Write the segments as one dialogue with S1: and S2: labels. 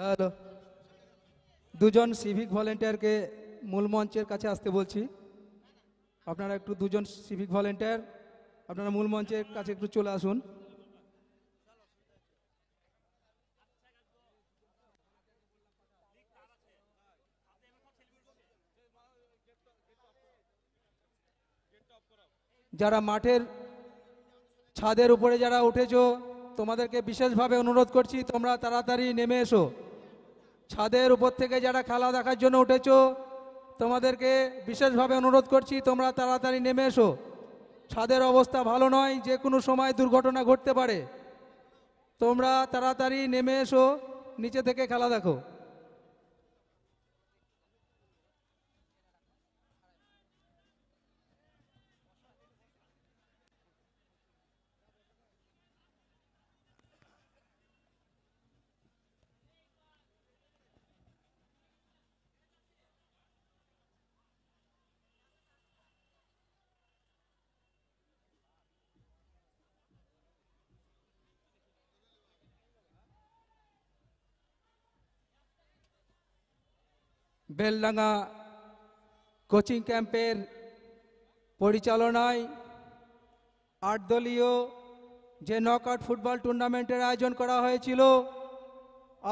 S1: Hello দুজন civic ভলেন্টিয়ারকে মূল মঞ্চের কাছে আসতে বলছি আপনারা একটু দুজন সিভিক ভলেন্টিয়ার আপনারা মূল মঞ্চের কাছে একটু চলে আসুন যারা মাঠের ছাদের উপরে যারা উঠেছ তোমাদেরকে বিশেষভাবে অনুরোধ করছি তোমরা তাড়াতাড়ি নেমে এসো ছাদের উপর থেকে যারা খেলা দেখার জন্য উঠেছো তোমাদেরকে বিশেষভাবে অনুরোধ করছি তোমরা তাড়াতাড়ি নেমে এসো ছাদের অবস্থা ভালো নয় যে কোনো সময় দুর্ঘটনা ঘটতে পারে তোমরা তাড়াতাড়ি নেমে এসো নিচে থেকে খেলা দেখো বেলডাঙ্গা কোচিং ক্যাম্পের পরিচালনায় আটদলীয় যে নকআউট ফুটবল টুর্নামেন্টের আয়োজন করা হয়েছিল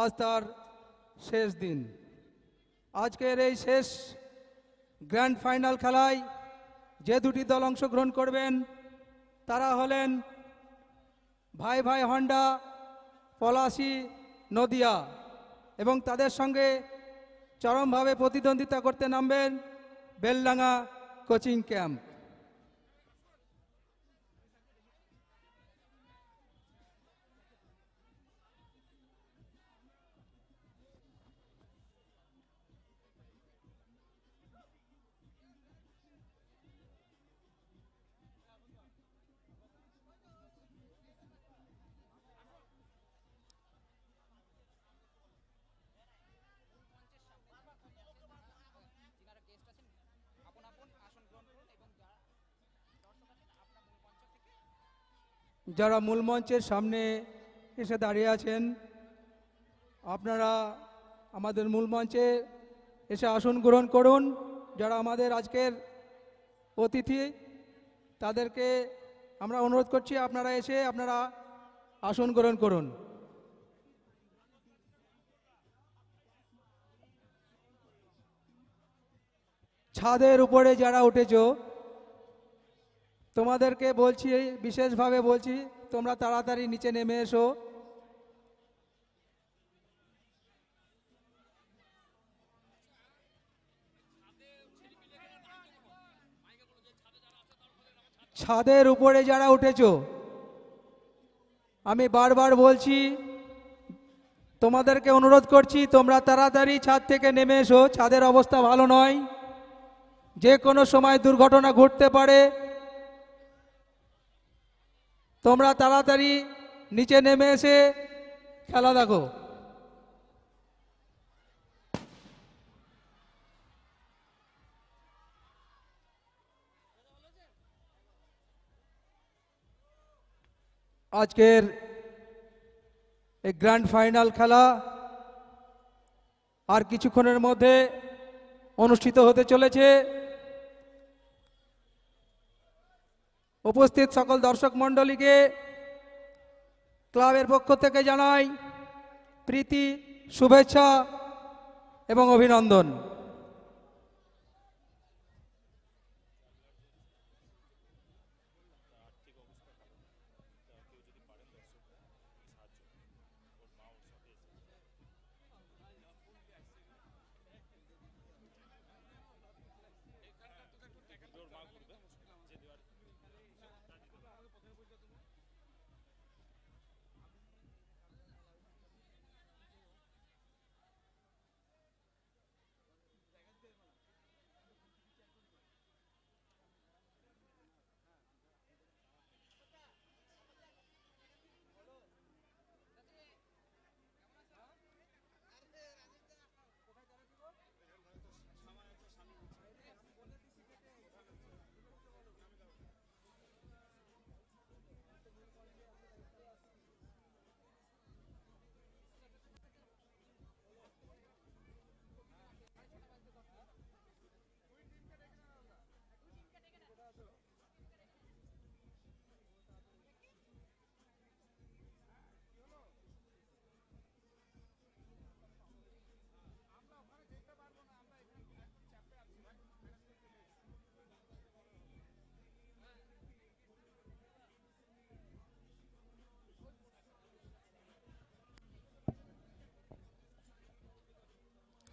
S1: আজ তার শেষ দিন আজকের এই শেষ গ্র্যান্ড ফাইনাল খেলায় যে দুটি দল অংশগ্রহণ করবেন তারা হলেন ভাই ভাই হন্ডা পলাশি নদিয়া এবং তাদের সঙ্গে চরমভাবে প্রতিদ্বন্দ্বিতা করতে নামবেন বেলডাঙ্গা কোচিং ক্যাম্প যারা মূল মঞ্চের সামনে এসে দাঁড়িয়ে আছেন আপনারা আমাদের মূল মঞ্চে এসে আসন গ্রহণ করুন যারা আমাদের আজকের অতিথি তাদেরকে আমরা অনুরোধ করছি আপনারা এসে আপনারা আসন গ্রহণ করুন ছাদের উপরে যারা উঠেছ তোমাদেরকে বলছি বিশেষভাবে বলছি তোমরা তাড়াতাড়ি নিচে নেমে এসো ছাদের উপরে যারা উঠেছ আমি বারবার বলছি তোমাদেরকে অনুরোধ করছি তোমরা তাড়াতাড়ি ছাদ থেকে নেমে এসো ছাদের অবস্থা ভালো নয় যে কোনো সময় দুর্ঘটনা ঘটতে পারে তোমরা তাড়াতাড়ি নিচে নেমে এসে খেলা দেখো আজকের এই গ্র্যান্ড ফাইনাল খেলা আর কিছুক্ষণের মধ্যে অনুষ্ঠিত হতে চলেছে উপস্থিত সকল দর্শক মণ্ডলীকে ক্লাবের পক্ষ থেকে জানাই প্রীতি শুভেচ্ছা এবং অভিনন্দন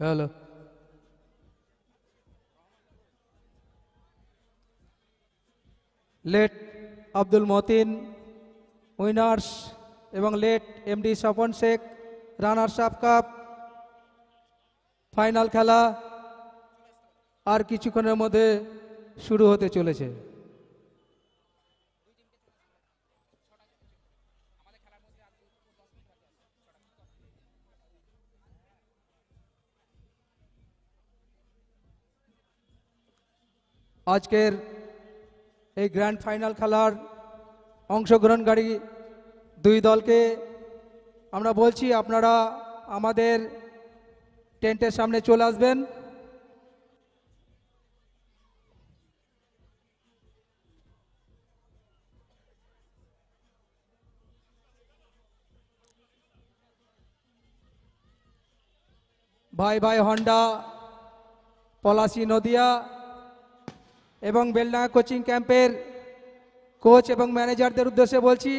S1: hello late Abdul Matin winners এবং late MD Swapan Sheikh runners up cup final খেলা আর কিছুক্ষণের মধ্যে শুরু হতে চলেছে আজকের এই গ্র্যান্ড ফাইনাল খেলার অংশগ্রহণকারী দুই দলকে আমরা বলছি আপনারা আমাদের টেন্টের সামনে চলে আসবেন ভাই ভাই হন্ডা পলাশি নদিয়া এবং বেলনা কোচিং ক্যাম্পের কোচ এবং ম্যানেজারদের উদ্দেশ্যে বলছি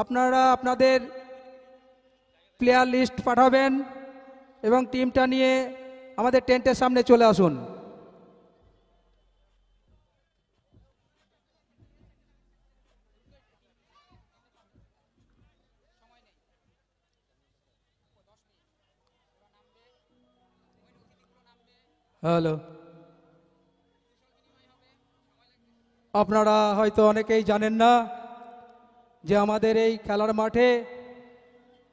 S1: আপনারা আপনাদের প্লেয়ার লিস্ট পাঠাবেন এবং টিমটা নিয়ে আমাদের টেন্টের সামনে চলে আসুন হ্যালো আপনারা হয়তো অনেকেই জানেন না যে আমাদের এই খেলার মাঠে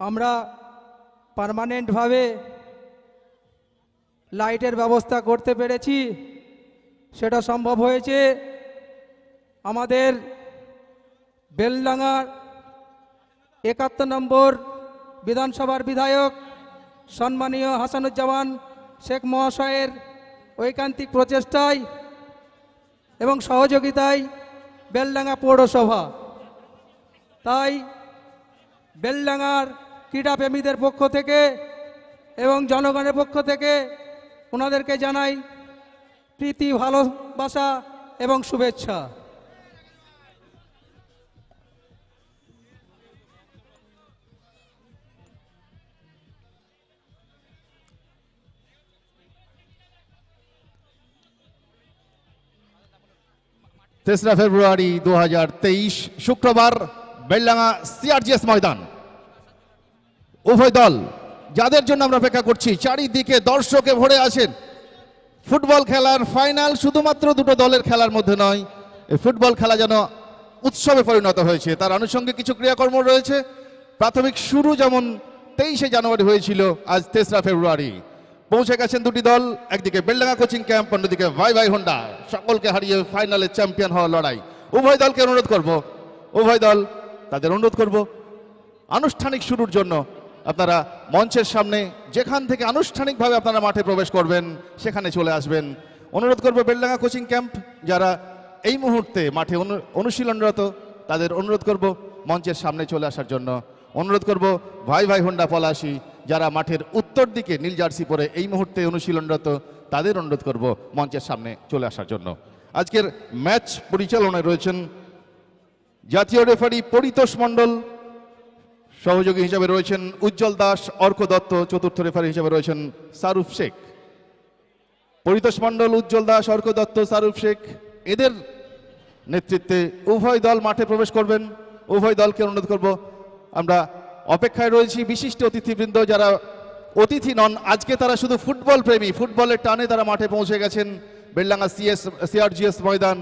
S1: আমরা পারমানেন্টভাবে লাইটের ব্যবস্থা করতে পেরেছি সেটা সম্ভব হয়েছে আমাদের বেলডাঙ্গার একাত্তর নম্বর বিধানসভার বিধায়ক সম্মানীয় হাসানুজ্জামান শেখ মহাশয়ের ঐকান্তিক প্রচেষ্টায় এবং সহযোগিতায় বেলডাঙ্গা পৌরসভা তাই বেলডাঙ্গার ক্রীড়াপ্রেমীদের পক্ষ থেকে এবং জনগণের পক্ষ থেকে ওনাদেরকে জানাই প্রীতি ভালোবাসা এবং শুভেচ্ছা
S2: তেসরা ফেব্রুয়ারি দু শুক্রবার বেল্লাঙ্গা সিআরজিএস ময়দান উভয় দল যাদের জন্য আমরা অপেক্ষা করছি চারিদিকে দর্শকে ভরে আসেন ফুটবল খেলার ফাইনাল শুধুমাত্র দুটো দলের খেলার মধ্যে নয় ফুটবল খেলা যেন উৎসবে পরিণত হয়েছে তার আনুষঙ্গিক কিছু ক্রিয়াকর্ম রয়েছে প্রাথমিক শুরু যেমন তেইশে জানুয়ারি হয়েছিল আজ তেসরা ফেব্রুয়ারি পৌঁছে গেছেন দুটি দল একদিকে বেলডাঙ্গা কোচিং ক্যাম্প অন্যদিকে ভাই ভাই হোন্ডা সকলকে হারিয়ে ফাইনালে চ্যাম্পিয়ন হওয়ার লড়াই উভয় দলকে অনুরোধ করব উভয় দল তাদের অনুরোধ করব আনুষ্ঠানিক শুরুর জন্য আপনারা মঞ্চের সামনে যেখান থেকে আনুষ্ঠানিকভাবে আপনারা মাঠে প্রবেশ করবেন সেখানে চলে আসবেন অনুরোধ করব বেলডাঙ্গা কোচিং ক্যাম্প যারা এই মুহূর্তে মাঠে অনুশীলনরত তাদের অনুরোধ করব মঞ্চের সামনে চলে আসার জন্য অনুরোধ করব ভাই ভাই হোন্ডা পলাশি যারা মাঠের উত্তর দিকে নীল জার্সি পরে এই মুহূর্তে অনুশীলনরত তাদের অনুরোধ করব মঞ্চের সামনে চলে আসার জন্য আজকের ম্যাচ পরিচালনায় রয়েছেন জাতীয় রেফারি পরিতোষ মণ্ডল সহযোগী হিসেবে রয়েছেন উজ্জ্বল দাস অর্ক দত্ত চতুর্থ রেফারি হিসেবে রয়েছেন সারুফ শেখ পরিতোষ মণ্ডল উজ্জ্বল দাস অর্ক দত্ত সারুফ শেখ এদের নেতৃত্বে উভয় দল মাঠে প্রবেশ করবেন উভয় দলকে অনুরোধ করব আমরা অপেক্ষায় রয়েছি বিশিষ্ট অতিথিবৃন্দ যারা অতিথি নন আজকে তারা শুধু ফুটবল প্রেমী ফুটবলের টানে তারা মাঠে পৌঁছে গেছেন বেল্লাঙ্গা সিএস সিআরজিএস ময়দান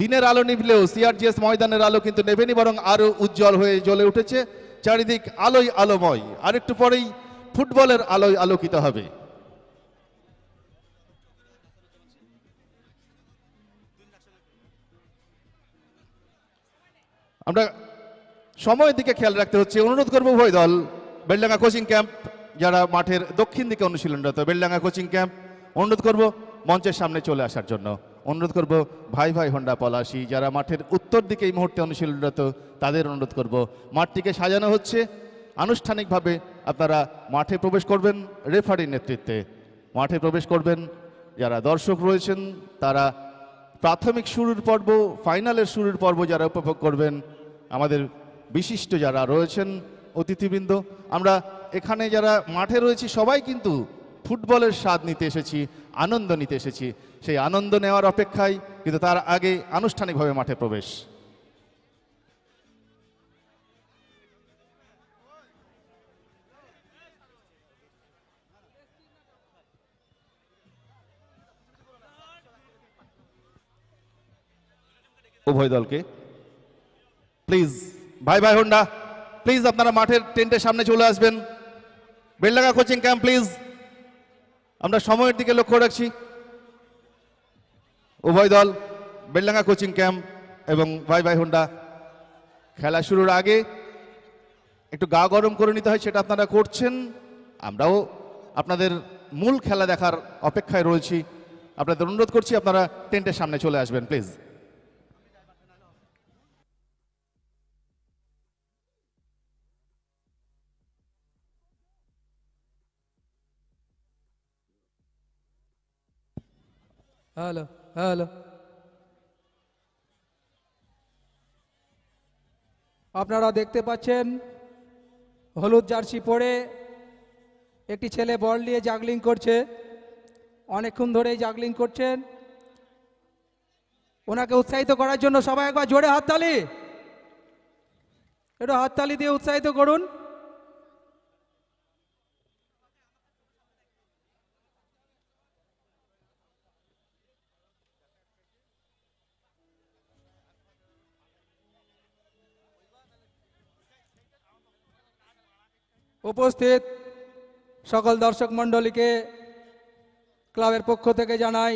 S2: দিনের আলো নিভলেও সিআরজিএস ময়দানের আলো কিন্তু নেবেনি বরং আরও উজ্জ্বল হয়ে জ্বলে উঠেছে চারিদিক আলোয় আলোময় আরেকটু পরেই ফুটবলের আলোয় আলোকিত হবে আমরা সময়ের দিকে খেয়াল রাখতে হচ্ছে অনুরোধ করবো উভয় দল বেলডাঙ্গা কোচিং ক্যাম্প যারা মাঠের দক্ষিণ দিকে অনুশীলনরত বেলডাঙ্গা কোচিং ক্যাম্প অনুরোধ করব মঞ্চের সামনে চলে আসার জন্য অনুরোধ করব ভাই ভাই হন্ডা পলাশি যারা মাঠের উত্তর দিকে এই মুহূর্তে অনুশীলনরত তাদের অনুরোধ করব মাঠটিকে সাজানো হচ্ছে আনুষ্ঠানিকভাবে আপনারা মাঠে প্রবেশ করবেন রেফারির নেতৃত্বে মাঠে প্রবেশ করবেন যারা দর্শক রয়েছেন তারা প্রাথমিক শুরুর পর্ব ফাইনালের শুরুর পর্ব যারা উপভোগ করবেন আমাদের বিশিষ্ট যারা রয়েছেন অতিথিবৃন্দ আমরা এখানে যারা মাঠে রয়েছি সবাই কিন্তু ফুটবলের স্বাদ নিতে এসেছি আনন্দ নিতে এসেছি সেই আনন্দ নেওয়ার অপেক্ষায় কিন্তু তার আগে আনুষ্ঠানিকভাবে মাঠে প্রবেশ উভয় দলকে প্লিজ ভাই ভাই হোন্ডা প্লিজ আপনারা মাঠের টেন্টের সামনে চলে আসবেন বেলডাঙ্গা কোচিং ক্যাম্প প্লিজ আমরা সময়ের দিকে লক্ষ্য রাখছি উভয় দল বেলডাঙ্গা কোচিং ক্যাম্প এবং ভাই ভাই হোন্ডা খেলা শুরুর আগে একটু গা গরম করে নিতে হয় সেটা আপনারা করছেন আমরাও আপনাদের মূল খেলা দেখার অপেক্ষায় রয়েছি আপনাদের অনুরোধ করছি আপনারা টেন্টের সামনে চলে আসবেন প্লিজ
S1: هلا هلا আপনারা দেখতে পাচ্ছেন হলুদ জার্সি পরে একটি ছেলে বল নিয়ে জাগলিং করছে অনেকক্ষণ ধরেই জাগলিং করছেন ওনাকে উৎসাহিত করার জন্য সবাই একবার জোরে হাততালি একটু হাততালি দিয়ে উৎসাহিত করুন উপস্থিত সকল দর্শক মণ্ডলীকে ক্লাবের পক্ষ থেকে জানাই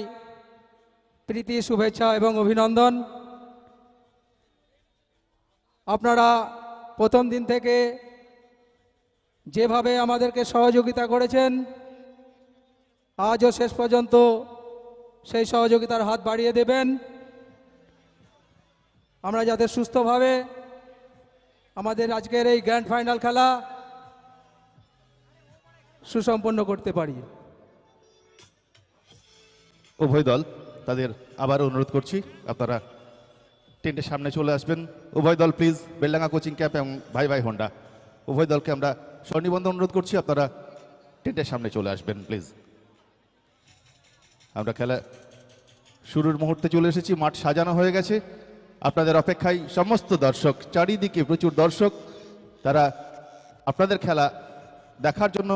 S1: প্রীতি শুভেচ্ছা এবং অভিনন্দন আপনারা প্রথম দিন থেকে যেভাবে আমাদেরকে সহযোগিতা করেছেন আজও শেষ পর্যন্ত সেই সহযোগিতার হাত বাড়িয়ে দেবেন আমরা যাতে সুস্থভাবে আমাদের আজকের এই গ্র্যান্ড ফাইনাল খেলা
S2: সুসম্পন্ন করতে পারি উভয় দল তাদের আবার অনুরোধ করছি আপনারা টেন্টের সামনে চলে আসবেন উভয় দল প্লিজ বেলডাঙ্গা কোচিং ক্যাম্প এবং ভাই ভাই হন্ডা উভয় দলকে আমরা স্বনিবন্ধ অনুরোধ করছি আপনারা টেন্টের সামনে চলে আসবেন প্লিজ আমরা খেলা শুরুর মুহূর্তে চলে এসেছি মাঠ সাজানো হয়ে গেছে আপনাদের অপেক্ষায় সমস্ত দর্শক চারিদিকে প্রচুর দর্শক তারা আপনাদের খেলা দেখার জন্য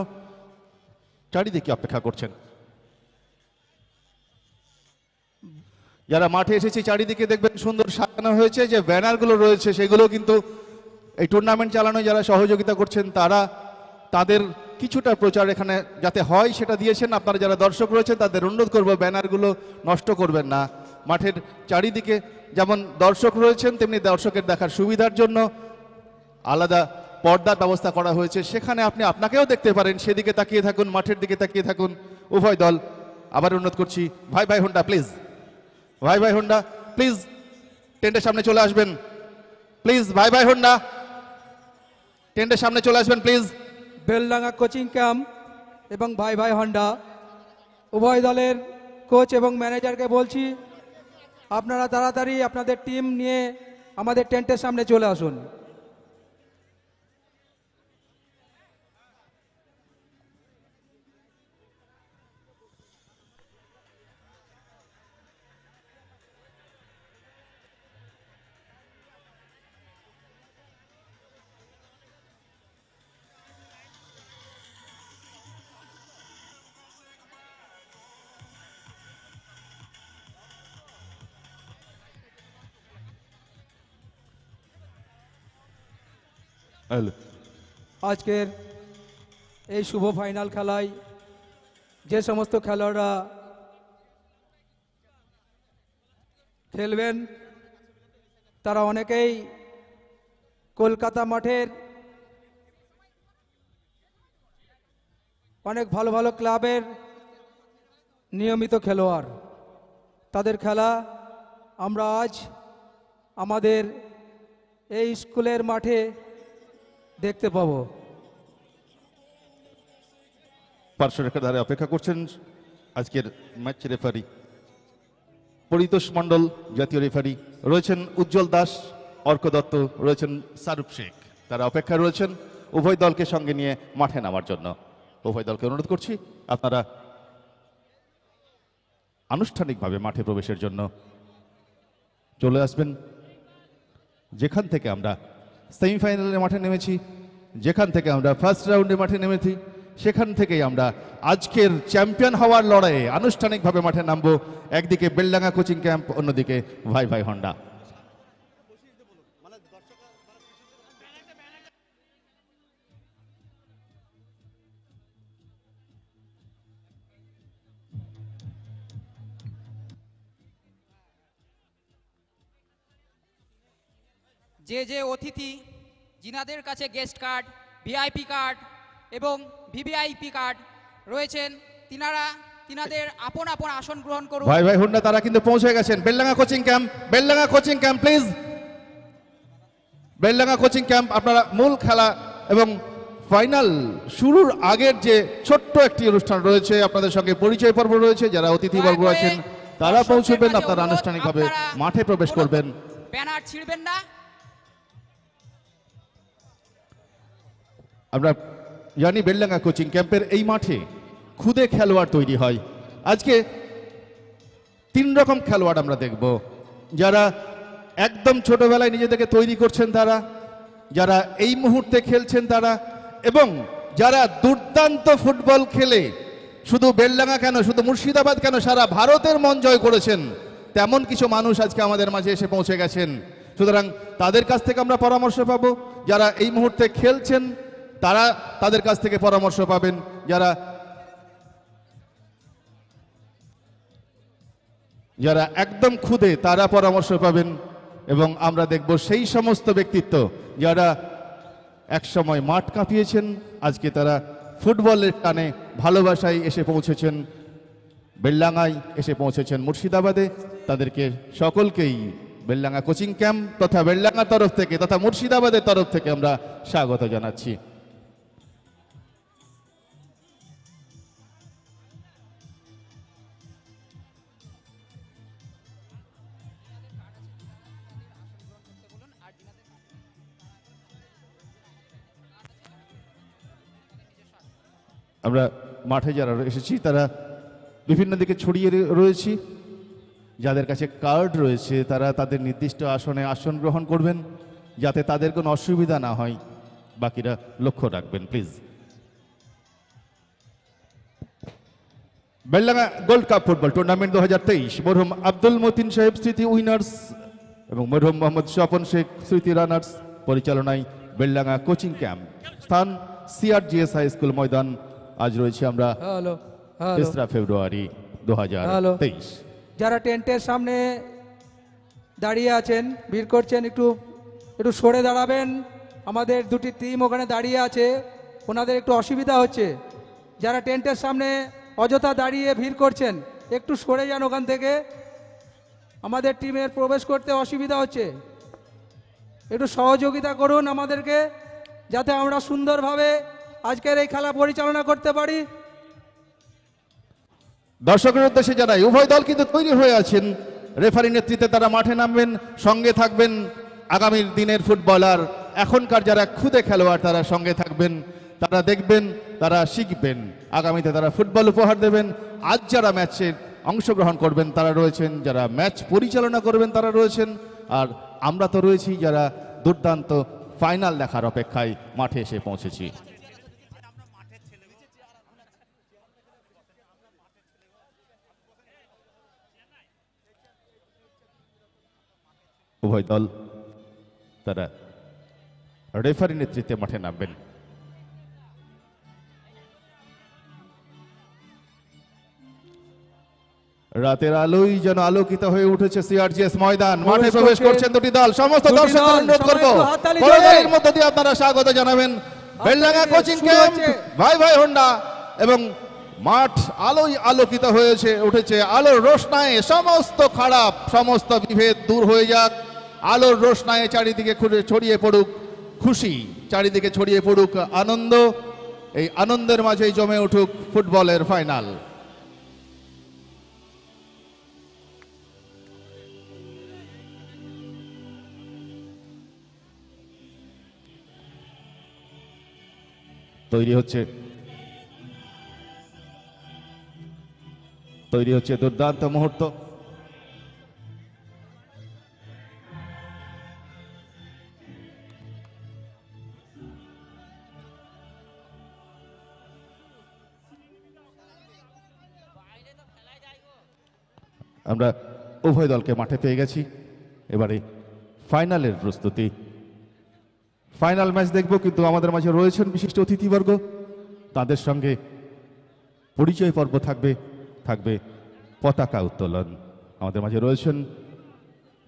S2: চারিদিকে অপেক্ষা করছেন যারা মাঠে এসেছে চারিদিকে দেখবেন সুন্দর সাজানো হয়েছে যে ব্যানারগুলো রয়েছে সেগুলো কিন্তু এই টুর্নামেন্ট চালানোয় যারা সহযোগিতা করছেন তারা তাদের কিছুটা প্রচার এখানে যাতে হয় সেটা দিয়েছেন আপনারা যারা দর্শক রয়েছেন তাদের অনুরোধ করব ব্যানারগুলো নষ্ট করবেন না মাঠের চারিদিকে যেমন দর্শক রয়েছেন তেমনি দর্শকের দেখার সুবিধার জন্য আলাদা পর্দার ব্যবস্থা করা হয়েছে সেখানে আপনি আপনাকেও দেখতে পারেন সেদিকে তাকিয়ে থাকুন মাঠের দিকে তাকিয়ে থাকুন উভয় দল আবার অনুরোধ করছি ভাই ভাই হোন্ডা প্লিজ ভাই ভাই হোন্ডা প্লিজ টেন্টের সামনে চলে আসবেন প্লিজ ভাই ভাই হোন্ডা টেন্টের সামনে চলে আসবেন প্লিজ বেলডাঙ্গা কোচিং ক্যাম্প
S1: এবং ভাই ভাই হন্ডা উভয় দলের কোচ এবং ম্যানেজারকে বলছি আপনারা তাড়াতাড়ি আপনাদের টিম নিয়ে আমাদের টেন্টের সামনে চলে আসুন আজকের এই শুভ ফাইনাল খেলায় যে সমস্ত খেলোয়াড়রা খেলবেন তারা অনেকেই কলকাতা মাঠের অনেক ভালো ভালো ক্লাবের নিয়মিত খেলোয়াড় তাদের খেলা আমরা আজ আমাদের এই স্কুলের
S2: মাঠে দেখতে পাবো পার্শ্ব রেখার ধারে অপেক্ষা করছেন আজকের ম্যাচ রেফারি পরিতোষ মণ্ডল জাতীয় রেফারি রয়েছেন উজ্জ্বল দাস অর্ক দত্ত রয়েছেন শাহরুখ শেখ তারা অপেক্ষা রয়েছেন উভয় দলকে সঙ্গে নিয়ে মাঠে নামার জন্য উভয় দলকে অনুরোধ করছি আপনারা আনুষ্ঠানিকভাবে মাঠে প্রবেশের জন্য চলে আসবেন যেখান থেকে আমরা সেমিফাইনালের মাঠে নেমেছি যেখান থেকে আমরা ফার্স্ট রাউন্ডে মাঠে নেমেছি সেখান থেকেই আমরা আজকের চ্যাম্পিয়ন হওয়ার লড়াইয়ে আনুষ্ঠানিকভাবে মাঠে নামবো একদিকে বেল্ডাঙ্গা কোচিং ক্যাম্প অন্যদিকে ভাই ভাই হন্ডা
S1: যে যে অতিথি
S3: যিনাদের কাছে গেস্ট কার্ড ভিআইপি কার্ড এবং ভিভিআইপি কার্ড
S1: রয়েছেন তিনারা তিনাদের
S2: আপন আপন আসন গ্রহণ করুন ভাই ভাই হুন্ডা তারা কিন্তু পৌঁছে গেছেন Beldanga coaching camp Beldanga coaching camp please Beldanga coaching camp আপনারা মূল খেলা এবং ফাইনাল শুরুর আগের যে ছোট্ট একটি অনুষ্ঠান রয়েছে আপনাদের সঙ্গে পরিচয় পর্ব রয়েছে যারা অতিথি অতিথিবর্গ আছেন তারা পৌঁছবেন আপনারা আনুষ্ঠানিকভাবে মাঠে প্রবেশ করবেন
S3: ব্যানার ছিঁড়বেন না
S2: আমরা জানি বেল্লাঙ্গা কোচিং ক্যাম্পের এই মাঠে খুদে খেলোয়াড় তৈরি হয় আজকে তিন রকম খেলোয়াড় আমরা দেখব যারা একদম ছোটবেলায় নিজেদেরকে তৈরি করছেন তারা যারা এই মুহূর্তে খেলছেন তারা এবং যারা দুর্দান্ত ফুটবল খেলে শুধু বেলডাঙ্গা কেন শুধু মুর্শিদাবাদ কেন সারা ভারতের মন জয় করেছেন তেমন কিছু মানুষ আজকে আমাদের মাঝে এসে পৌঁছে গেছেন সুতরাং তাদের কাছ থেকে আমরা পরামর্শ পাবো যারা এই মুহূর্তে খেলছেন তারা তাদের কাছ থেকে পরামর্শ পাবেন যারা যারা একদম খুদে তারা পরামর্শ পাবেন এবং আমরা দেখব সেই সমস্ত ব্যক্তিত্ব যারা একসময় মাঠ কাঁপিয়েছেন আজকে তারা ফুটবলের টানে ভালোবাসায় এসে পৌঁছেছেন বেল্লাঙ্গায় এসে পৌঁছেছেন মুর্শিদাবাদে তাদেরকে সকলকেই বেল্লাঙ্গা কোচিং ক্যাম্প তথা বেল্লাঙ্গার তরফ থেকে তথা মুর্শিদাবাদের তরফ থেকে আমরা স্বাগত জানাচ্ছি আমরা মাঠে যারা এসেছি তারা বিভিন্ন দিকে ছড়িয়ে রয়েছি যাদের কাছে কার্ড রয়েছে তারা তাদের নির্দিষ্ট আসনে আসন গ্রহণ করবেন যাতে তাদের কোনো অসুবিধা না হয় বাকিরা লক্ষ্য রাখবেন please Beldanga gold cup football tournament দু হাজার তেইশ মরহুম আব্দুল মতিন সাহেব স্মৃতি উইনার্স এবং মরহুম মোহাম্মদ স্বপন শেখ স্মৃতি রানার্স পরিচালনায় বেল্লাঙ্গা কোচিং ক্যাম্প স্থান সিআরজিএস হাই স্কুল ময়দান আজ রয়েছে আমরা তেসরা ফেব্রুয়ারি দু
S1: যারা টেন্টের সামনে দাঁড়িয়ে আছেন ভিড় করছেন একটু একটু সরে দাঁড়াবেন আমাদের দুটি টিম ওখানে দাঁড়িয়ে আছে ওনাদের একটু অসুবিধা হচ্ছে যারা টেন্টের সামনে অযথা দাঁড়িয়ে ভিড় করছেন একটু সরে যান ওখান থেকে আমাদের টিমের প্রবেশ করতে অসুবিধা হচ্ছে একটু সহযোগিতা করুন আমাদেরকে যাতে আমরা সুন্দরভাবে আজকের এই খেলা পরিচালনা করতে পারি
S2: দর্শকের উদ্দেশ্যে জানাই উভয় দল কিন্তু তৈরি হয়ে আছেন রেফারি নেতৃত্বে তারা মাঠে নামবেন সঙ্গে থাকবেন আগামীর দিনের ফুটবলার এখনকার যারা খুদে খেলোয়াড় তারা সঙ্গে থাকবেন তারা দেখবেন তারা শিখবেন আগামীতে তারা ফুটবল উপহার দেবেন আজ যারা ম্যাচের অংশগ্রহণ করবেন তারা রয়েছেন যারা ম্যাচ পরিচালনা করবেন তারা রয়েছেন আর আমরা তো রয়েছি যারা দুর্দান্ত ফাইনাল দেখার অপেক্ষায় মাঠে এসে পৌঁছেছি উভয় দল তারা রেফারি নেতৃত্বে মাঠে নামবেন রাতের আলোই যেন আলোকিত হয়ে উঠেছে সিআরজিএস ময়দান মাঠে প্রবেশ করছেন দুটি দল সমস্ত দর্শক অনুরোধ করবো দলের মধ্যে দিয়ে আপনারা স্বাগত জানাবেন বেলডাঙ্গা কোচিং ক্যাম্প ভাই ভাই হন্ডা এবং মাঠ আলোই আলোকিত হয়েছে উঠেছে আলোর রোশনায় সমস্ত খারাপ সমস্ত বিভেদ দূর হয়ে যাক আলোর রোশনায় চারিদিকে ছড়িয়ে পড়ুক খুশি চারিদিকে ছড়িয়ে পড়ুক আনন্দ এই আনন্দের মাঝেই জমে উঠুক ফুটবলের ফাইনাল তৈরি হচ্ছে তৈরি হচ্ছে দুর্দান্ত মুহূর্ত আমরা উভয় দলকে মাঠে পেয়ে গেছি এবারে ফাইনালের প্রস্তুতি ফাইনাল ম্যাচ দেখব কিন্তু আমাদের মাঝে রয়েছেন বিশিষ্ট অতিথিবর্গ তাদের সঙ্গে পরিচয় পর্ব থাকবে থাকবে পতাকা উত্তোলন আমাদের মাঝে রয়েছেন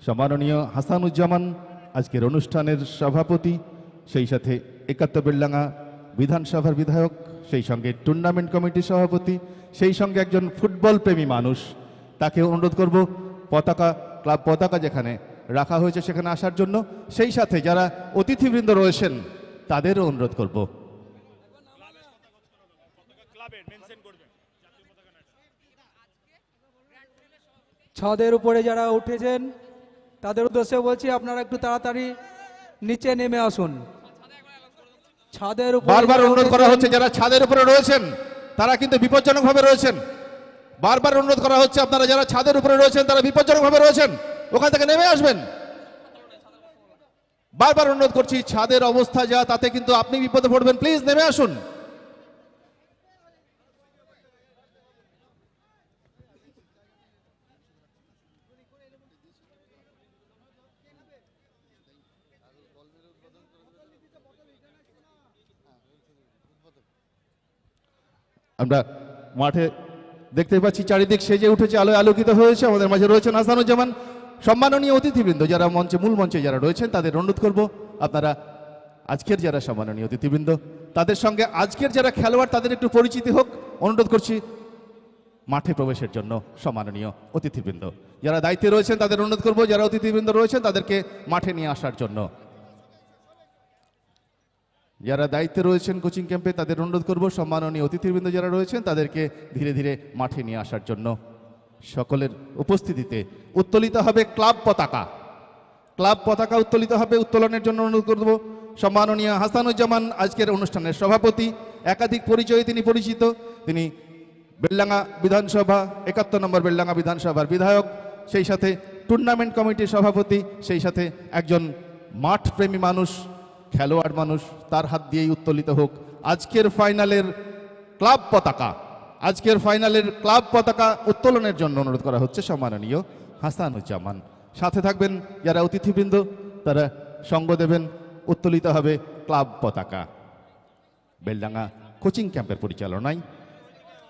S2: সম্মাননীয় হাসানুজ্জামান আজকের অনুষ্ঠানের সভাপতি সেই সাথে একাত্তর বিল্লাঙ্গা বিধানসভার বিধায়ক সেই সঙ্গে টুর্নামেন্ট কমিটির সভাপতি সেই সঙ্গে একজন ফুটবল প্রেমী মানুষ তাকে অনুরোধ করব পতাকা ক্লাব পতাকা যেখানে রাখা হয়েছে সেখানে আসার জন্য সেই সাথে যারা অতিথিবৃন্দ রয়েছেন তাদেরও অনুরোধ করব ছাদের উপরে যারা
S1: উঠেছেন তাদের উদ্দেশ্যে বলছি আপনারা একটু তাড়াতাড়ি নিচে নেমে আসুন ছাদের উপর বারবার অনুরোধ করা হচ্ছে যারা ছাদের উপরে রয়েছেন
S2: তারা কিন্তু বিপজ্জনকভাবে রয়েছেন বারবার অনুরোধ করা হচ্ছে আপনারা যারা ছাদের উপরে রয়েছেন তারা ভাবে রয়েছেন ওখান থেকে নেমে আসবেন বারবার অনুরোধ করছি ছাদের অবস্থা যা তাতে কিন্তু আপনি বিপদে পড়বেন প্লিজ নেমে আসুন আমরা মাঠে দেখতে পাচ্ছি চারিদিক সেজে উঠেছে আলোয় আলোকিত হয়েছে আমাদের মাঝে রয়েছেন আসানুজ্জামান সম্মাননীয় অতিথিবৃন্দ যারা মঞ্চে মূল মঞ্চে যারা রয়েছেন তাদের অনুরোধ করব আপনারা আজকের যারা সম্মাননীয় অতিথিবৃন্দ তাদের সঙ্গে আজকের যারা খেলোয়াড় তাদের একটু পরিচিতি হোক অনুরোধ করছি মাঠে প্রবেশের জন্য সম্মাননীয় অতিথিবৃন্দ যারা দায়িত্বে রয়েছেন তাদের অনুরোধ করব যারা অতিথিবৃন্দ রয়েছেন তাদেরকে মাঠে নিয়ে আসার জন্য যারা দায়িত্বে রয়েছেন কোচিং ক্যাম্পে তাদের অনুরোধ করব সম্মাননীয় অতিথিবৃন্দ যারা রয়েছেন তাদেরকে ধীরে ধীরে মাঠে নিয়ে আসার জন্য সকলের উপস্থিতিতে উত্তোলিত হবে ক্লাব পতাকা ক্লাব পতাকা উত্তোলিত হবে উত্তোলনের জন্য অনুরোধ করব সম্মাননীয় হাসানুজ্জামান আজকের অনুষ্ঠানের সভাপতি একাধিক পরিচয়ে তিনি পরিচিত তিনি বেল্লাঙ্গা বিধানসভা একাত্তর নম্বর বেল্লাঙ্গা বিধানসভার বিধায়ক সেই সাথে টুর্নামেন্ট কমিটির সভাপতি সেই সাথে একজন মাঠ প্রেমী মানুষ খেলোয়াড় মানুষ তার হাত দিয়েই উত্তোলিত হোক আজকের ফাইনালের ক্লাব পতাকা আজকের ফাইনালের ক্লাব পতাকা উত্তোলনের জন্য অনুরোধ করা হচ্ছে সম্মাননীয় হাসানুজ্জামান সাথে থাকবেন যারা অতিথিবৃন্দ তারা সঙ্গ দেবেন উত্তোলিত হবে ক্লাব পতাকা বেলডাঙ্গা কোচিং ক্যাম্পের পরিচালনায়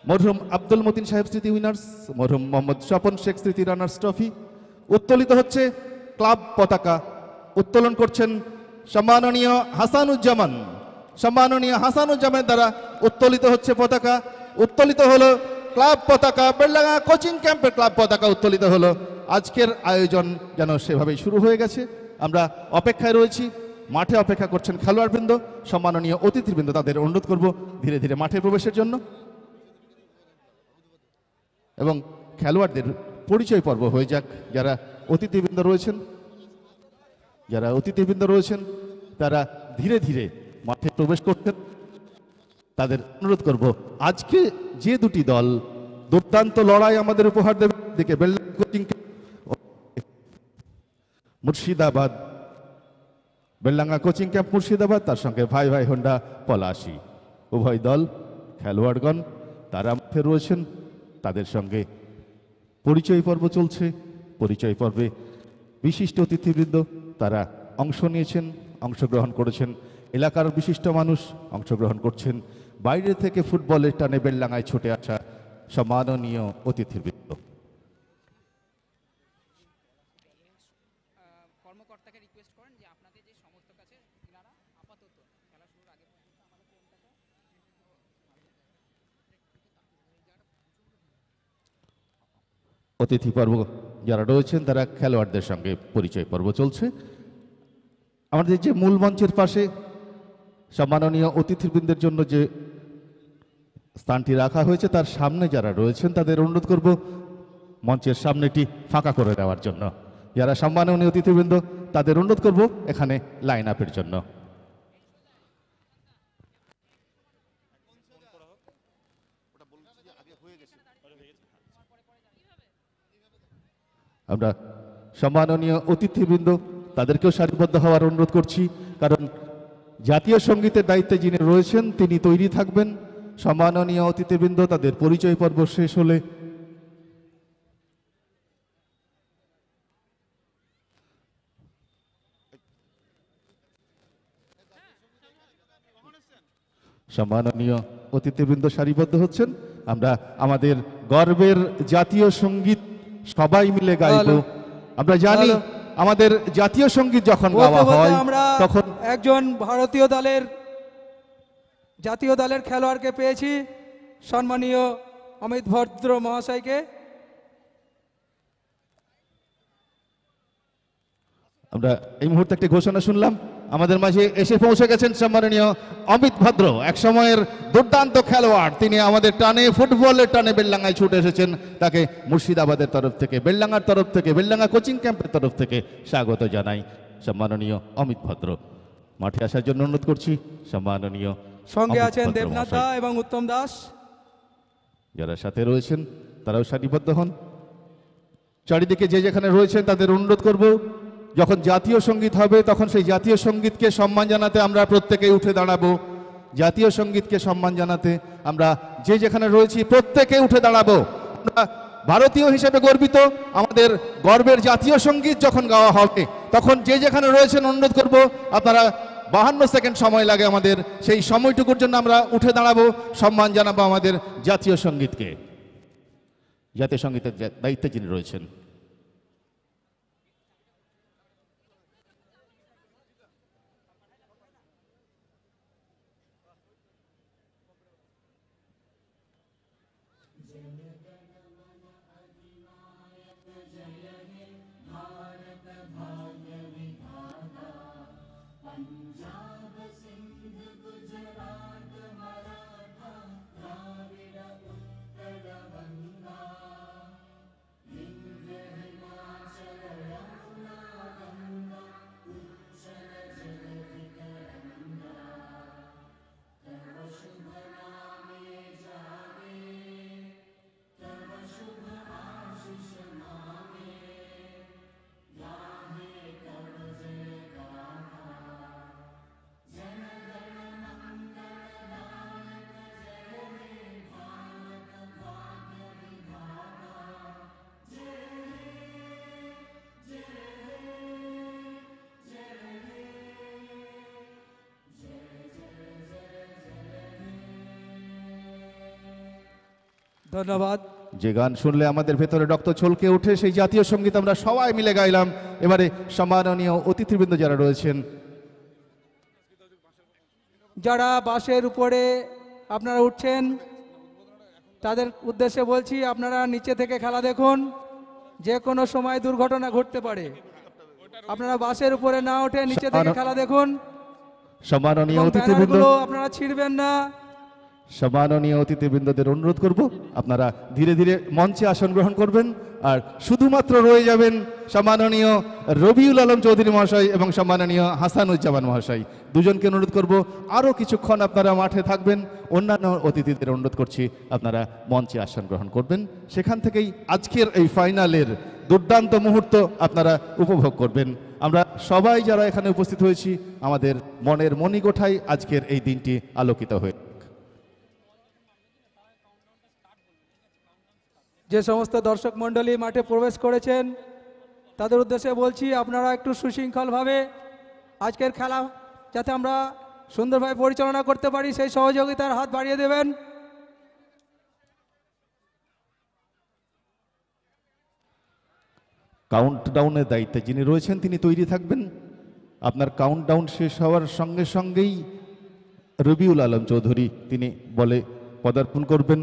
S2: মরহুম আব্দুল মতিন সাহেব স্মৃতি উইনার্স মরহুম মোহাম্মদ স্বপন শেখ স্মৃতি রানার্স ট্রফি উত্তোলিত হচ্ছে ক্লাব পতাকা উত্তোলন করছেন সম্মাননীয় হাসানুজ্জামান সম্মাননীয় হাসানুজ্জামান দ্বারা উত্তোলিত হচ্ছে পতাকা উত্তোলিত হলো ক্লাব পতাকা বেড়লাঙা কোচিং ক্যাম্পের ক্লাব পতাকা উত্তোলিত হলো আজকের আয়োজন যেন সেভাবেই শুরু হয়ে গেছে আমরা অপেক্ষায় রয়েছি মাঠে অপেক্ষা করছেন খেলোয়াড়বৃন্দ সম্মাননীয় অতিথিবৃন্দ তাদের অনুরোধ করব ধীরে ধীরে মাঠে প্রবেশের জন্য এবং খেলোয়াড়দের পরিচয় পর্ব হয়ে যাক যারা অতিথিবৃন্দ রয়েছেন যারা অতিথিবৃন্দ রয়েছেন তারা ধীরে ধীরে মাঠে প্রবেশ করতেন তাদের অনুরোধ করব আজকে যে দুটি দল দুর্দান্ত লড়াই আমাদের উপহার দেবে দিকে মুর্শিদাবাদ বেল্লাঙ্গা কোচিং ক্যাম্প মুর্শিদাবাদ তার সঙ্গে ভাই ভাই হোন্ডা পলাশি উভয় দল খেলোয়াড়গণ তারা মধ্যে রয়েছেন তাদের সঙ্গে পরিচয় পর্ব চলছে পরিচয় পর্বে বিশিষ্ট অতিথিবৃন্দ তারা অংশ নিয়েছেন অংশগ্রহণ করেছেন এলাকার বিশিষ্ট মানুষ অংশগ্রহণ করছেন বাইরে থেকে ফুটবলের টানে বেল্লাঙায় ছুটে আসা সম্মাননীয় বৃত্ত অতিথি পর্ব যারা রয়েছেন তারা খেলোয়াড়দের সঙ্গে পরিচয় পর্ব চলছে আমাদের যে মূল মঞ্চের পাশে সম্মাননীয় অতিথিবৃন্দের জন্য যে স্থানটি রাখা হয়েছে তার সামনে যারা রয়েছেন তাদের অনুরোধ করব মঞ্চের সামনেটি ফাঁকা করে দেওয়ার জন্য যারা সম্মাননীয় অতিথিবৃন্দ তাদের অনুরোধ করব এখানে লাইন আপের জন্য আমরা সম্মাননীয় অতিথিবৃন্দ তাদেরকেও সারিবদ্ধ হওয়ার অনুরোধ করছি কারণ জাতীয় সঙ্গীতের দায়িত্বে যিনি রয়েছেন তিনি তৈরি থাকবেন সম্মাননীয় অতিথিবৃন্দ তাদের পরিচয় পর্ব শেষ হলে সম্মাননীয় অতিথিবৃন্দ সারিবদ্ধ হচ্ছেন আমরা আমাদের গর্বের জাতীয় সঙ্গীত সবাই মিলে গাইব আমরা জানি আমাদের জাতীয় সঙ্গীত যখন গাওয়া হয় তখন একজন
S1: ভারতীয় দলের জাতীয় দলের খেলোয়াড়কে পেয়েছি সম্মানীয় অমিত ভদ্র মহাশয়কে
S2: আমরা এই মুহূর্তে একটি ঘোষণা শুনলাম আমাদের মাঝে এসে পৌঁছে গেছেন সম্মাননীয় অমিত ভদ্র এক সময়ের দুর্দান্ত খেলোয়াড় তিনি আমাদের টানে ফুটবলের টানে বেল্লাঙ্গায় ছুটে এসেছেন তাকে মুর্শিদাবাদের তরফ থেকে বেল্লাঙ্গার তরফ থেকে বেল্লাঙ্গা কোচিং ক্যাম্পের তরফ থেকে স্বাগত জানাই সম্মাননীয় অমিত ভদ্র মাঠে আসার জন্য অনুরোধ করছি সম্মাননীয় সঙ্গে আছেন দেবনাথা
S1: এবং উত্তম দাস
S2: যারা সাথে রয়েছেন তারাও সারিবদ্ধ হন চারিদিকে যে যেখানে রয়েছেন তাদের অনুরোধ করবো যখন জাতীয় সঙ্গীত হবে তখন সেই জাতীয় সঙ্গীতকে সম্মান জানাতে আমরা প্রত্যেকে উঠে দাঁড়াবো জাতীয় সঙ্গীতকে সম্মান জানাতে আমরা যে যেখানে রয়েছি প্রত্যেকে উঠে দাঁড়াবো আমরা ভারতীয় হিসেবে গর্বিত আমাদের গর্বের জাতীয় সঙ্গীত যখন গাওয়া হবে তখন যে যেখানে রয়েছেন অনুরোধ করব আপনারা বাহান্ন সেকেন্ড সময় লাগে আমাদের সেই সময়টুকুর জন্য আমরা উঠে দাঁড়াবো সম্মান জানাবো আমাদের জাতীয় সঙ্গীতকে জাতীয় সঙ্গীতের দায়িত্বে যিনি রয়েছেন ধন্যবাদ যে গান শুনলে আমাদের ভেতরে রক্ত ছলকে উঠে সেই জাতীয় সঙ্গীত আমরা সবাই মিলে গাইলাম এবারে সম্মাননীয় অতিথিবৃন্দ যারা রয়েছেন যারা বাসের উপরে আপনারা উঠছেন
S1: তাদের উদ্দেশ্যে বলছি আপনারা নিচে থেকে খেলা দেখুন যে কোনো সময় দুর্ঘটনা ঘটতে পারে আপনারা বাসের উপরে না ওঠে নিচে থেকে খেলা দেখুন
S2: সম্মাননীয় অতিথিবৃন্দ
S1: আপনারা ছিড়বেন না
S2: সম্মাননীয় অতিথিবৃন্দদের অনুরোধ করব আপনারা ধীরে ধীরে মঞ্চে আসন গ্রহণ করবেন আর শুধুমাত্র রয়ে যাবেন সম্মাননীয় রবিউল আলম চৌধুরী মহাশয় এবং সম্মাননীয় হাসানুজ্জামান মহাশয় দুজনকে অনুরোধ করব আরও কিছুক্ষণ আপনারা মাঠে থাকবেন অন্যান্য অতিথিদের অনুরোধ করছি আপনারা মঞ্চে আসন গ্রহণ করবেন সেখান থেকেই আজকের এই ফাইনালের দুর্দান্ত মুহূর্ত আপনারা উপভোগ করবেন আমরা সবাই যারা এখানে উপস্থিত হয়েছি আমাদের মনের গোঠায় আজকের এই দিনটি আলোকিত হয়ে
S1: যে সমস্ত দর্শক মণ্ডলী মাঠে প্রবেশ করেছেন তাদের উদ্দেশ্যে বলছি আপনারা একটু সুশৃঙ্খলভাবে আজকের খেলা যাতে আমরা সুন্দরভাবে পরিচালনা করতে পারি সেই সহযোগিতার হাত বাড়িয়ে দেবেন
S2: কাউন্টডাউনের দায়িত্বে যিনি রয়েছেন তিনি তৈরি থাকবেন আপনার কাউন্টডাউন শেষ হওয়ার সঙ্গে সঙ্গেই রবিউল আলম চৌধুরী তিনি বলে পদার্পণ করবেন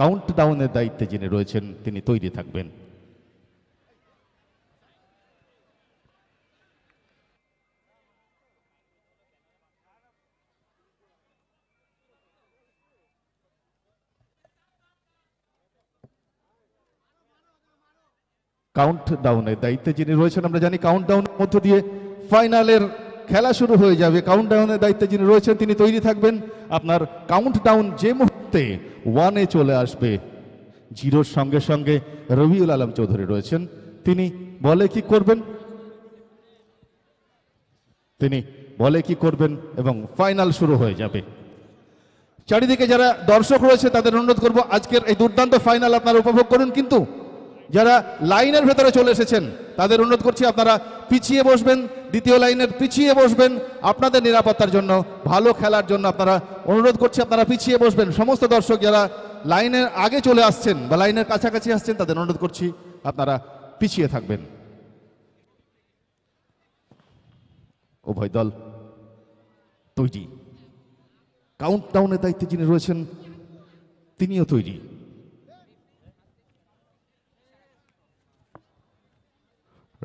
S2: কাউন্ট ডাউনের দায়িত্বে যিনি রয়েছেন তিনি তৈরি থাকবেন কাউন্ট ডাউনের দায়িত্বে যিনি রয়েছেন আমরা জানি কাউন্ট ডাউনের মধ্য দিয়ে ফাইনালের খেলা শুরু হয়ে যাবে কাউন্ট ডাউনের দায়িত্বে যিনি রয়েছেন তিনি তৈরি থাকবেন আপনার কাউন্ট ডাউন যে মুহূর্তে ওয়ানে চলে আসবে জিরোর সঙ্গে সঙ্গে রবিউল আলম চৌধুরী রয়েছেন তিনি বলে কি করবেন তিনি বলে কি করবেন এবং ফাইনাল শুরু হয়ে যাবে চারিদিকে যারা দর্শক রয়েছে তাদের অনুরোধ করব আজকের এই দুর্দান্ত ফাইনাল আপনারা উপভোগ করুন কিন্তু যারা লাইনের ভেতরে চলে এসেছেন তাদের অনুরোধ করছি আপনারা পিছিয়ে বসবেন দ্বিতীয় লাইনের পিছিয়ে বসবেন আপনাদের নিরাপত্তার জন্য ভালো খেলার জন্য আপনারা অনুরোধ করছি আপনারা পিছিয়ে বসবেন সমস্ত দর্শক যারা লাইনের আগে চলে আসছেন বা লাইনের কাছাকাছি আসছেন তাদের অনুরোধ করছি আপনারা পিছিয়ে থাকবেন উভয় দল তৈরি কাউন্ট দায়িত্বে যিনি রয়েছেন তিনিও তৈরি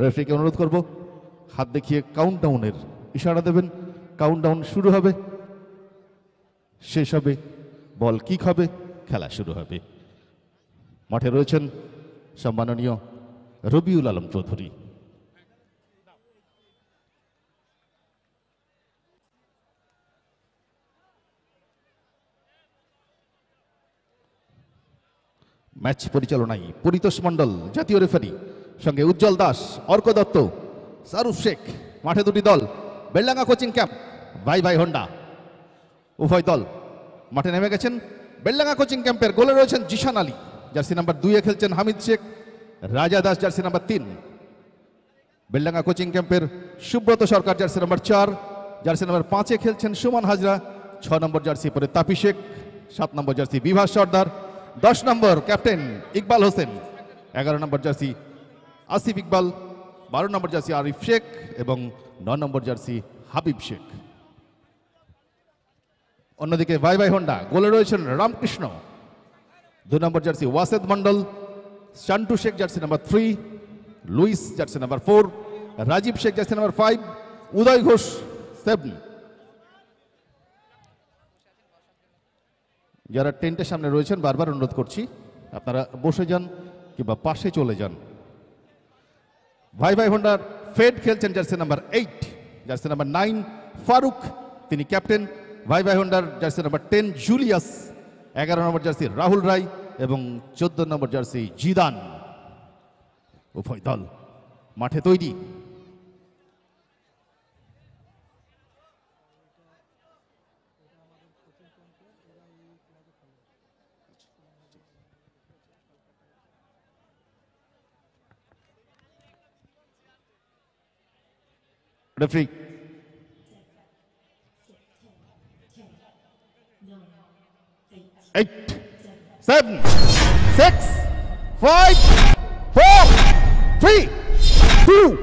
S2: রেফারিকে অনুরোধ করব হাত দেখিয়ে কাউন্টডাউনের ইশারা দেবেন কাউন্টডাউন শুরু হবে শেষ হবে বল কিক হবে খেলা শুরু হবে মাঠে রয়েছেন সম্মাননীয় রবিউল আলম চৌধুরী ম্যাচ পরিচালনায় পরিতোষ মণ্ডল জাতীয় রেফারি সঙ্গে উজ্জ্বল দাস অর্ক দত্ত সারুফ শেখ মাঠে দুটি দল বেল্লাঙ্গা কোচিং ক্যাম্প ভাই ভাই হন্ডা উভয় দল মাঠে নেমে গেছেন বেল্লাঙ্গা কোচিং ক্যাম্পের গোলে রয়েছেন জিশান আলী জার্সি নাম্বার দুইয়ে খেলছেন হামিদ শেখ রাজা দাস জার্সি নাম্বার তিন বেল্লাঙ্গা কোচিং ক্যাম্পের সুব্রত সরকার জার্সি নাম্বার চার জার্সি নাম্বার পাঁচে খেলছেন সুমন হাজরা ছ নম্বর জার্সি পরে তাপি শেখ সাত নম্বর জার্সি বিভাস সর্দার দশ নম্বর ক্যাপ্টেন ইকবাল হোসেন এগারো নম্বর জার্সি আসিফ ইকবাল বারো নম্বর জার্সি আরিফ শেখ এবং ন নম্বর জার্সি হাবিব শেখ অন্যদিকে ভাই ভাই হন্ডা গোলে রয়েছেন রামকৃষ্ণ দুই number jersey Wased Mondal Shantu Sheikh jersey number three Louis jersey number four Rajib Sheikh jersey number five Uday Ghosh seven যারা টেন্টের সামনে রয়েছেন বারবার অনুরোধ করছি আপনারা বসে যান কিংবা পাশে চলে যান ভাই ভাই হোন্ডার ফেড খেলছেন jersey number eight jersey number nine Farooq তিনি ক্যাপ্টেন ভাই ভাই হোন্ডার জার্সি নাম্বার টেন জুলিয়াস এগারো নম্বর জার্সি রাহুল রায় এবং চোদ্দ নম্বর জার্সি জিদান উভয় দল মাঠে তৈরি Rafiq. Eight, seven, six, five, four, three, two,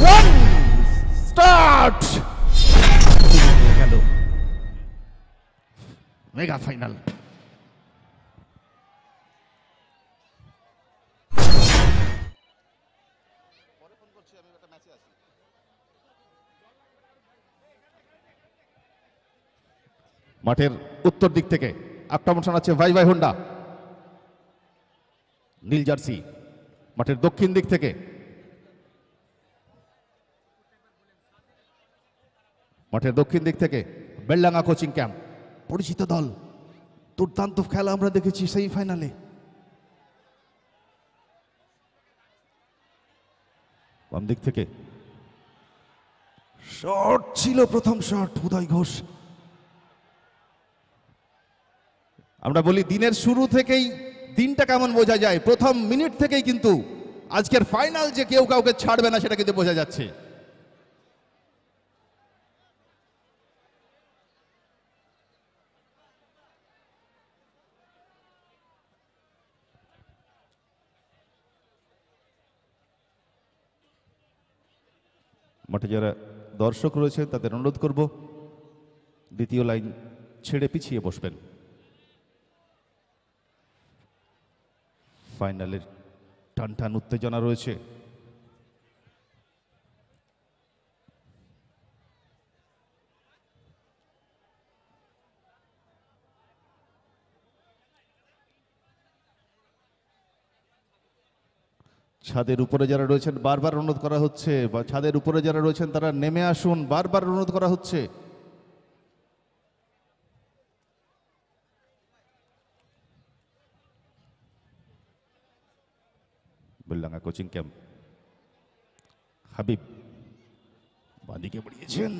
S2: one. Start. Mega final. মাঠের উত্তর দিক থেকে আক্রমণ শোনাচ্ছে ভাই ভাই হুন্ডা নীল জার্সি মাঠের দক্ষিণ দিক থেকে মাঠের দক্ষিণ দিক থেকে বেল্লাঙ্গা কোচিং ক্যাম্প পরিচিত দল দুর্দান্ত খেলা আমরা দেখেছি সেমিফাইনালে বাম দিক থেকে শট ছিল প্রথম শট উদয় ঘোষ আমরা বলি দিনের শুরু থেকেই দিনটা কেমন বোঝা যায় প্রথম মিনিট থেকেই কিন্তু আজকের ফাইনাল যে কেউ কাউকে ছাড়বে না সেটা কিন্তু বোঝা যাচ্ছে মাঠে যারা দর্শক রয়েছে তাদের অনুরোধ করব দ্বিতীয় লাইন ছেড়ে পিছিয়ে বসবেন ফাইনালের টান টান উত্তেজনা রয়েছে ছাদের উপরে যারা রয়েছেন বারবার অনুরোধ করা হচ্ছে বা ছাদের উপরে যারা রয়েছেন তারা নেমে আসুন বারবার অনুরোধ করা হচ্ছে বেল্লাঙ্গা কোচিং ক্যাম্প হাবিব বাঁদিকে বাড়িয়েছেন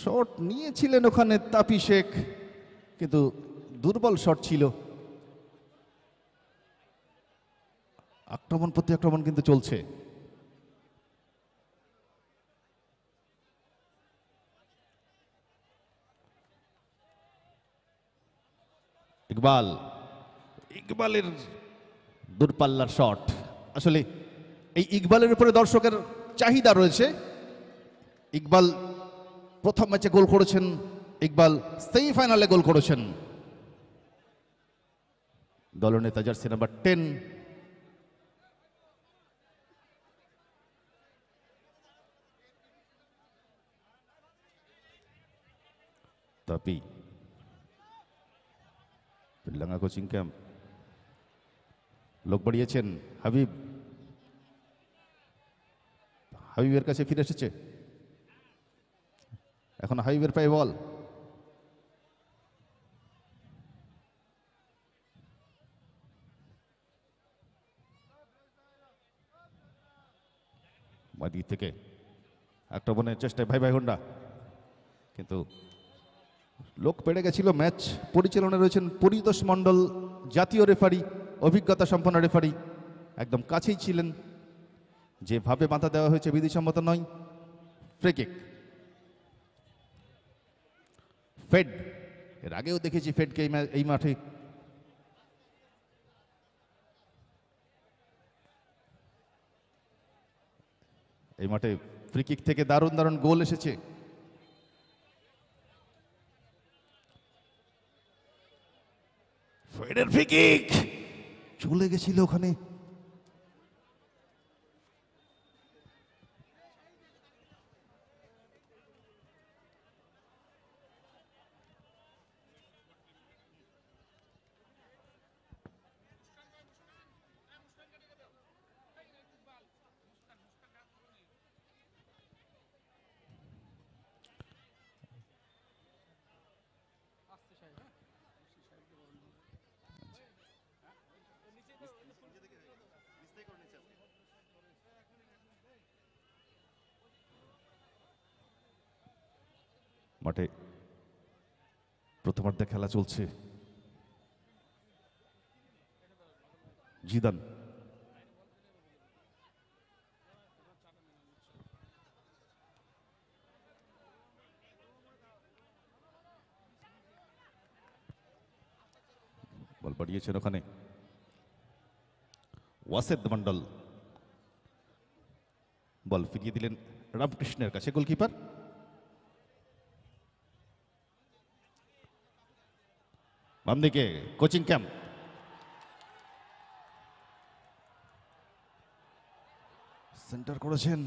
S2: শট নিয়েছিলেন ওখানে তাপি শেখ কিন্তু দুর্বল শট ছিল আক্রমণ প্রতি আক্রমণ কিন্তু চলছে ইকবাল ইকবালের দূরপাল্লার শট আসলে এই ইকবালের উপরে দর্শকের চাহিদা রয়েছে ইকবাল প্রথম ম্যাচে গোল করেছেন ইকবাল সেমিফাইনালে গোল করেছেন নেতা jersey number ten tapi berlanga coaching camp লোক বাড়িয়েছেন হাবিব হাবিবের কাছে ফিরে এসেছে এখন হাবিবের পায়ে বল দিক থেকে বোনের চেষ্টায় ভাই ভাই হন্ডা কিন্তু লোক পেড়ে গেছিল ম্যাচ পরিচালনা রয়েছেন পরিতোষ মণ্ডল জাতীয় রেফারি অভিজ্ঞতা সম্পন্ন রেফারি একদম কাছেই ছিলেন যেভাবে বাঁধা দেওয়া হয়েছে বিধিসম্মত নয় ফ্রেকিক ফেড এর আগেও দেখেছি ফেডকে এই মাঠে এই মাঠে ফ্রিকিক থেকে দারুণ দারুণ গোল এসেছে
S4: ফেডের ফ্রিকিক
S2: চলে গেছিল ওখানে মধ্যে খেলা চলছে জিদান বল পাঠিয়েছেন ওখানে ওয়াসেদ মন্ডল বল ফিরিয়ে দিলেন রামকৃষ্ণের কাছে গোলকিপার বাম দিকে কোচিং ক্যাম্প সেন্টার করেছেন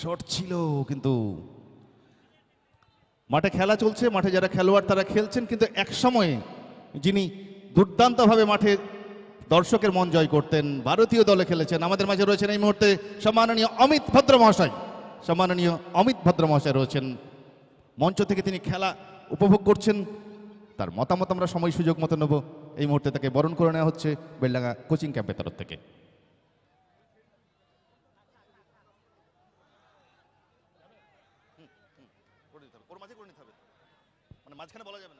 S2: শট ছিল কিন্তু মাঠে খেলা চলছে মাঠে যারা খেলোয়াড় তারা খেলছেন কিন্তু এক সময়ে যিনি দুর্দান্তভাবে মাঠে দর্শকের মন জয় করতেন ভারতীয় দলে খেলেছেন আমাদের মাঝে রয়েছেন এই মুহূর্তে সম্মাননীয় অমিত ভদ্র মহাশয় সম্মাননীয় অমিত ভদ্র মহাশয় রয়েছেন মঞ্চ থেকে তিনি খেলা উপভোগ করছেন তার মতামত আমরা সময় সুযোগ মতো নেব এই মুহূর্তে তাকে বরণ করে নেওয়া হচ্ছে বেলডাঙ্গা কোচিং ক্যাম্পের তরফ থেকে মাঝখানে বলা যাবে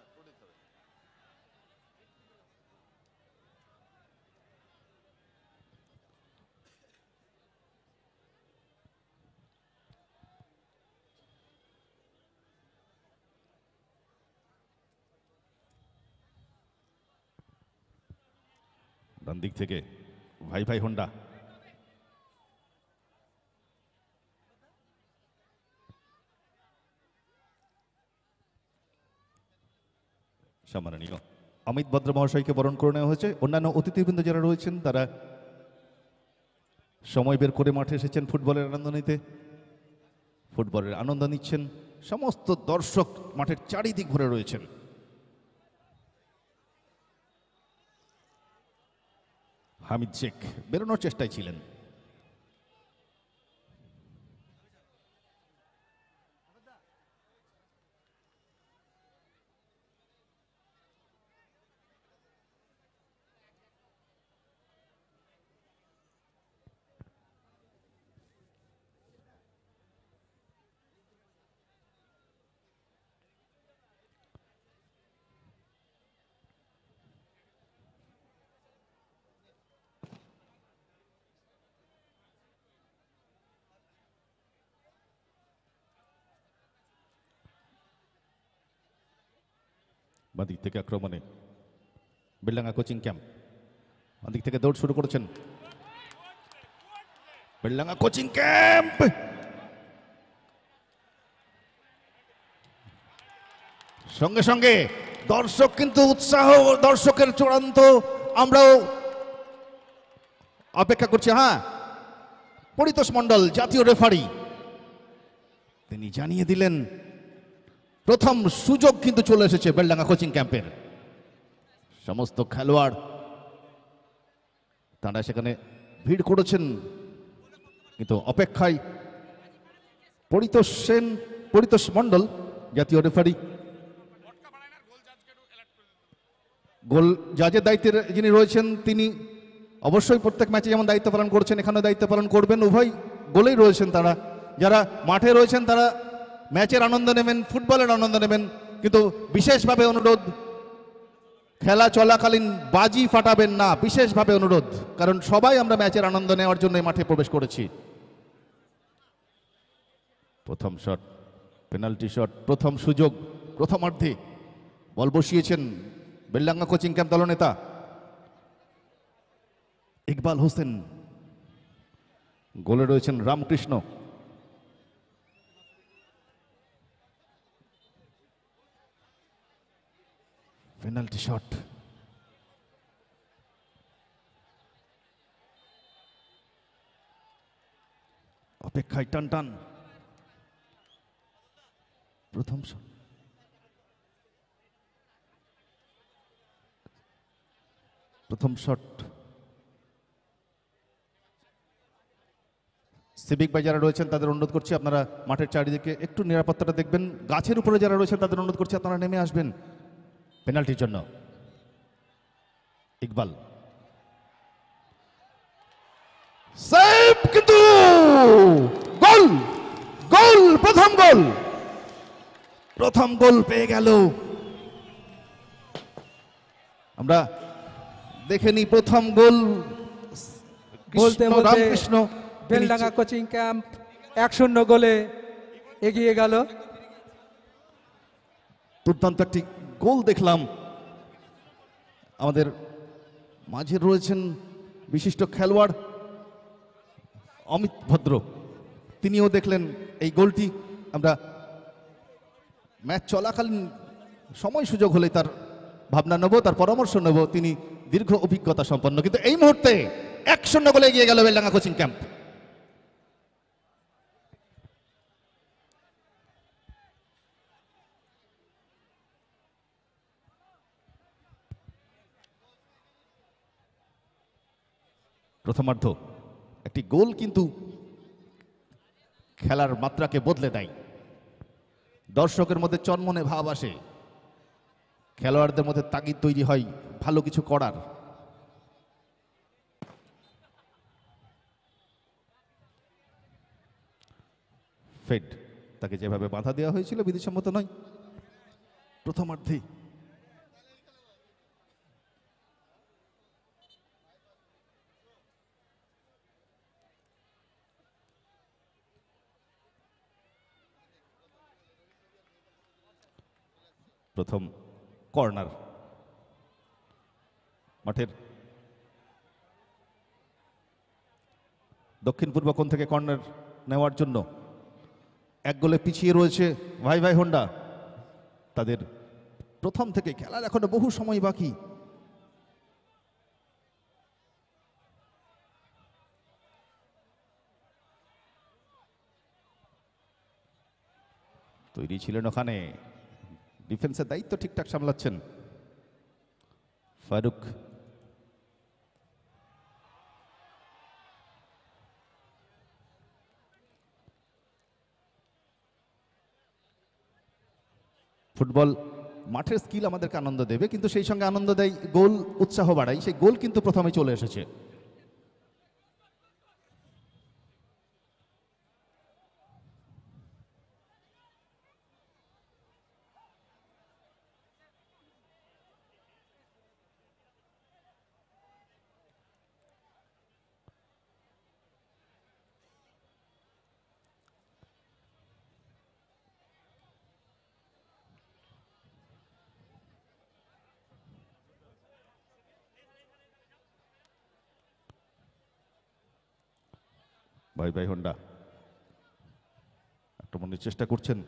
S2: ডান দিক থেকে ভাই ভাই হোন্ডা সম্মাননীয় অমিত ভদ্র মহাশয়কে বরণ করে নেওয়া হয়েছে অন্যান্য অতিথিবৃন্দ যারা রয়েছেন তারা সময় বের করে মাঠে এসেছেন ফুটবলের আনন্দ নিতে ফুটবলের আনন্দ নিচ্ছেন সমস্ত দর্শক মাঠের চারিদিক ঘুরে রয়েছেন হামিদ শেখ বেরোনোর চেষ্টায় ছিলেন বাঁদিক থেকে আক্রমণে বেলডাঙ্গা কোচিং ক্যাম্প বাঁদিক থেকে দৌড় শুরু করেছেন বেলডাঙ্গা কোচিং ক্যাম্প সঙ্গে সঙ্গে দর্শক কিন্তু উৎসাহ দর্শকের চূড়ান্ত আমরাও অপেক্ষা করছি হ্যাঁ পরিতোষ মণ্ডল জাতীয় রেফারি তিনি জানিয়ে দিলেন প্রথম সুযোগ কিন্তু চলে এসেছে বেলডাঙ্গা কোচিং ক্যাম্পের সমস্ত খেলোয়াড় তারা সেখানে ভিড় করেছেন কিন্তু অপেক্ষায় পরিতোষ সেন পরিতোষ মণ্ডল জাতীয় রেফারি গোল জাজের দায়িত্বের যিনি রয়েছেন তিনি অবশ্যই প্রত্যেক ম্যাচে যেমন দায়িত্ব পালন করছেন এখানেও দায়িত্ব পালন করবেন উভয় গোলেই রয়েছেন তারা যারা মাঠে রয়েছেন তারা ম্যাচের আনন্দ নেবেন ফুটবলের আনন্দ নেবেন কিন্তু বিশেষভাবে অনুরোধ খেলা চলাকালীন বাজি ফাটাবেন না বিশেষভাবে অনুরোধ কারণ সবাই আমরা ম্যাচের আনন্দ নেওয়ার জন্য মাঠে প্রবেশ করেছি প্রথম শট পেনাল্টি শট প্রথম সুযোগ প্রথমার্ধে বল বসিয়েছেন বেল্লাঙ্গা কোচিং ক্যাম্প দলনেতা ইকবাল হোসেন গোলে রয়েছেন রামকৃষ্ণ পেনাল্টি শট অপেক্ষায় টান টান প্রথম শট প্রথম শট সিভিক ভাই যারা রয়েছেন তাদের অনুরোধ করছি আপনারা মাঠের চারিদিকে একটু নিরাপত্তাটা দেখবেন গাছের উপরে যারা রয়েছেন তাদের অনুরোধ করছি আপনারা নেমে আসবেন পেনাল্টির জন্য ইকবাল কিন্তু গোল গোল প্রথম গোল প্রথম গোল পেয়ে গেল আমরা দেখে নি প্রথম গোল বলতে রামকৃষ্ণ বেলডাঙ্গা
S1: কোচিং ক্যাম্প এক শূন্য গোলে
S2: এগিয়ে গেল দুর্দান্ত একটি গোল দেখলাম আমাদের মাঝে রয়েছেন বিশিষ্ট খেলোয়াড় অমিত ভদ্র তিনিও দেখলেন এই গোলটি আমরা ম্যাচ চলাকালীন সময় সুযোগ হলে তার ভাবনা নেব তার পরামর্শ নেব তিনি দীর্ঘ অভিজ্ঞতা সম্পন্ন কিন্তু এই মুহূর্তে এক শূন্য গোলে এগিয়ে গেল বেলডাঙ্গা কোচিং ক্যাম্প প্রথমার্ধ একটি গোল কিন্তু খেলার মাত্রাকে বদলে দেয় দর্শকের মধ্যে চন্মনে ভাব আসে খেলোয়াড়দের মধ্যে তাগিদ তৈরি হয় ভালো কিছু করার ফেড তাকে যেভাবে বাধা দেওয়া হয়েছিল বিধিসম্মত নয় প্রথমার্ধে প্রথম কর্নার মাঠের দক্ষিণ পূর্ব কোণ থেকে কর্নার নেওয়ার জন্য এক গোলে পিছিয়ে রয়েছে ভাই ভাই হোন্ডা তাদের প্রথম থেকে খেলার এখনো বহু সময় বাকি তৈরি ছিলেন ওখানে ডিফেন্সের দায়িত্ব ঠিকঠাক সামলাচ্ছেন ফারুক ফুটবল মাঠের স্কিল আমাদেরকে আনন্দ দেবে কিন্তু সেই সঙ্গে আনন্দ দেয় গোল উৎসাহ বাড়ায় সেই গোল কিন্তু প্রথমে চলে এসেছে ভাই ভাই হন্ডা মনে চেষ্টা করছেন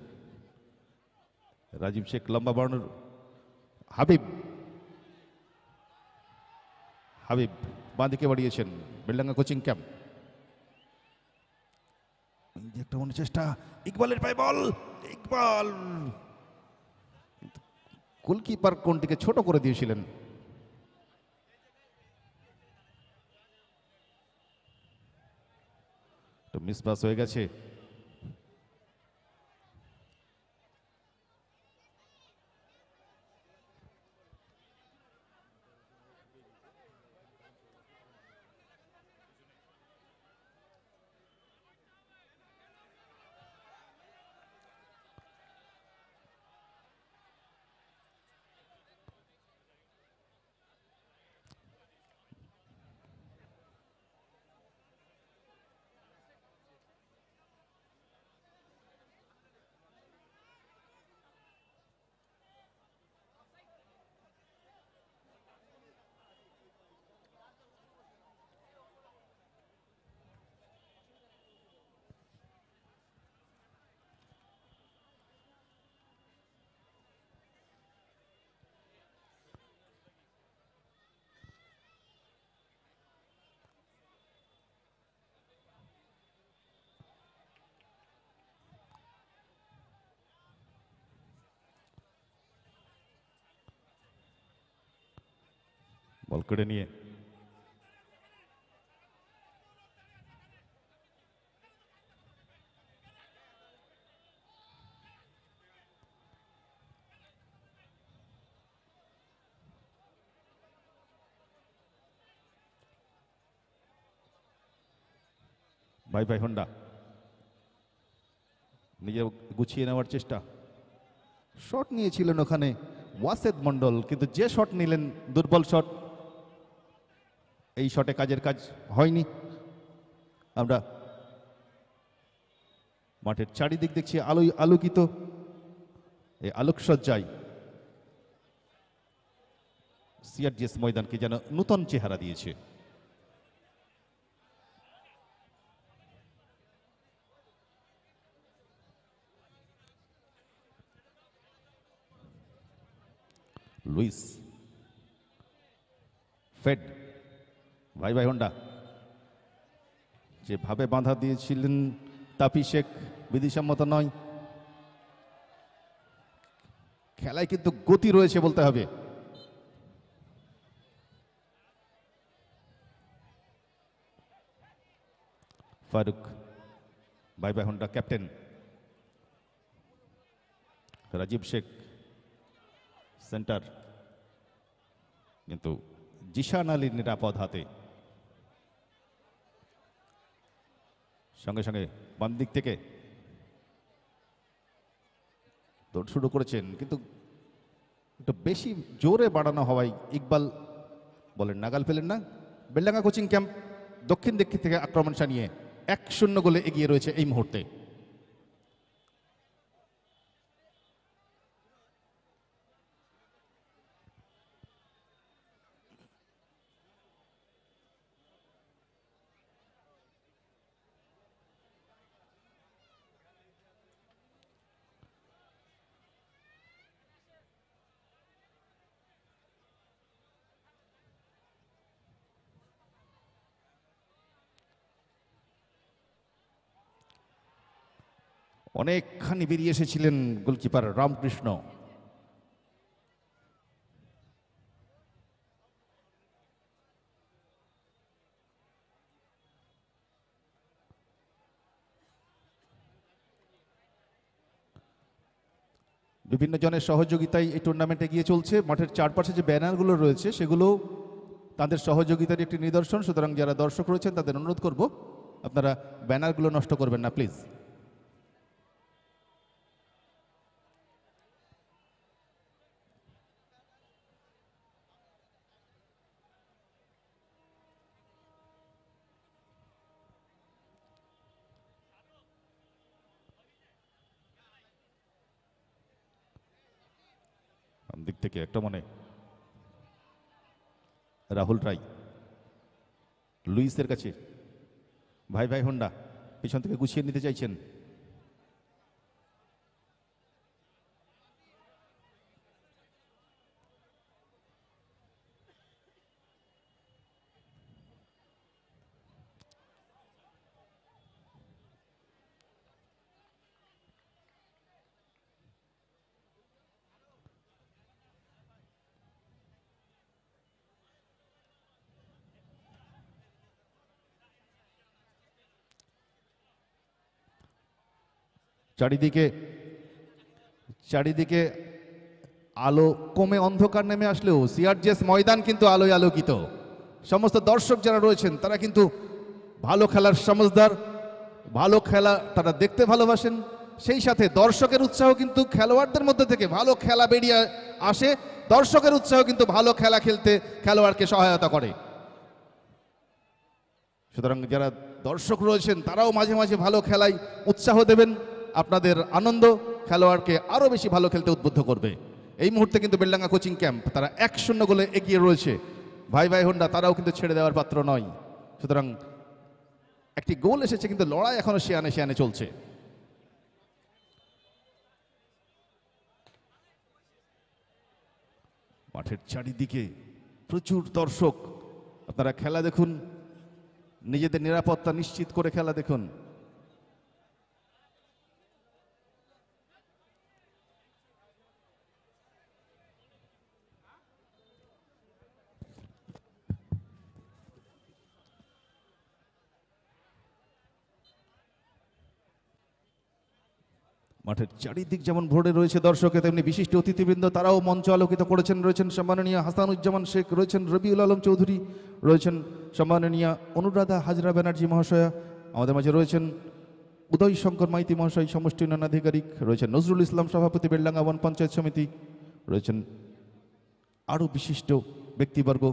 S2: রাজীব শেখ লম্বা বাড়ানোর হাবিব হাবিব বাঁদিকে বাড়িয়েছেন বেলডাঙ্গা কোচিং ক্যাম্প একটা মনে চেষ্টা ইকবালের পায়ে বল ইকবাল গোলকিপার কোনটিকে ছোট করে দিয়েছিলেন তো মিস পাস হয়ে গেছে বল করে নিয়ে ভাই ভাই হন্ডা নিজে গুছিয়ে নেওয়ার চেষ্টা শট নিয়েছিলেন ওখানে ওয়াসেদ মন্ডল কিন্তু যে শট নিলেন দুর্বল শট এই শটে কাজের কাজ হয়নি আমরা মাঠের চারিদিক দেখছি আলোই আলোকিত এই আলোকসজ্জায় সিআরজিএস ময়দানকে যেন নূতন চেহারা দিয়েছে লুইস ফেড ভাই ভাই হোন্ডা যেভাবে বাধা দিয়েছিলেন তাপি শেখ বিধিসম্মত নয় খেলায় কিন্তু গতি রয়েছে বলতে হবে Farooq Bhai Bhai Honda captain Rajib Sheikh centre কিন্তু জিশান আলীর নিরাপদ হাতে সঙ্গে সঙ্গে বাম দিক থেকে দৌড় শুরু করেছেন কিন্তু একটু বেশি জোরে বাড়ানো হওয়ায় ইকবাল বলেন নাগাল ফেলেন না বেলডাঙ্গা কোচিং ক্যাম্প দক্ষিণ দিক থেকে আক্রমণ সানিয়ে এক শূন্য গোলে এগিয়ে রয়েছে এই মুহূর্তে অনেকখানি বেরিয়ে এসেছিলেন গোলকিপার রামকৃষ্ণ বিভিন্ন জনের সহযোগিতায় এই টুর্নামেন্টে গিয়ে চলছে মাঠের চারপাশে যে ব্যানারগুলো রয়েছে সেগুলো তাদের সহযোগিতার একটি নিদর্শন সুতরাং যারা দর্শক রয়েছেন তাদের অনুরোধ করব আপনারা ব্যানারগুলো নষ্ট করবেন না প্লিজ থেকে একটা মনে রাহুল রাই লুইসের কাছে ভাই ভাই হোন্ডা পিছন থেকে গুছিয়ে নিতে চাইছেন চারিদিকে চারিদিকে আলো কমে অন্ধকার নেমে আসলেও সিআরজিএস ময়দান কিন্তু আলোয় আলোকিত সমস্ত দর্শক যারা রয়েছেন তারা কিন্তু ভালো খেলার সমজদার ভালো খেলা তারা দেখতে ভালোবাসেন সেই সাথে দর্শকের উৎসাহ কিন্তু খেলোয়াড়দের মধ্যে থেকে ভালো খেলা বেরিয়ে আসে দর্শকের উৎসাহ কিন্তু ভালো খেলা খেলতে খেলোয়াড়কে সহায়তা করে সুতরাং যারা দর্শক রয়েছেন তারাও মাঝে মাঝে ভালো খেলায় উৎসাহ দেবেন আপনাদের আনন্দ খেলোয়াড়কে আরও বেশি ভালো খেলতে উদ্বুদ্ধ করবে এই মুহূর্তে কিন্তু বেলডাঙ্গা কোচিং ক্যাম্প তারা এক শূন্য গোলে এগিয়ে রয়েছে ভাই ভাই হোন্ডা তারাও কিন্তু ছেড়ে দেওয়ার পাত্র নয় সুতরাং একটি গোল এসেছে কিন্তু লড়াই এখনও শেয়ানে শেয়ানে চলছে মাঠের চারিদিকে প্রচুর দর্শক আপনারা খেলা দেখুন নিজেদের নিরাপত্তা নিশ্চিত করে খেলা দেখুন মাঠের চারিদিক যেমন ভরে রয়েছে দর্শকে তেমনি বিশিষ্ট অতিথিবৃন্দ তারাও মঞ্চ আলোকিত করেছেন রয়েছেন সম্মাননীয় হাসানুজ্জামান শেখ রয়েছেন রবিউল আলম চৌধুরী রয়েছেন সম্মাননীয় অনুরাধা হাজরা ব্যানার্জি মহাশয়া আমাদের মাঝে রয়েছেন উদয় শঙ্কর মাইতি মহাশয় সমষ্টি উন্নয়ন আধিকারিক রয়েছেন নজরুল ইসলাম সভাপতি বেড়লাঙ্গা বন পঞ্চায়েত সমিতি রয়েছেন আরও বিশিষ্ট ব্যক্তিবর্গ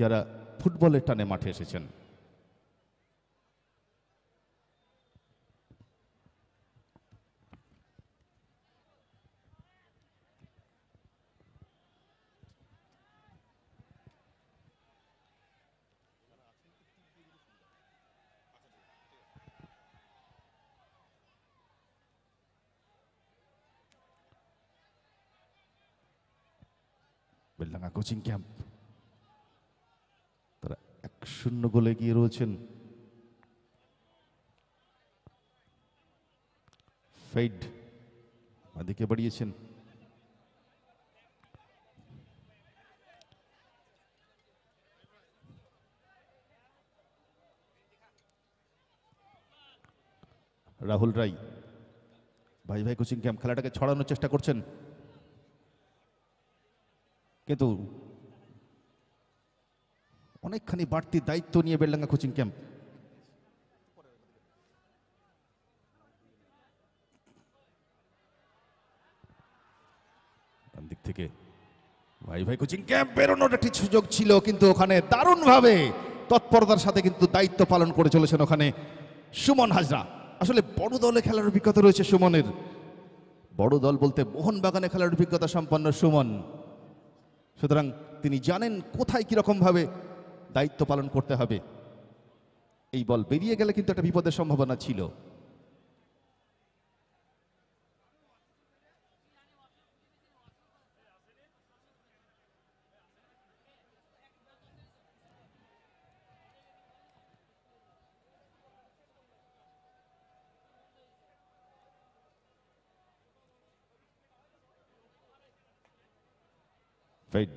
S2: যারা ফুটবলের টানে মাঠে এসেছেন বেলডাঙ্গা কোচিং ক্যাম্প তারা এক শূন্য গোলে গিয়ে রয়েছেন ফেড দিকে বাড়িয়েছেন রাহুল রাই ভাই ভাই কোচিং ক্যাম্প খেলাটাকে ছড়ানোর চেষ্টা করছেন কিন্তু অনেকখানি বাড়তি দায়িত্ব নিয়ে বেলডাঙ্গা কোচিং ক্যাম্প দিক থেকে ভাই ভাই কোচিং ক্যাম্প বেরোনোর একটি সুযোগ ছিল কিন্তু ওখানে দারুণভাবে তৎপরতার সাথে কিন্তু দায়িত্ব পালন করে চলেছেন ওখানে সুমন হাজরা আসলে বড় দলে খেলার অভিজ্ঞতা রয়েছে সুমনের বড় দল বলতে মোহনবাগানে খেলার অভিজ্ঞতা সম্পন্ন সুমন সুতরাং তিনি জানেন কোথায় কীরকমভাবে দায়িত্ব পালন করতে হবে এই বল বেরিয়ে গেলে কিন্তু একটা বিপদের সম্ভাবনা ছিল ফেড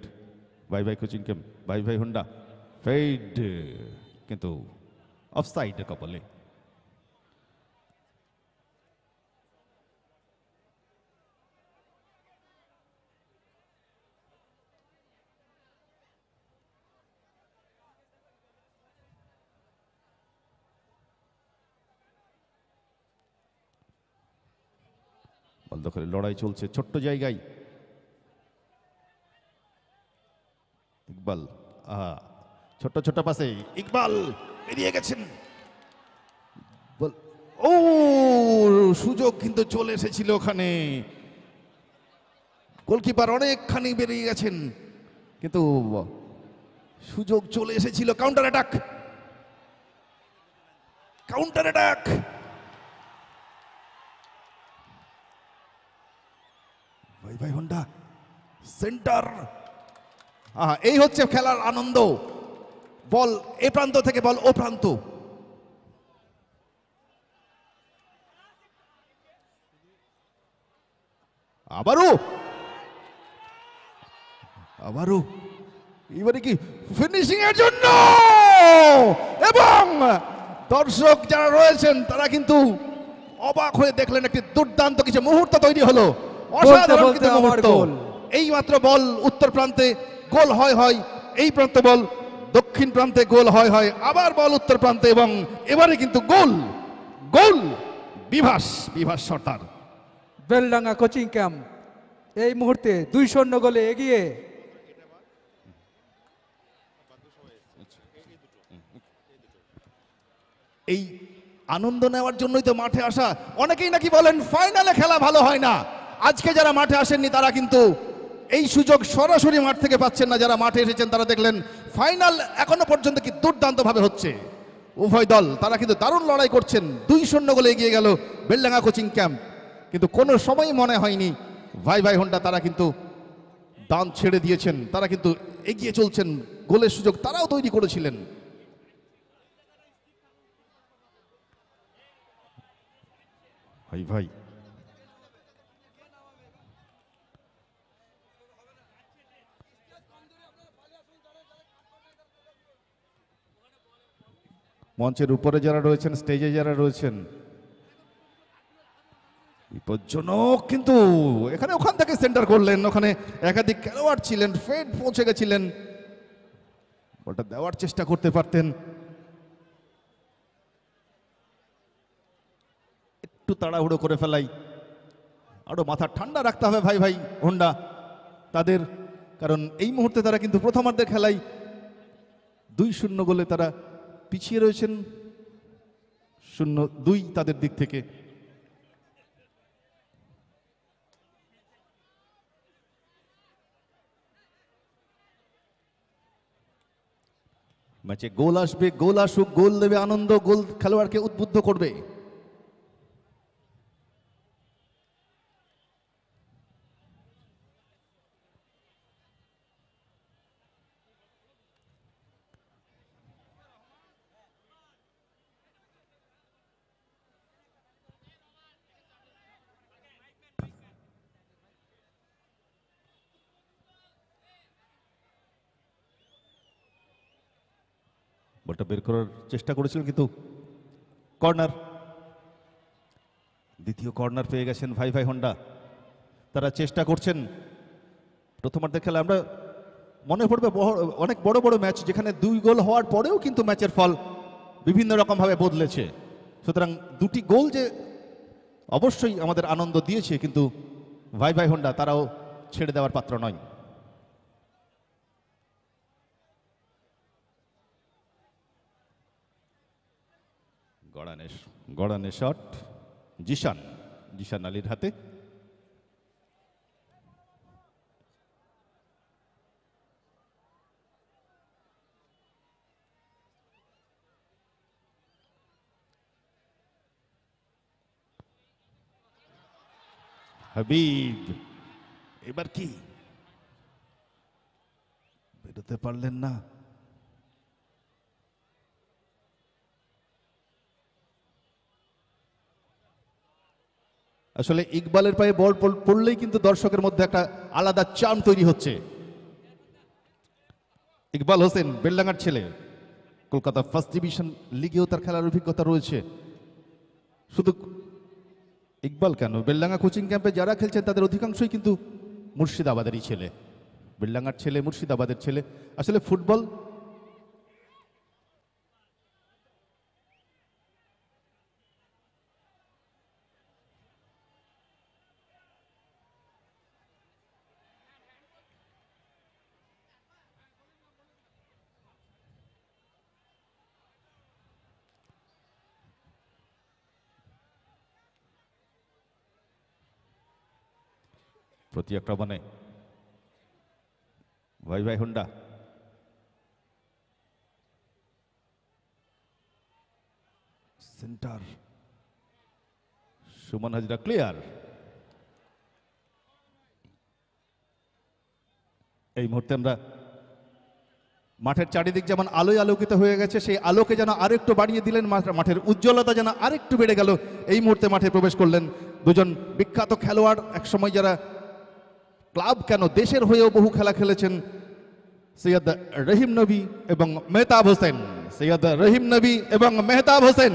S2: Bhai Bhai coaching camp Bhai Bhai Honda ফেড কিন্তু অফসাইড কপালে লড়াই চলছে ছোট্ট জায়গায় ইকবাল ছোট্ট ছোট্ট পাশে ইকবাল বেরিয়ে গেছেন ও সুযোগ কিন্তু চলে এসেছিল ওখানে গোলকিপার অনেকখানি বেরিয়ে গেছেন কিন্তু সুযোগ চলে এসেছিল কাউন্টার অ্যাটাক কাউন্টার অ্যাটাক ভাই ভাই হন্ডা সেন্টার এই হচ্ছে খেলার আনন্দ বল এ প্রান্ত থেকে বল ও প্রান্ত আবারও আবারও এবারে কি ফিনিশিং এর জন্য এবং দর্শক যারা রয়েছেন তারা কিন্তু অবাক হয়ে দেখলেন একটি দুর্দান্ত কিছু মুহূর্ত তৈরি হলো অসাধারণ মুহূর্ত এই মাত্র বল উত্তর প্রান্তে গোল হয় হয় এই প্রান্তে বল দক্ষিণ প্রান্তে গোল হয় হয় আবার বল উত্তর প্রান্তে এবং এবারে কিন্তু goal goal Bibhas Bibhas Sardar Beldanga
S1: coaching camp এই মুহূর্তে দুই শূন্য গোলে এগিয়ে
S2: এই আনন্দ নেওয়ার জন্যই তো মাঠে আসা অনেকেই নাকি বলেন ফাইনালে খেলা ভালো হয় না আজকে যারা মাঠে আসেননি তারা কিন্তু এই সুযোগ সরাসরি মাঠ থেকে পাচ্ছেন না যারা মাঠে এসেছেন তারা দেখলেন ফাইনাল এখনো পর্যন্ত কি দুর্দান্তভাবে হচ্ছে উভয় দল তারা কিন্তু দারুণ লড়াই করছেন দুই শূন্য গোলে এগিয়ে গেল বেলডাঙ্গা কোচিং ক্যাম্প কিন্তু কোনো সময় মনে হয়নি ভাই ভাই হন্ডা তারা কিন্তু দান ছেড়ে দিয়েছেন তারা কিন্তু এগিয়ে চলছেন গোলের সুযোগ তারাও তৈরি করেছিলেন ভাই ভাই মঞ্চের উপরে যারা রয়েছেন স্টেজে যারা রয়েছেন বিপজ্জনক কিন্তু এখানে ওখান থেকে সেন্টার করলেন ওখানে একাধিক খেলোয়াড় ছিলেন ফেড পৌঁছে গেছিলেন বলটা দেওয়ার চেষ্টা করতে পারতেন একটু তাড়াহুড়ো করে ফেলাই আরও মাথা ঠান্ডা রাখতে হবে ভাই ভাই হোন্ডা তাদের কারণ এই মুহূর্তে তারা কিন্তু প্রথমার্ধে খেলায় দুই শূন্য গোলে তারা পিছিয়ে রয়েছেন শূন্য দুই তাদের দিক থেকে ম্যাচে গোল আসবে গোল আসুক গোল দেবে আনন্দ গোল খেলোয়াড়কে উদ্বুদ্ধ করবে বলটা বের করার চেষ্টা করেছিলেন কিন্তু কর্নার দ্বিতীয় কর্নার পেয়ে গেছেন ভাই ভাই হন্ডা তারা চেষ্টা করছেন প্রথমার্ধে খেলা আমরা মনে পড়বে অনেক বড় বড় ম্যাচ যেখানে দুই গোল হওয়ার পরেও কিন্তু ম্যাচের ফল বিভিন্ন রকমভাবে বদলেছে সুতরাং দুটি গোল যে অবশ্যই আমাদের আনন্দ দিয়েছে কিন্তু ভাই ভাই হন্ডা তারাও ছেড়ে দেওয়ার পাত্র নয় গড়ানেশ গড়ানে শট জিশান জিশান আলীর হাতে হাবিব এবার কি বেরোতে পারলেন না আসলে ইকবালের পায়ে বল পড়লেই কিন্তু দর্শকের মধ্যে একটা আলাদা চার্ম তৈরি হচ্ছে ইকবাল হোসেন বেলডাঙ্গার ছেলে কলকাতা ফার্স্ট ডিভিশন লিগেও তার খেলার অভিজ্ঞতা রয়েছে শুধু ইকবাল কেন বেলডাঙ্গা কোচিং ক্যাম্পে যারা খেলছেন তাদের অধিকাংশই কিন্তু মুর্শিদাবাদেরই ছেলে বেলডাঙ্গার ছেলে মুর্শিদাবাদের ছেলে আসলে ফুটবল মানে Bhai Bhai Honda centre Suman Hazra clear এই মুহূর্তে আমরা মাঠের চারিদিক যেমন আলোয় আলোকিত হয়ে গেছে সেই আলোকে যেন আরেকটু বাড়িয়ে দিলেন মাঠের উজ্জ্বলতা যেন আরেকটু বেড়ে গেল এই মুহূর্তে মাঠে প্রবেশ করলেন দুজন বিখ্যাত খেলোয়াড় একসময় যারা ক্লাব কেন দেশের হয়েও বহু খেলা খেলেছেন সৈয়দ রহিম নবী এবং মেহতাব হোসেন সৈয়দ রহিম নবী এবং মেহতাব হোসেন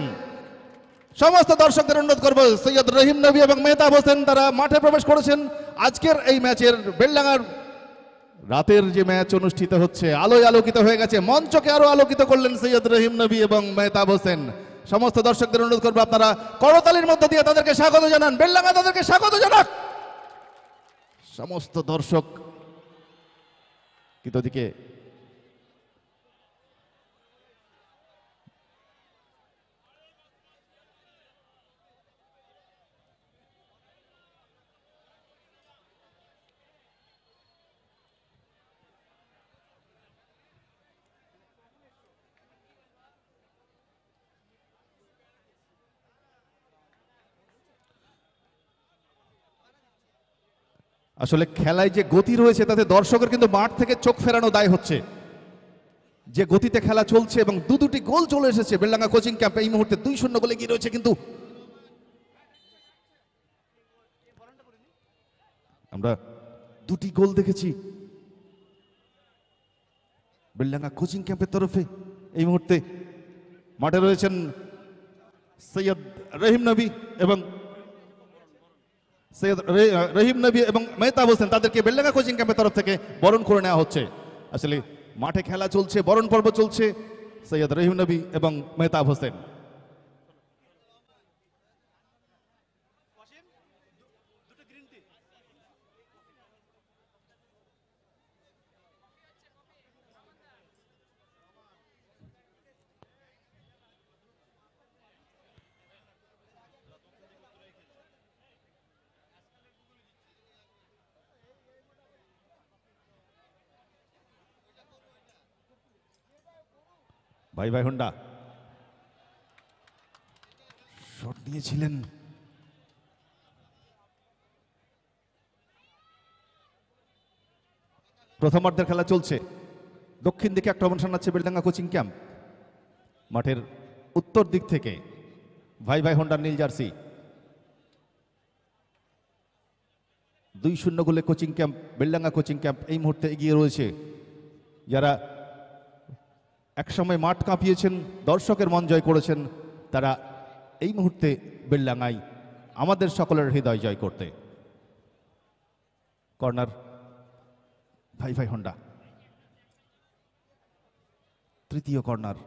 S2: সমস্ত দর্শকদের অনুরোধ করব সৈয়দ রহিম নবী এবং মেহতাব হোসেন তারা মাঠে প্রবেশ করেছেন আজকের এই ম্যাচের বেলডাঙ্গার রাতের যে ম্যাচ অনুষ্ঠিত হচ্ছে আলোয় আলোকিত হয়ে গেছে মঞ্চকে আরো আলোকিত করলেন সৈয়দ রহিম নবী এবং মেহতাব হোসেন সমস্ত দর্শকদের অনুরোধ করবো আপনারা করতালির মধ্য দিয়ে তাদেরকে স্বাগত জানান বেল্লাঙ্গা তাদেরকে স্বাগত জানাক সমস্ত দর্শক কিন্তু ওদিকে আসলে খেলায় যে গতি রয়েছে তাতে দর্শকের কিন্তু মাঠ থেকে চোখ ফেরানো দায় হচ্ছে যে গতিতে খেলা চলছে এবং দু দুটি গোল চলে এসেছে বেলডাঙ্গা কোচিং ক্যাম্পে এই মুহূর্তে দুই শূন্য গোলে গিয়ে রয়েছে কিন্তু আমরা দুটি গোল দেখেছি বেলডাঙ্গা কোচিং ক্যাম্পের তরফে এই মুহূর্তে মাঠে রয়েছেন সৈয়দ রহিম নবী এবং সৈয়দ রহিম নবী এবং মেহতাব হোসেন তাদেরকে বেল্লাঙ্গা কোচিং ক্যাম্পের তরফ থেকে বরণ করে নেওয়া হচ্ছে আসলে মাঠে খেলা চলছে বরণ পর্ব চলছে সৈয়দ রহিম নবী এবং মেহতাব হোসেন ভাই ভাই হোন্ডা শট নিয়েছিলেন প্রথমার্ধের খেলা চলছে দক্ষিণ দিকে একটা অবসান আছে বেলডাঙ্গা কোচিং ক্যাম্প মাঠের উত্তর দিক থেকে ভাই ভাই হন্ডার নীল জার্সি দুই শূন্য গোলে coaching camp Beldanga coaching camp এই মুহূর্তে এগিয়ে রয়েছে যারা একসময় মাঠ কাঁপিয়েছেন দর্শকের মন জয় করেছেন তারা এই মুহূর্তে বেল্লাঙ্গাই আমাদের সকলের হৃদয় জয় করতে কর্নার ভাই ভাই হন্ডা তৃতীয় কর্নার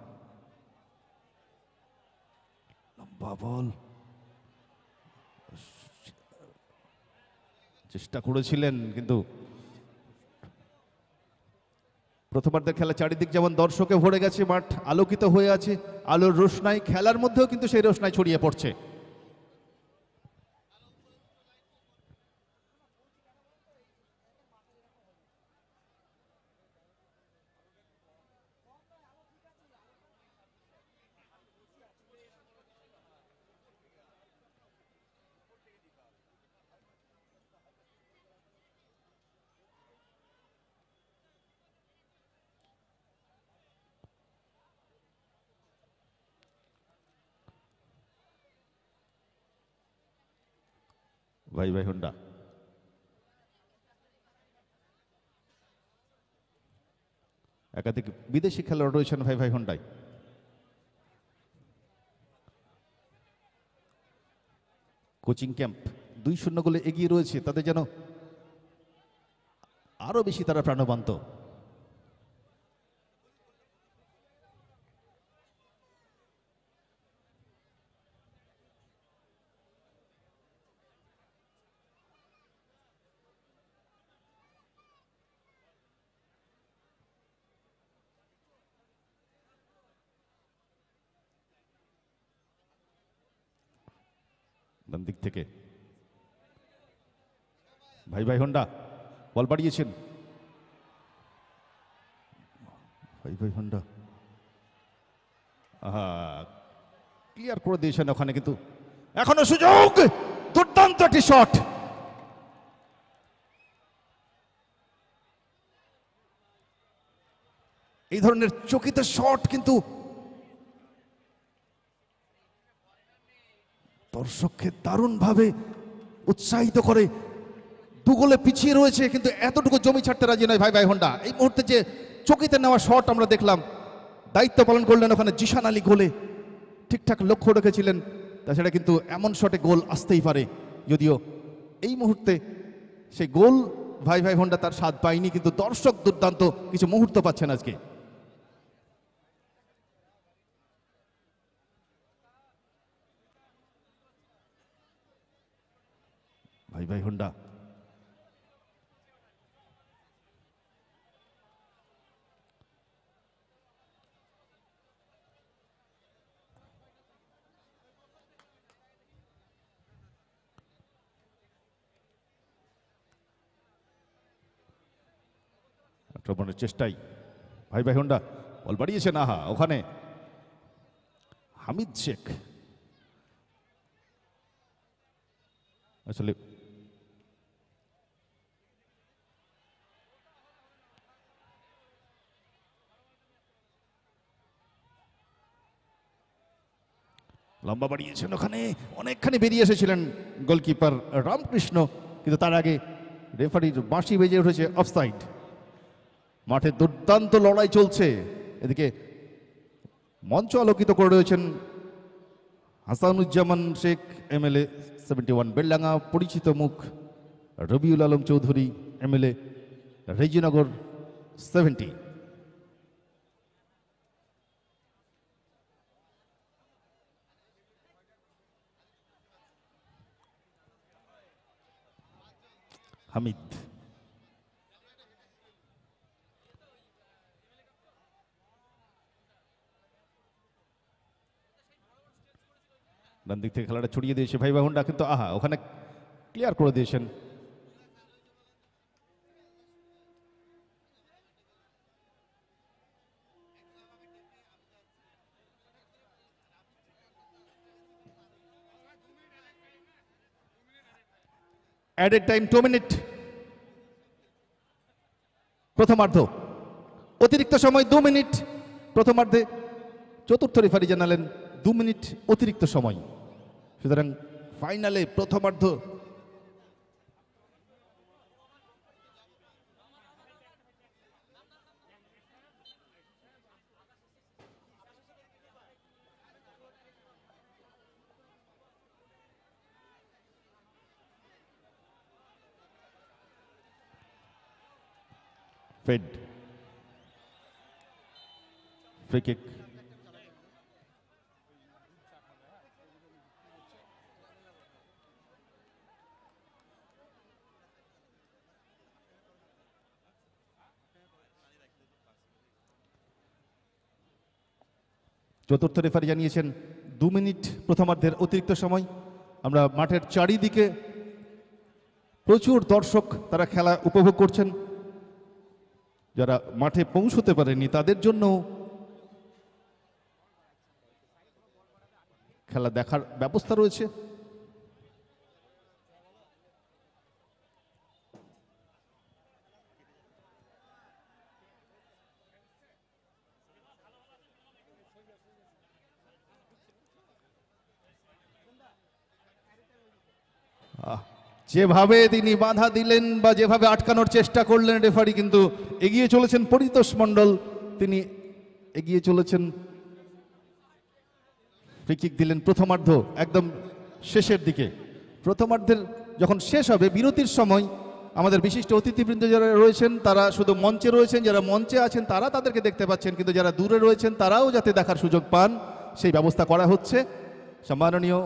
S2: লম্বা বল চেষ্টা করেছিলেন কিন্তু প্রথমার্ধের খেলা চারিদিক যেমন দর্শকে ভরে গেছে মাঠ আলোকিত হয়ে আছে আলোর রোশনাই খেলার মধ্যেও কিন্তু সেই রোশনাই ছড়িয়ে পড়ছে ভাই ভাই হুন্ডা একাধিক বিদেশি খেলোয়াড় রয়েছেন ভাই ভাই হুন্ডায় কোচিং ক্যাম্প দুই শূন্য গোলে এগিয়ে রয়েছে তাদের যেন আরো বেশি তারা প্রাণবন্ত ডান দিক থেকে ভাই ভাই হন্ডা বল বাড়িয়েছেন ভাই ভাই হন্ডা ক্লিয়ার করে দিয়েছেন ওখানে কিন্তু এখনো সুযোগ দুর্দান্ত একটি শট এই ধরনের চকিতে শট কিন্তু দর্শককে দারুণভাবে উৎসাহিত করে দুগোলে পিছিয়ে রয়েছে কিন্তু এতটুকু জমি ছাড়তে রাজি নয় ভাই ভাই হোন্ডা এই মুহূর্তে যে চকিতে নেওয়া শট আমরা দেখলাম দায়িত্ব পালন করলেন ওখানে জিশান আলী গোলে ঠিকঠাক লক্ষ্য রেখেছিলেন তাছাড়া কিন্তু এমন শটে গোল আসতেই পারে যদিও এই মুহূর্তে সেই গোল ভাই ভাই হোন্ডা তার স্বাদ পায়নি কিন্তু দর্শক দুর্দান্ত কিছু মুহূর্ত পাচ্ছেন আজকে ভাই ভাই হুন্ডা আক্রমণের চেষ্টাই ভাই ভাই হোন্ডা বল বাড়িয়েছে নাহা ওখানে হামিদ শেখ আসলে লম্বা বাড়িয়েছেন ওখানে অনেকখানি বেরিয়ে এসেছিলেন গোলকিপার রামকৃষ্ণ কিন্তু তার আগে রেফারির বাঁশি বেজে উঠেছে অফসাইড মাঠে দুর্দান্ত লড়াই চলছে এদিকে মঞ্চ আলোকিত করে রয়েছেন Hasanuzzaman Sheikh MLA seventy one Beldanga পরিচিত মুখ রবিউল আলম চৌধুরী এমএলএ রেজিনগর সেভেন্টি হামিদ ডান দিক থেকে খেলাটা ছড়িয়ে দিয়েছে ভাই বাহনটা কিন্তু আহা ওখানে ক্লিয়ার করে দিয়েছেন added a time two minute প্রথমার্ধ অতিরিক্ত সময় দু মিনিট প্রথমার্ধে চতুর্থ রেফারি জানালেন দু মিনিট অতিরিক্ত সময় সুতরাং ফাইনালে প্রথমার্ধ Free kick. চতুর্থ রেফারি জানিয়েছেন দু মিনিট প্রথমার্ধের অতিরিক্ত সময় আমরা মাঠের চারিদিকে প্রচুর দর্শক তারা খেলা উপভোগ করছেন যারা মাঠে পৌঁছতে পারেনি তাদের জন্য খেলা দেখার ব্যবস্থা রয়েছে যেভাবে তিনি বাধা দিলেন বা যেভাবে আটকানোর চেষ্টা করলেন রেফারি কিন্তু এগিয়ে চলেছেন পরিতোষ মণ্ডল তিনি এগিয়ে চলেছেন ফ্রিকিক দিলেন প্রথমার্ধ একদম শেষের দিকে প্রথমার্ধের যখন শেষ হবে বিরতির সময় আমাদের বিশিষ্ট অতিথিবৃন্দ যারা রয়েছেন তারা শুধু মঞ্চে রয়েছেন যারা মঞ্চে আছেন তারা তাদেরকে দেখতে পাচ্ছেন কিন্তু যারা দূরে রয়েছেন তারাও যাতে দেখার সুযোগ পান সেই ব্যবস্থা করা হচ্ছে সম্মাননীয়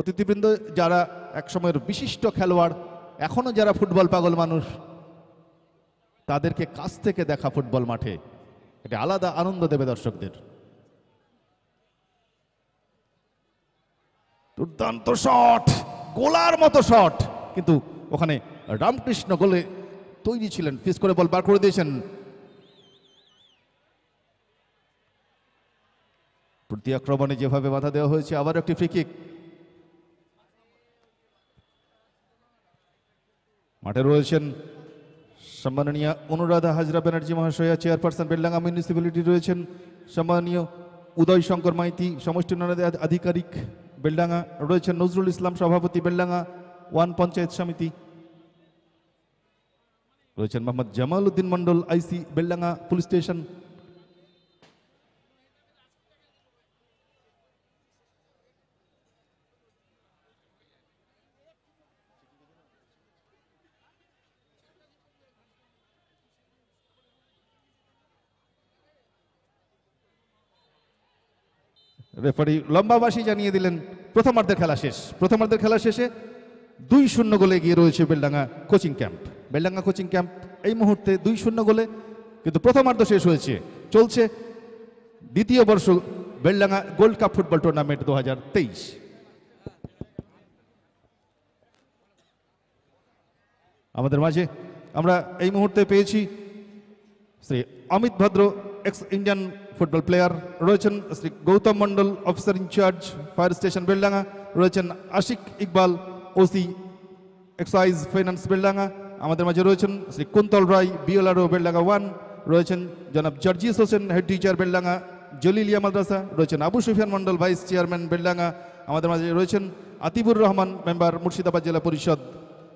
S2: অতিথিবৃন্দ যারা একসময়ের বিশিষ্ট খেলোয়াড় এখনও যারা ফুটবল পাগল মানুষ তাদেরকে কাছ থেকে দেখা ফুটবল মাঠে এটা আলাদা আনন্দ দেবে দর্শকদের দুর্দান্ত শট গোলার মতো শট কিন্তু ওখানে রামকৃষ্ণ গোলে তৈরি ছিলেন ফিস করে বল বার করে দিয়েছেন প্রতি আক্রমণে যেভাবে বাধা দেওয়া হয়েছে আবার একটি ফ্রিকিক মাঠে রয়েছেন সম্মাননীয় অনুরাধা হাজরা ব্যানার্জি মহাশয়া চেয়ারপারসন বেল্লাঙ্গা মিউনিসিপ্যালিটি রয়েছেন সম্মানীয় উদয় শঙ্কর মাইতি সমষ্টি আধিকারিক বেল্ডাঙ্গা রয়েছেন নজরুল ইসলাম সভাপতি বেল্ডাঙ্গা ওয়ান পঞ্চায়েত সমিতি রয়েছেন Mohammad Jamal Uddin Mondal IC Beldanga police station referee লম্বাবাসী জানিয়ে দিলেন প্রথমার্ধের খেলা শেষ প্রথমার্ধের খেলা শেষে দুই শূন্য গোলে গিয়ে রয়েছে Beldanga coaching camp Beldanga coaching camp এই মুহূর্তে দুই শূন্য গোলে কিন্তু প্রথমার্ধ শেষ হয়েছে চলছে দ্বিতীয় বর্ষ Beldanga gold cup football tournament দু হাজার তেইশ আমাদের মাঝে আমরা এই মুহূর্তে পেয়েছি শ্রী অমিত ভদ্র এক্স ইন্ডিয়ান ফুটবল প্লেয়ার রয়েছেন Shri Gautam Mondal officer in charge fire station Beldanga রয়েছেন Ashiq Iqbal OC excise finance Beldanga আমাদের মাঝে রয়েছেন শ্রী কুন্তল রায় বিএলআরও বেলডাঙ্গা ওয়ান রয়েছেন জনাব জর্জিস হোসেন হেড টিচার বেলডাঙ্গা জলিলিয়া মাদ্রাসা রয়েছেন আবু সুফিয়ান মন্ডল ভাইস চেয়ারম্যান বেলডাঙ্গা আমাদের মাঝে রয়েছেন আতিবুর রহমান মেম্বার মুর্শিদাবাদ জেলা পরিষদ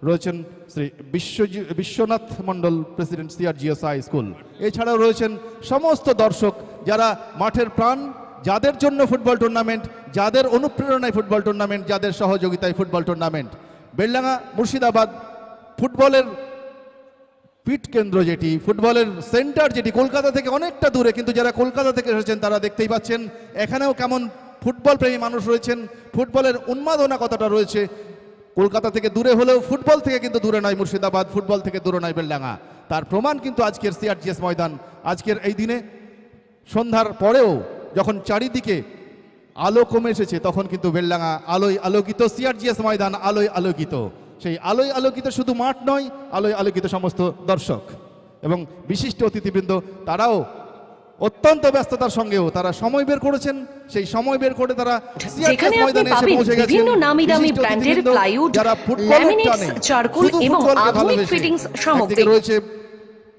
S2: রয়েছেন শ্রী বিশ্বজি Biswanath Mondal president CRGS high school এছাড়াও রয়েছেন সমস্ত দর্শক যারা মাঠের প্রাণ যাদের জন্য ফুটবল টুর্নামেন্ট যাদের অনুপ্রেরণায় ফুটবল টুর্নামেন্ট যাদের সহযোগিতায় ফুটবল টুর্নামেন্ট বেলডাঙ্গা মুর্শিদাবাদ ফুটবলের পিট কেন্দ্র যেটি ফুটবলের সেন্টার যেটি কলকাতা থেকে অনেকটা দূরে কিন্তু যারা কলকাতা থেকে এসেছেন তারা দেখতেই পাচ্ছেন এখানেও কেমন ফুটবল প্রেমী মানুষ রয়েছেন ফুটবলের উন্মাদনা কতটা রয়েছে কলকাতা থেকে দূরে হলেও ফুটবল থেকে কিন্তু দূরে নয় মুর্শিদাবাদ ফুটবল থেকে দূরে নয় বেলডাঙা তার প্রমাণ কিন্তু আজকের সিআরজিএস ময়দান আজকের এই দিনে সন্ধ্যার পরেও যখন চারিদিকে আলো কমে এসেছে তখন কিন্তু বেলডাঙা আলোয় আলোকিত সিআরজিএস ময়দান আলোয় আলোকিত সেই আলোয় আলোকিত শুধু মাঠ নয় আলোয় আলোকিত সমস্ত দর্শক এবং বিশিষ্ট অতিথিবৃন্দ তারাও অত্যন্ত ব্যস্ততার সঙ্গেও তারা সময় বের করেছেন সেই সময় বের করে তারা যেখানে আপনি পাবেন বিভিন্ন নামি দামি ব্র্যান্ডের প্লাইউড ল্যামিনেটস চারকোল এবং আধুনিক ফিটিংস সামগ্রী রয়েছে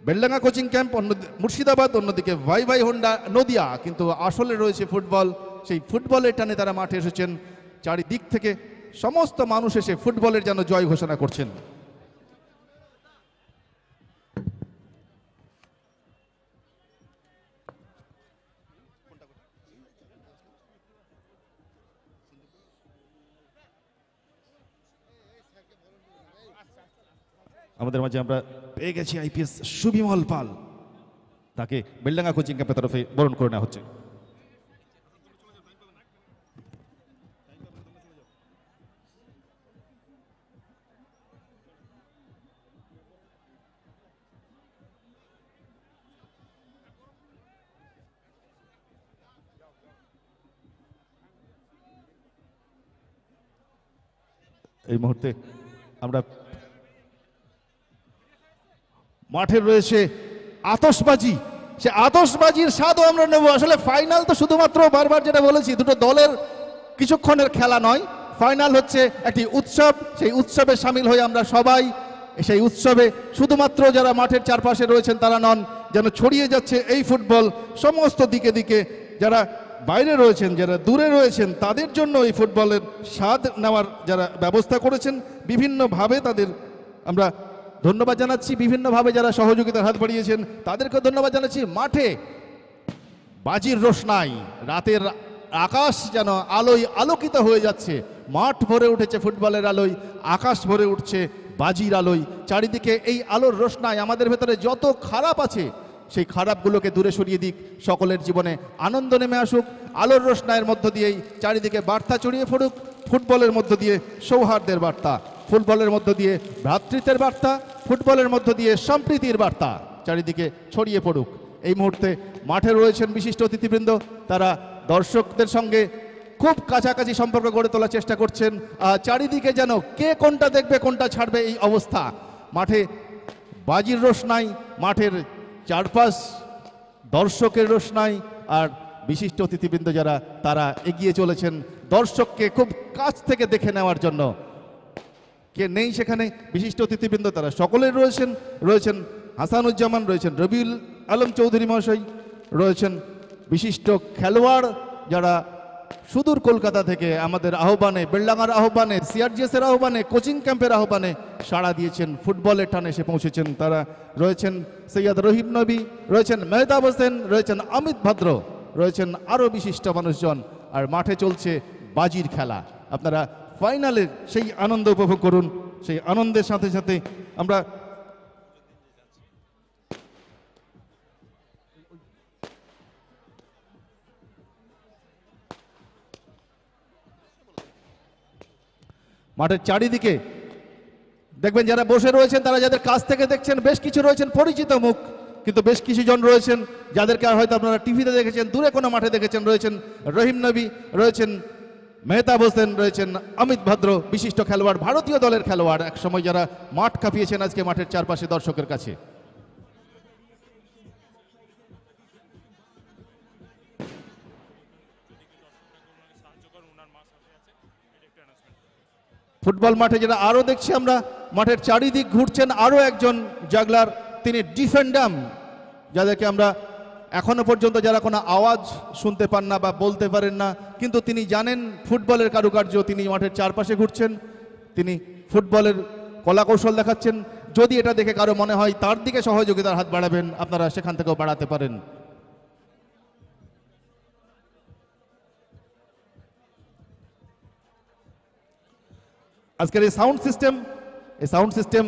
S2: বেলডাঙ্গা কোচিং ক্যাম্প অন্য মুর্শিদাবাদ অন্যদিকে ভাই ভাই হন্ডা নদিয়া কিন্তু আসলে রয়েছে ফুটবল সেই ফুটবলের টানে তারা মাঠে এসেছেন চারিদিক থেকে সমস্ত মানুষ এসে ফুটবলের যেন জয় ঘোষণা করছেন আমাদের মাঝে আমরা পেয়ে গেছি আইপিএস সুবিমল পাল তাকে বেলডাঙ্গা কোচিং ক্যাম্পের তরফে বরণ করে নেওয়া হচ্ছে এই মুহূর্তে আমরা মাঠে রয়েছে আতসবাজি সে আতসবাজির স্বাদও আমরা নেব আসলে ফাইনাল তো শুধুমাত্র বারবার যেটা বলেছি দুটো দলের কিছুক্ষণের খেলা নয় ফাইনাল হচ্ছে একটি উৎসব সেই উৎসবে সামিল হয়ে আমরা সবাই সেই উৎসবে শুধুমাত্র যারা মাঠের চারপাশে রয়েছেন তারা নন যেন ছড়িয়ে যাচ্ছে এই ফুটবল সমস্ত দিকে দিকে যারা বাইরে রয়েছেন যারা দূরে রয়েছেন তাদের জন্য এই ফুটবলের স্বাদ নেওয়ার যারা ব্যবস্থা করেছেন বিভিন্নভাবে তাদের আমরা ধন্যবাদ জানাচ্ছি বিভিন্নভাবে যারা সহযোগিতার হাত বাড়িয়েছেন তাদেরকে ধন্যবাদ জানাচ্ছি মাঠে বাজির রোশনাই রাতের আকাশ যেন আলোয় আলোকিত হয়ে যাচ্ছে মাঠ ভরে উঠেছে ফুটবলের আলোয় আকাশ ভরে উঠছে বাজির আলোয় চারিদিকে এই আলোর রোশনায় আমাদের ভেতরে যত খারাপ আছে সেই খারাপগুলোকে দূরে সরিয়ে দিক সকলের জীবনে আনন্দ নেমে আসুক আলোর রোশনায়ের মধ্য দিয়েই চারিদিকে বার্তা ছড়িয়ে পড়ুক ফুটবলের মধ্য দিয়ে সৌহার্দ্যের বার্তা ফুটবলের মধ্য দিয়ে ভ্রাতৃত্বের বার্তা ফুটবলের মধ্য দিয়ে সম্প্রীতির বার্তা চারিদিকে ছড়িয়ে পড়ুক এই মুহূর্তে মাঠে রয়েছেন বিশিষ্ট অতিথিবৃন্দ তারা দর্শকদের সঙ্গে খুব কাছাকাছি সম্পর্ক গড়ে তোলার চেষ্টা করছেন চারিদিকে যেন কে কোনটা দেখবে কোনটা ছাড়বে এই অবস্থা মাঠে বাজির নাই মাঠের চারপাশ দর্শকের নাই আর বিশিষ্ট অতিথিবৃন্দ যারা তারা এগিয়ে চলেছেন দর্শককে খুব কাছ থেকে দেখে নেওয়ার জন্য কে নেই সেখানে বিশিষ্ট অতিথিবৃন্দ তারা সকলেই রয়েছেন রয়েছেন হাসানুজ্জামান রয়েছেন রবিউল আলম চৌধুরী মহাশয় রয়েছেন বিশিষ্ট খেলোয়াড় যারা সুদূর কলকাতা থেকে আমাদের আহ্বানে বেল্লাঙ্গার আহ্বানে সিআরজিএসের আহ্বানে কোচিং ক্যাম্পের আহ্বানে সাড়া দিয়েছেন ফুটবলের টানে এসে পৌঁছেছেন তারা রয়েছেন সৈয়দ রহিম নবী রয়েছেন মেহতাব হোসেন রয়েছেন অমিত ভদ্র রয়েছেন আরও বিশিষ্ট মানুষজন আর মাঠে চলছে বাজির খেলা আপনারা ফাইনালে সেই আনন্দ উপভোগ করুন সেই আনন্দের সাথে সাথে আমরা মাঠের চারিদিকে দেখবেন যারা বসে রয়েছেন তারা যাদের কাছ থেকে দেখছেন বেশ কিছু রয়েছেন পরিচিত মুখ কিন্তু বেশ কিছুজন রয়েছেন যাদেরকে আর হয়তো আপনারা টিভিতে দেখেছেন দূরে কোনো মাঠে দেখেছেন রয়েছেন রহিম নবী রয়েছেন মেহতাব হোসেন রয়েছেন অমিত ভদ্র বিশিষ্ট খেলোয়াড় ভারতীয় দলের খেলোয়াড় একসময় যারা মাঠ কাঁপিয়েছেন আজকে মাঠের চারপাশে দর্শকের কাছে ফুটবল মাঠে যেটা আরও দেখছি আমরা মাঠের চারিদিক ঘুরছেন আরো একজন জাগলার তিনি ডিফেন্ডাম যাদেরকে আমরা এখনও পর্যন্ত যারা কোনো আওয়াজ শুনতে পান না বা বলতে পারেন না কিন্তু তিনি জানেন ফুটবলের কারুকার্য তিনি মাঠের চারপাশে ঘুরছেন তিনি ফুটবলের কলাকৌশল দেখাচ্ছেন যদি এটা দেখে কারো মনে হয় তার দিকে সহযোগিতার হাত বাড়াবেন আপনারা সেখান থেকেও বাড়াতে পারেন আজকের এই সাউন্ড সিস্টেম এই সাউন্ড সিস্টেম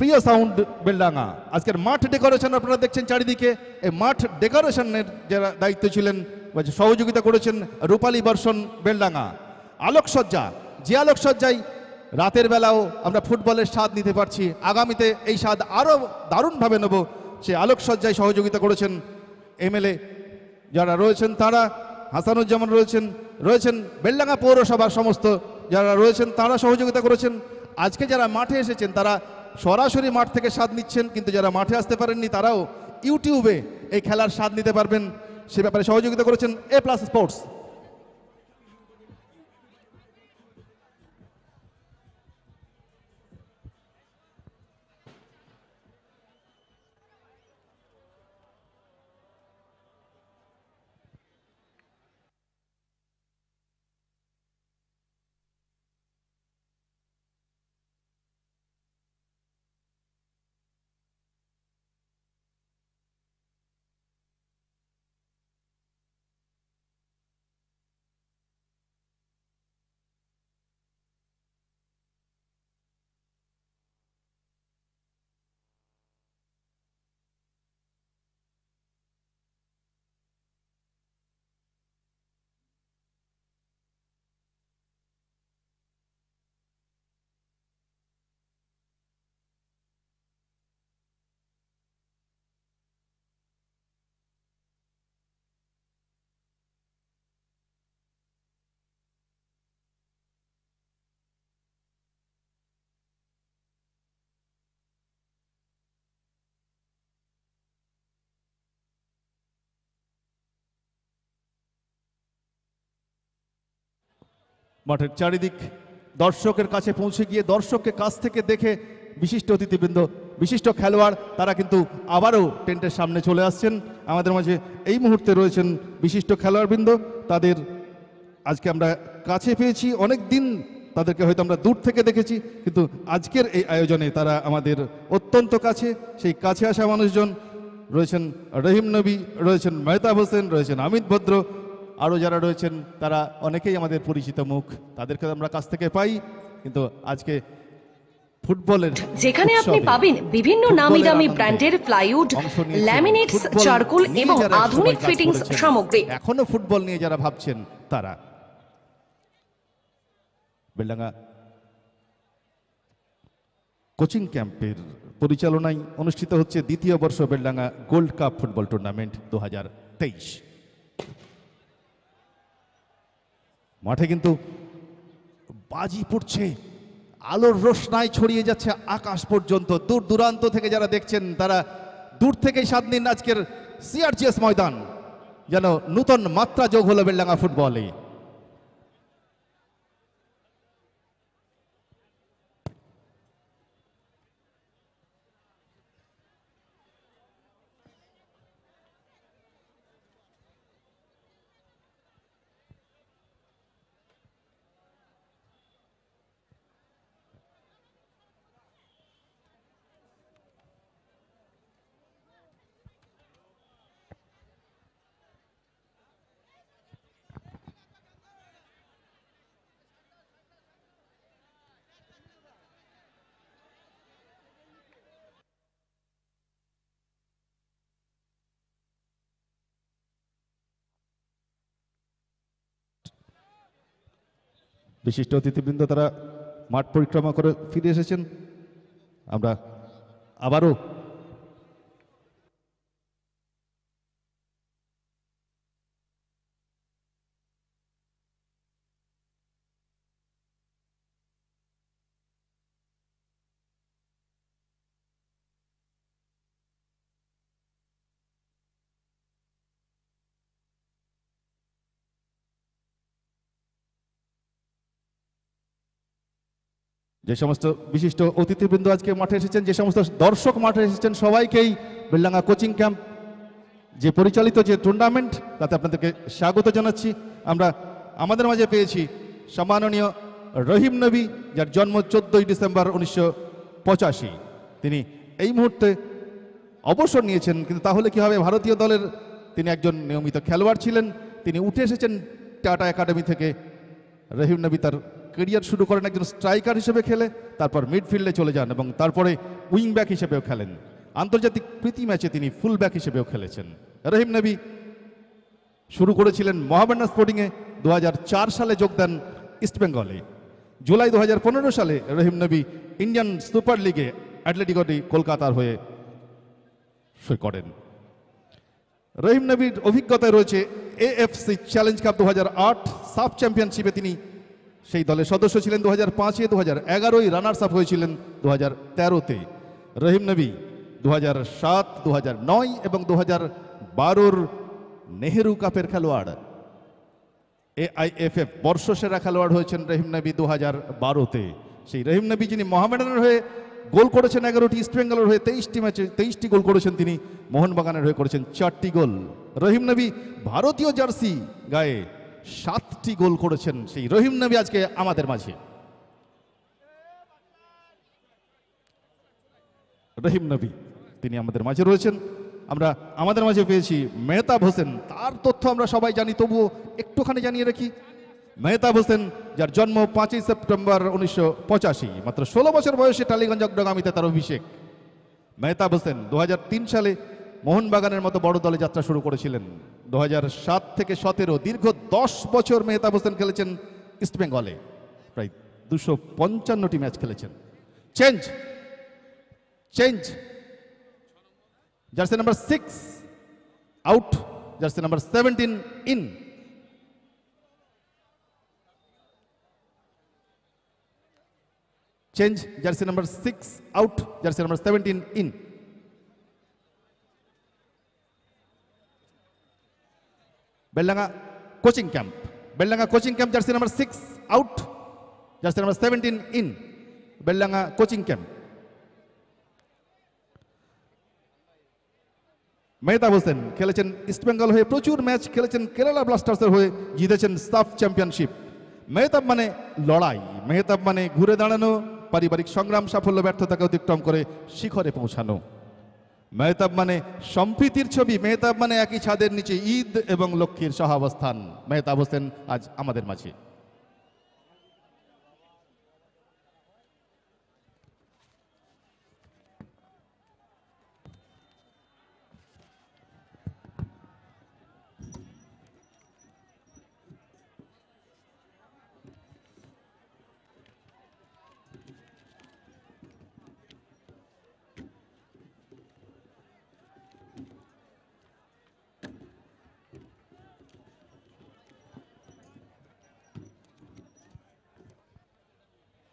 S2: প্রিয় সাউন্ড বেলডাঙ্গা আজকের মাঠ ডেকোরেশন আপনারা দেখছেন চারিদিকে এই মাঠ ডেকোরেশনের যারা দায়িত্ব ছিলেন বা সহযোগিতা করেছেন রূপালী বর্ষণ বেলডাঙ্গা আলোকসজ্জা যে আলোকসজ্জায় রাতের বেলাও আমরা ফুটবলের স্বাদ নিতে পারছি আগামীতে এই স্বাদ আরও দারুণভাবে নেব সে আলোকসজ্জায় সহযোগিতা করেছেন এমএলএ যারা রয়েছেন তারা হাসানুজ্জামান রয়েছেন রয়েছেন বেলডাঙ্গা পৌরসভার সমস্ত যারা রয়েছেন তারা সহযোগিতা করেছেন আজকে যারা মাঠে এসেছেন তারা সরাসরি মাঠ থেকে স্বাদ নিচ্ছেন কিন্তু যারা মাঠে আসতে পারেননি তারাও ইউটিউবে এই খেলার স্বাদ নিতে পারবেন সে ব্যাপারে সহযোগিতা করেছেন এ প্লাস স্পোর্টস মাঠের চারিদিক দর্শকের কাছে পৌঁছে গিয়ে দর্শককে কাছ থেকে দেখে বিশিষ্ট অতিথিবৃন্দ বিশিষ্ট খেলোয়াড় তারা কিন্তু আবারও টেন্টের সামনে চলে আসছেন আমাদের মাঝে এই মুহূর্তে রয়েছেন বিশিষ্ট খেলোয়াড়বৃন্দ তাদের আজকে আমরা কাছে পেয়েছি অনেক দিন তাদেরকে হয়তো আমরা দূর থেকে দেখেছি কিন্তু আজকের এই আয়োজনে তারা আমাদের অত্যন্ত কাছে সেই কাছে আসা মানুষজন রয়েছেন রহিম নবী রয়েছেন মেহতাব হোসেন রয়েছেন অমিত ভদ্র আরও যারা রয়েছেন তারা অনেকেই আমাদের পরিচিত মুখ তাদেরকে আমরা কাছ থেকে পাই কিন্তু আজকে ফুটবলের যেখানে আপনি পাবেন
S4: বিভিন্ন নামি দামি ব্র্যান্ডের প্লাইউড ল্যামিনেটস চারকোল এবং আধুনিক ফিটিংস সামগ্রী
S2: এখনো ফুটবল নিয়ে যারা ভাবছেন তারা বেলডাঙ্গা কোচিং ক্যাম্পের পরিচালনায় অনুষ্ঠিত হচ্ছে দ্বিতীয় বর্ষ Beldanga gold cup football tournament দু মাঠে কিন্তু বাজি পড়ছে আলোর রোশনায় ছড়িয়ে যাচ্ছে আকাশ পর্যন্ত দূর দূরান্ত থেকে যারা দেখছেন তারা দূর থেকেই সাত দিন আজকের সিআরজিএস ময়দান যেন নূতন মাত্রা যোগ হলো বেলডাঙ্গা ফুটবলে বিশিষ্ট অতিথিবৃন্দ তারা মাঠ পরিক্রমা করে ফিরে এসেছেন আমরা আবারও যে সমস্ত বিশিষ্ট অতিথিবৃন্দ আজকে মাঠে এসেছেন যে সমস্ত দর্শক মাঠে এসেছেন সবাইকেই বেল্লাঙ্গা কোচিং ক্যাম্প যে পরিচালিত যে টুর্নামেন্ট তাতে আপনাদেরকে স্বাগত জানাচ্ছি আমরা আমাদের মাঝে পেয়েছি সম্মাননীয় রহিম নবী যার জন্ম চোদ্দই ডিসেম্বর উনিশশো তিনি এই মুহূর্তে অবসর নিয়েছেন কিন্তু তাহলে কি হবে ভারতীয় দলের তিনি একজন নিয়মিত খেলোয়াড় ছিলেন তিনি উঠে এসেছেন টাটা একাডেমি থেকে রহিম নবী তার কেরিয়ার শুরু করেন একজন স্ট্রাইকার হিসেবে খেলে তারপর মিডফিল্ডে চলে যান এবং তারপরে উইং ব্যাক হিসেবেও খেলেন আন্তর্জাতিক প্রীতি ম্যাচে তিনি ফুল ব্যাক হিসেবেও খেলেছেন রহিম নবী শুরু করেছিলেন মহামেন্না স্পোর্টিংয়ে দু সালে যোগ দেন ইস্টবেঙ্গলে জুলাই দু সালে রহিম নবী ইন্ডিয়ান সুপার লিগে অ্যাটলেটিকো কলকাতার হয়ে সই করেন রহিম নবীর অভিজ্ঞতায় রয়েছে এএফসি চ্যালেঞ্জ কাপ দু সাব চ্যাম্পিয়নশিপে তিনি সেই দলের সদস্য ছিলেন দু হাজার পাঁচে দু হাজার এগারোই রানার্স আপ হয়েছিলেন দু হাজার তেরোতে রহিম নবী দু হাজার সাত দু হাজার নয় এবং দু হাজার বারোর নেহেরু কাপের খেলোয়াড় এআইএফএফ বর্ষসেরা খেলোয়াড় হয়েছেন রহিম নবী দু হাজার বারোতে সেই রহিম নবী যিনি মহামেডানের হয়ে গোল করেছেন এগারোটি ইস্টবেঙ্গলের হয়ে তেইশটি ম্যাচে তেইশটি গোল করেছেন তিনি মোহনবাগানের হয়ে করেছেন চারটি গোল রহিম নবী ভারতীয় জার্সি গায়ে সাতটি গোল করেছেন সেই রহিম নবী আজকে আমাদের মাঝে রহিম নবী তিনি আমাদের মাঝে রয়েছেন আমরা আমাদের মাঝে পেয়েছি মেহতাব হোসেন তার তথ্য আমরা সবাই জানি তবুও একটুখানি জানিয়ে রাখি মেহতাব হোসেন যার জন্ম পাঁচই সেপ্টেম্বর উনিশশো পঁচাশি মাত্র ষোলো বছর বয়সে টালিগঞ্জ অগ্রগামীতে তার অভিষেক মেহতাব হোসেন দু সালে মোহনবাগানের মতো বড় দলে যাত্রা শুরু করেছিলেন দু থেকে সতেরো দীর্ঘ দশ বছর মেহতাব হোসেন খেলেছেন ইস্টবেঙ্গলে প্রায় দুশো পঞ্চান্নটি ম্যাচ খেলেছেন change change jersey number six out jersey number seventeen in change jersey number six out jersey number seventeen in Beldanga coaching camp Beldanga coaching camp jersey number six out jersey number seventeen in Beldanga coaching camp Mehtab Hossain খেলেছেন East Bengal হয়ে প্রচুর match খেলেছেন কেরালা ব্লাস্টার্সের হয়ে জিতেছেন সাফ championship Mehtab মানে লড়াই মেহতাব মানে ঘুরে দাঁড়ানো পারিবারিক সংগ্রাম সাফল্য ব্যর্থতাকে অতিক্রম করে শিখরে পৌঁছানো মেহতাব মানে সম্প্রীতির ছবি মেহতাব মানে একই ছাদের নিচে ঈদ এবং লক্ষ্মীর সহাবস্থান মেহতাব হোসেন আজ আমাদের মাঝে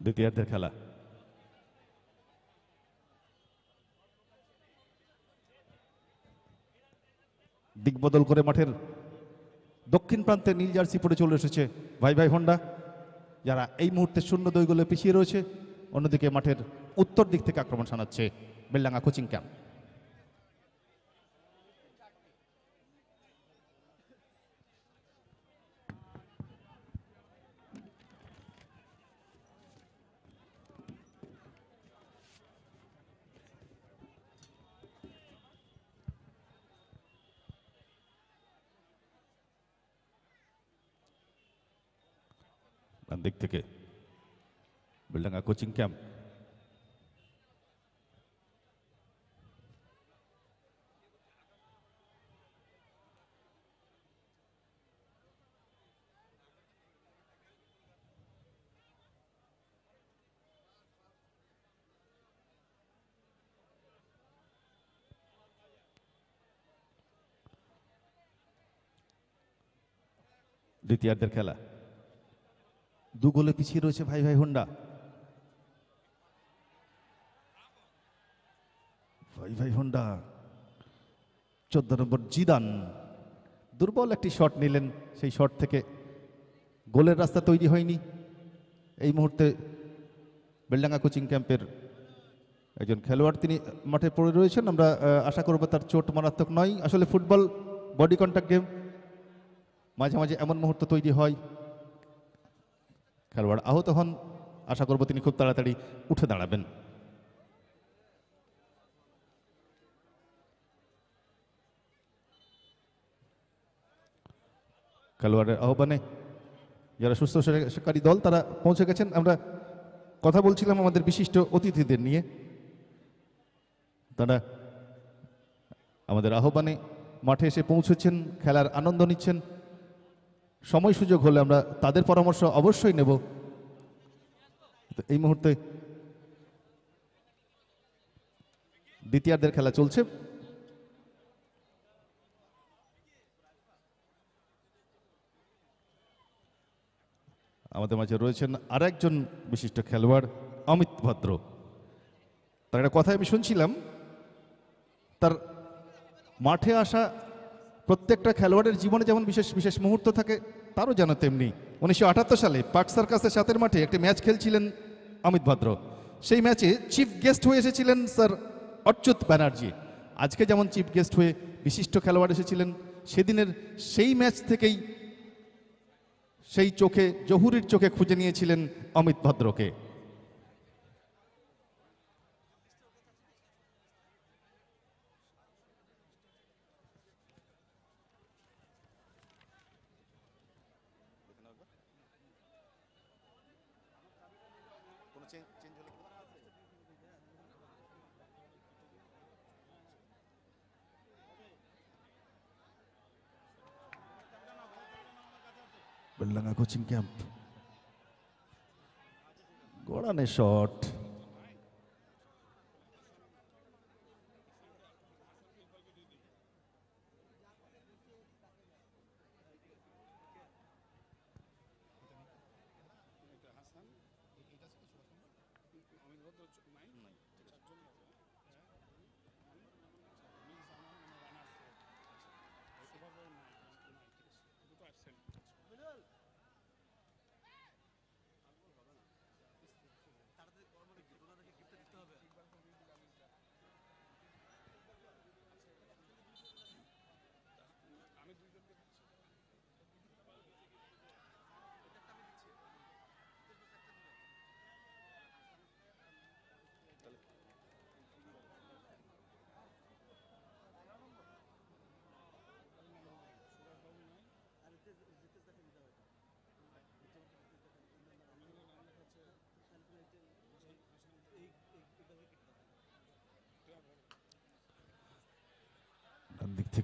S2: দ্বিতীয়ার্ধের খেলা খেলা দিকবদল করে মাঠের দক্ষিণ প্রান্তে নীল জার্সি পরে চলে এসেছে ভাই ভাই হন্ডা যারা এই মুহূর্তে শূন্য দৈগুলো গোলে পিছিয়ে রয়েছে অন্যদিকে মাঠের উত্তর দিক থেকে আক্রমণ শানাচ্ছে বেল্লাঙ্গা কোচিং ক্যাম্প দিক থেকে বিল্ডাঙ্গা কোচিং ক্যাম্প দ্বিতীয়ার্ধের খেলা দু গোলে পিছিয়ে রয়েছে ভাই ভাই হোন্ডা ভাই ভাই হোন্ডা চোদ্দ নম্বর জিদান দুর্বল একটি শট নিলেন সেই শট থেকে গোলের রাস্তা তৈরি হয়নি এই মুহূর্তে বেলডাঙ্গা কোচিং ক্যাম্পের একজন খেলোয়াড় তিনি মাঠে পড়ে রয়েছেন আমরা আশা করবো তার চোট মারাত্মক নয় আসলে ফুটবল বডি কন্ট্যাক্ট গেম মাঝে মাঝে এমন মুহূর্ত তৈরি হয় খেলোয়াড় আহত হন আশা করব তিনি খুব তাড়াতাড়ি উঠে দাঁড়াবেন খেলোয়াড়ের আহ্বানে যারা সুস্থ শিকারী দল তারা পৌঁছে গেছেন আমরা কথা বলছিলাম আমাদের বিশিষ্ট অতিথিদের নিয়ে তারা আমাদের আহ্বানে মাঠে এসে পৌঁছেছেন খেলার আনন্দ নিচ্ছেন সময় সুযোগ হলে আমরা তাদের পরামর্শ অবশ্যই নেব এই মুহূর্তে দ্বিতীয়ার্ধের খেলা চলছে আমাদের মাঝে রয়েছেন আর একজন বিশিষ্ট খেলোয়াড় অমিত ভদ্র তার একটা কথা আমি শুনছিলাম তার মাঠে আসা প্রত্যেকটা খেলোয়াড়ের জীবনে যেমন বিশেষ বিশেষ মুহূর্ত থাকে তারও যেন তেমনি উনিশশো সালে পাক সার্কাসের সাতের মাঠে একটি ম্যাচ খেলছিলেন অমিত ভদ্র সেই ম্যাচে চিফ গেস্ট হয়ে এসেছিলেন স্যার অচ্যুত ব্যানার্জি আজকে যেমন চিফ গেস্ট হয়ে বিশিষ্ট খেলোয়াড় এসেছিলেন সেদিনের সেই ম্যাচ থেকেই সেই চোখে জহুরির চোখে খুঁজে নিয়েছিলেন অমিত ভদ্রকে বেললাঙ্গা কোচিং ক্যাম্প গোড়ানে শট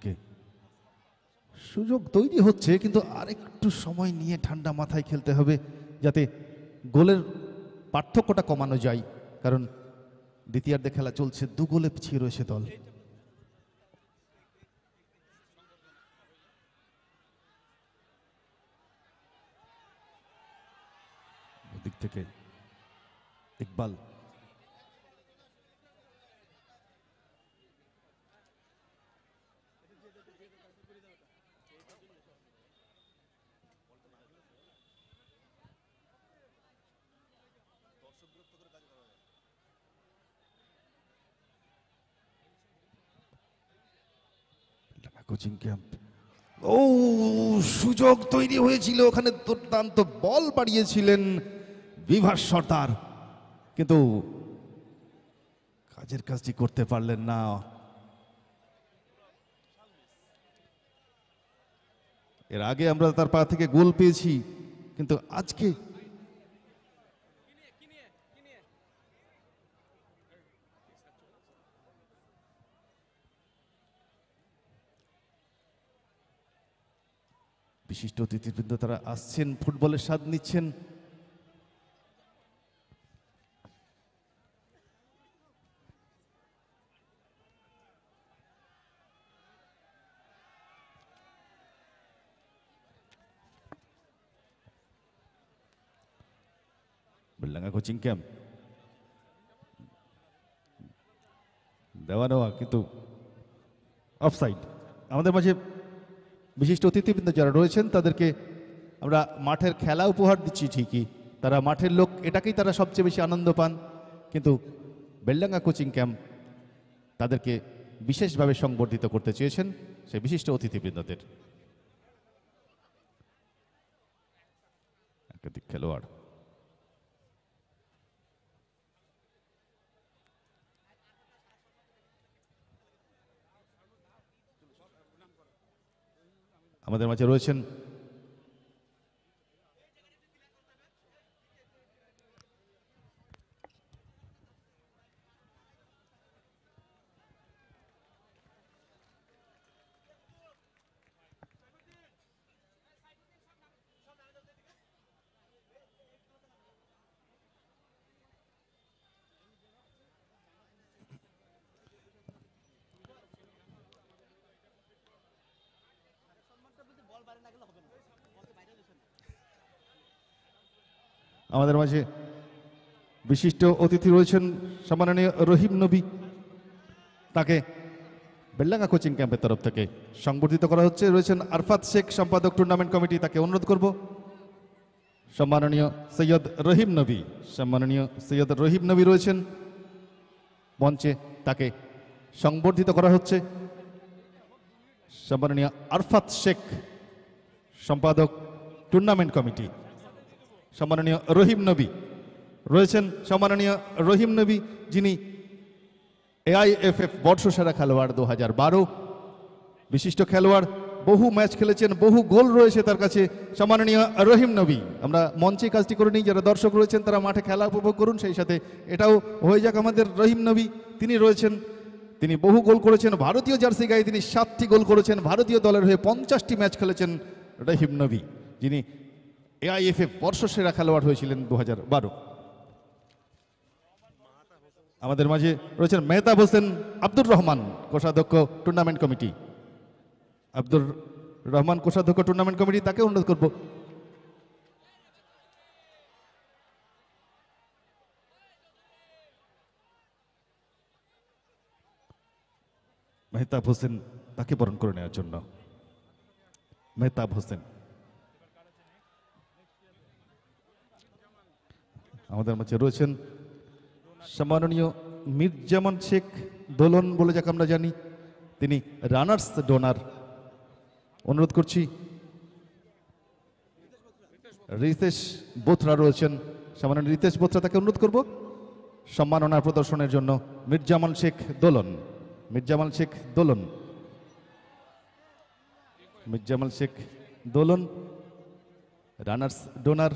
S2: থেকে সুযোগ তৈরি হচ্ছে কিন্তু আরেকটু সময় নিয়ে ঠান্ডা মাথায় খেলতে হবে যাতে গোলের পার্থক্যটা কমানো যায় কারণ দ্বিতীয়ার্ধে খেলা চলছে দু গোলে পিছিয়ে রয়েছে দল দিক থেকে ইকবাল কোচিং ক্যাম্প ও সুযোগ তৈরি হয়েছিল ওখানে দুর্দান্ত বল বাড়িয়েছিলেন বিভাস সর্দার কিন্তু কাজের কাজটি করতে পারলেন না এর আগে আমরা তার পা থেকে গোল পেয়েছি কিন্তু আজকে বিশিষ্ট অতিথিবৃন্দ তারা আসছেন ফুটবলের স্বাদ নিচ্ছেন বেল্লাঙ্গা কোচিং ক্যাম্প দেওয়া নেওয়া কিন্তু অফসাইড আমাদের মাঝে বিশিষ্ট অতিথিবৃন্দ যারা রয়েছেন তাদেরকে আমরা মাঠের খেলা উপহার দিচ্ছি ঠিকই তারা মাঠের লোক এটাকেই তারা সবচেয়ে বেশি আনন্দ পান কিন্তু বেলডাঙ্গা কোচিং ক্যাম্প তাদেরকে বিশেষভাবে সংবর্ধিত করতে চেয়েছেন সে বিশিষ্ট অতিথিবৃন্দদের খেলোয়াড় আমাদের মাঝে রয়েছেন আমাদের মাঝে বিশিষ্ট অতিথি রয়েছেন সম্মাননীয় রহিম নবী তাকে বেল্লাঙ্গা কোচিং ক্যাম্পের তরফ থেকে সংবর্ধিত করা হচ্ছে রয়েছেন আরফাত শেখ সম্পাদক টুর্নামেন্ট কমিটি তাকে অনুরোধ করব সম্মাননীয় সৈয়দ রহিম নবী সম্মাননীয় সৈয়দ রহিম নবী রয়েছেন মঞ্চে তাকে সংবর্ধিত করা হচ্ছে সম্মাননীয় আরফাত শেখ সম্পাদক টুর্নামেন্ট কমিটি সম্মাননীয় রহিম নবী রয়েছেন সম্মাননীয় রহিম নবী যিনি এআইএফএফ বর্ষসেরা খেলোয়াড় দু হাজার বারো বিশিষ্ট খেলোয়াড় বহু ম্যাচ খেলেছেন বহু গোল রয়েছে তার কাছে সম্মাননীয় রহিম নবী আমরা মঞ্চে কাজটি করে নিই যারা দর্শক রয়েছেন তারা মাঠে খেলা উপভোগ করুন সেই সাথে এটাও হয়ে যাক আমাদের রহিম নবী তিনি রয়েছেন তিনি বহু গোল করেছেন ভারতীয় জার্সি গায়ে তিনি সাতটি গোল করেছেন ভারতীয় দলের হয়ে পঞ্চাশটি ম্যাচ খেলেছেন রহিম নবী যিনি এআইএফএ বর্ষসেরা খেলোয়াড় হয়েছিলেন দু হাজার আমাদের মাঝে রয়েছেন মেহতাব হোসেন আব্দুর রহমান কোষাধ্যক্ষ টুর্নামেন্ট কমিটি আব্দুর রহমান কোষাধ্যক্ষ টুর্নামেন্ট কমিটি তাকে অনুরোধ করব মেহতাব হোসেন তাকে বরণ করে নেওয়ার জন্য মেহতাব হোসেন আমাদের মাঝে রয়েছেন সম্মাননীয় মির্জামান শেখ দোলন বলে যাকে আমরা জানি তিনি রানার্স ডোনার অনুরোধ করছি রিতেশ বোথরা রয়েছেন সম্মাননীয় রিতেশ বোথরা তাকে অনুরোধ করব সম্মাননা প্রদর্শনের জন্য মির্জামান শেখ দোলন মির্জামাল শেখ দোলন মির্জামাল শেখ দোলন রানার্স ডোনার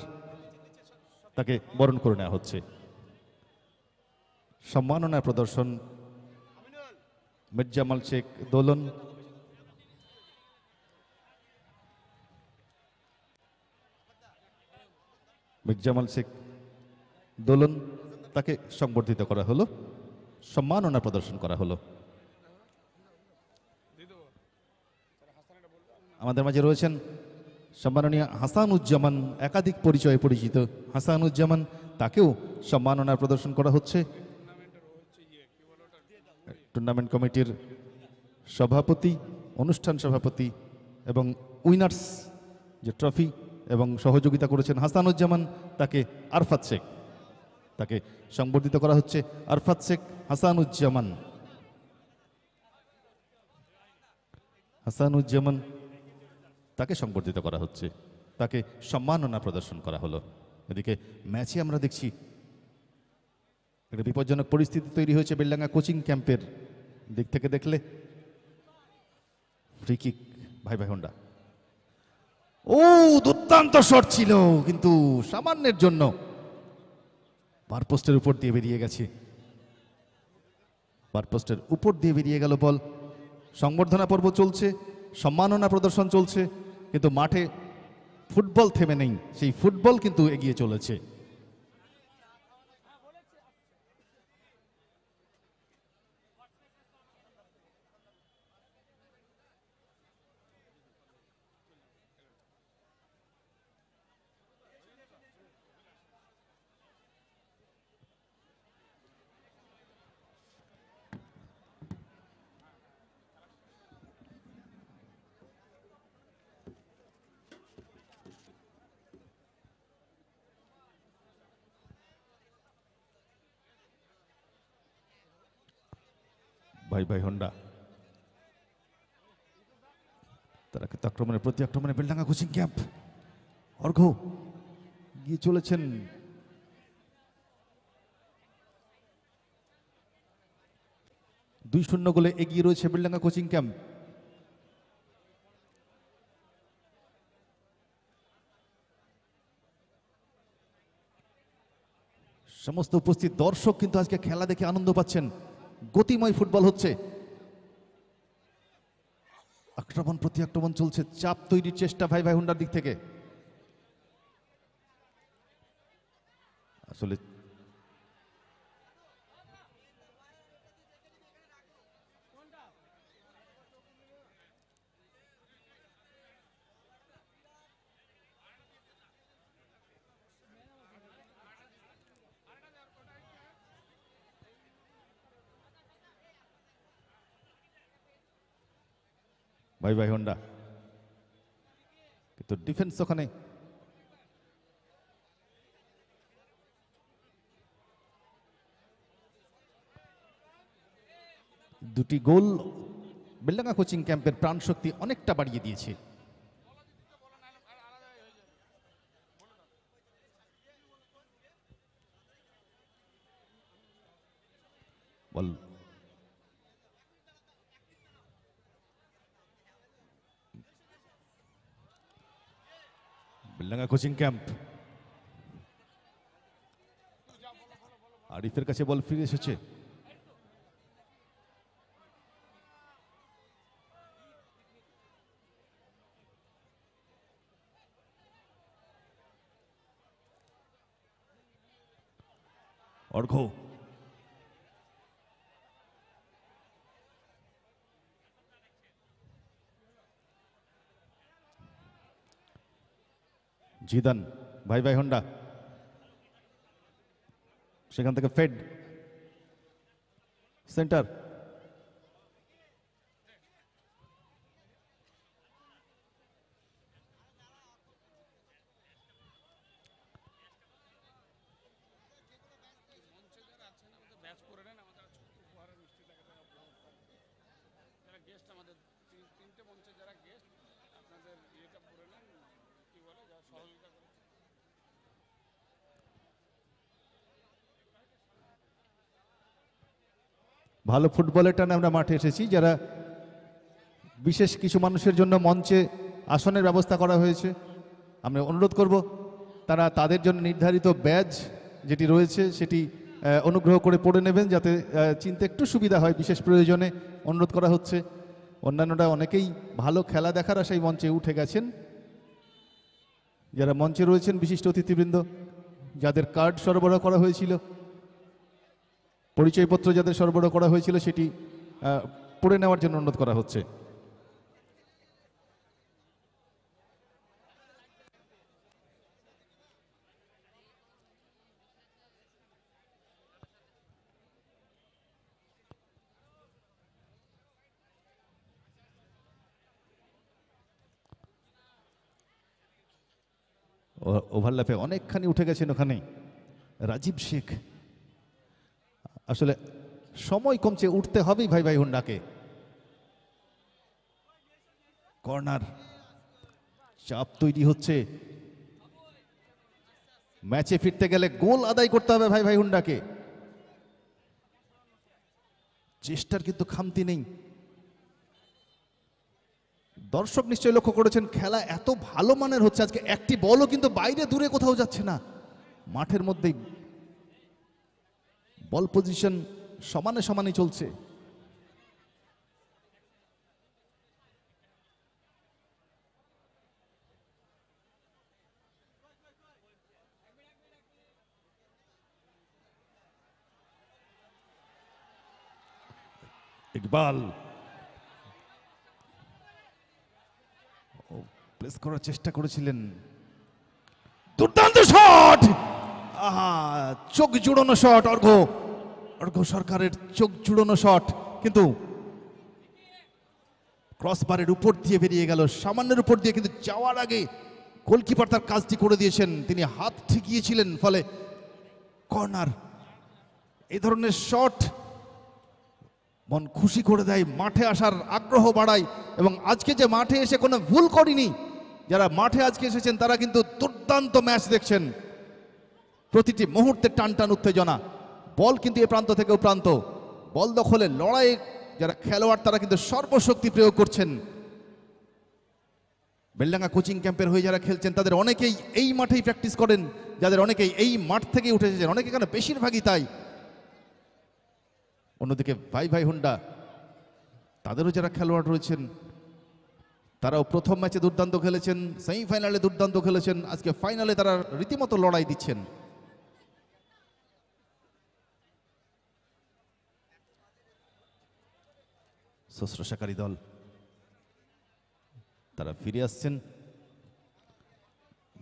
S2: তাকে বরণ করে নেওয়া হচ্ছে সম্মাননা প্রদর্শন মির্জামাল শেখ দোলন মির্জামাল শেখ দোলন তাকে সংবর্ধিত করা হলো সম্মাননা প্রদর্শন করা হলো আমাদের মাঝে রয়েছেন সম্মাননীয় হাসানুজ্জামান একাধিক পরিচয়ে পরিচিত হাসানুজ্জামান তাকেও সম্মাননা প্রদর্শন করা হচ্ছে টুর্নামেন্ট কমিটির সভাপতি অনুষ্ঠান সভাপতি এবং উইনার্স যে ট্রফি এবং সহযোগিতা করেছেন হাসানুজ্জামান তাকে আরফাত শেখ তাকে সংবর্ধিত করা হচ্ছে আরফাত শেখ হাসানুজ্জামান হাসানুজ্জামান তাকে সংবর্ধিত করা হচ্ছে তাকে সম্মাননা প্রদর্শন করা হলো এদিকে ম্যাচে আমরা দেখছি একটা বিপজ্জনক পরিস্থিতি তৈরি হয়েছে বেলডাঙ্গা কোচিং ক্যাম্পের দিক থেকে দেখলে ফ্রিকিক ভাই ভাই হন্ডা ও দুর্দান্ত শট ছিল কিন্তু সামান্যের জন্য বারপোস্টের উপর দিয়ে বেরিয়ে গেছে বারপোস্টের উপর দিয়ে বেরিয়ে গেল বল সংবর্ধনা পর্ব চলছে সম্মাননা প্রদর্শন চলছে কিন্তু মাঠে ফুটবল থেমে নেই সেই ফুটবল কিন্তু এগিয়ে চলেছে ভাই হন্ডা তারা কিন্তু আক্রমণে প্রতি আক্রমণে বেলডাঙ্গা কোচিং ক্যাম্প অর্ঘ গিয়ে চলেছেন দুই শূন্য গোলে এগিয়ে রয়েছে বেলডাঙ্গা কোচিং ক্যাম্প সমস্ত উপস্থিত দর্শক কিন্তু আজকে খেলা দেখে আনন্দ পাচ্ছেন গতিময় ফুটবল হচ্ছে আক্রমণ প্রতি আক্রমণ চলছে চাপ তৈরির চেষ্টা ভাই ভাই হুন্ডার দিক থেকে আসলে ভাই বাই হন্ডা কিন্তু ডিফেন্স ওখানে দুটি গোল বেলডাঙ্গা কোচিং ক্যাম্পের প্রাণশক্তি অনেকটা বাড়িয়ে দিয়েছে বল বেলডাঙ্গা কোচিং ক্যাম্প আরিফের কাছে বল ফিরে এসেছে অর্ঘ জিদান ভাই ভাই হন্ডা সেখান থেকে ফেড সেন্টার ভালো ফুটবলের টানে আমরা মাঠে এসেছি যারা বিশেষ কিছু মানুষের জন্য মঞ্চে আসনের ব্যবস্থা করা হয়েছে আমরা অনুরোধ করব তারা তাদের জন্য নির্ধারিত ব্যাজ যেটি রয়েছে সেটি অনুগ্রহ করে পড়ে নেবেন যাতে চিনতে একটু সুবিধা হয় বিশেষ প্রয়োজনে অনুরোধ করা হচ্ছে অন্যান্যরা অনেকেই ভালো খেলা দেখার আশায় মঞ্চে উঠে গেছেন যারা মঞ্চে রয়েছেন বিশিষ্ট অতিথিবৃন্দ যাদের কার্ড সরবরাহ করা হয়েছিল পরিচয়পত্র যাদের সরবরাহ করা হয়েছিল সেটি পড়ে নেওয়ার জন্য অনুরোধ করা হচ্ছে ওভারল্যাপে অনেকখানি উঠে গেছেন ওখানে রাজীব শেখ আসলে সময় কমছে উঠতে হবেই ভাই ভাই হুন্ডাকে কর্নার চাপ তৈরি হচ্ছে ম্যাচে ফিরতে গেলে গোল আদায় করতে হবে ভাই ভাই হুন্ডাকে চেষ্টার কিন্তু খামতি নেই দর্শক নিশ্চয়ই লক্ষ্য করেছেন খেলা এত ভালো মানের হচ্ছে আজকে একটি বলও কিন্তু বাইরে দূরে কোথাও যাচ্ছে না মাঠের মধ্যেই বল পজিশন সমানে সমানে চলছে ইকবাল প্লেস করার চেষ্টা করেছিলেন দুর্দান্ত শট আহা চোখ জুড়ানো শট অর্ঘ অর্ঘ সরকারের চোখ জুড়োনো শট কিন্তু ক্রসবারের উপর দিয়ে বেরিয়ে গেল সামান্যের উপর দিয়ে কিন্তু যাওয়ার আগে গোলকিপার তার কাজটি করে দিয়েছেন তিনি হাত ঠেকিয়েছিলেন ফলে কর্নার এই ধরনের শট মন খুশি করে দেয় মাঠে আসার আগ্রহ বাড়ায় এবং আজকে যে মাঠে এসে কোনো ভুল করিনি যারা মাঠে আজকে এসেছেন তারা কিন্তু দুর্দান্ত ম্যাচ দেখছেন প্রতিটি মুহূর্তে টান টান উত্তেজনা বল কিন্তু এ প্রান্ত থেকে ও প্রান্ত বল দখলে লড়াই যারা খেলোয়াড় তারা কিন্তু সর্বশক্তি প্রয়োগ করছেন বেলডাঙ্গা কোচিং ক্যাম্পের হয়ে যারা খেলছেন তাদের অনেকেই এই মাঠেই প্র্যাকটিস করেন যাদের অনেকেই এই মাঠ থেকেই উঠে এসেছেন অনেকে কেন বেশিরভাগই তাই অন্যদিকে ভাই ভাই হুন্ডা তাদেরও যারা খেলোয়াড় রয়েছেন তারাও প্রথম ম্যাচে দুর্দান্ত খেলেছেন সেমিফাইনালে দুর্দান্ত খেলেছেন আজকে ফাইনালে তারা রীতিমতো লড়াই দিচ্ছেন শুশ্রূষাকারী দল তারা ফিরে আসছেন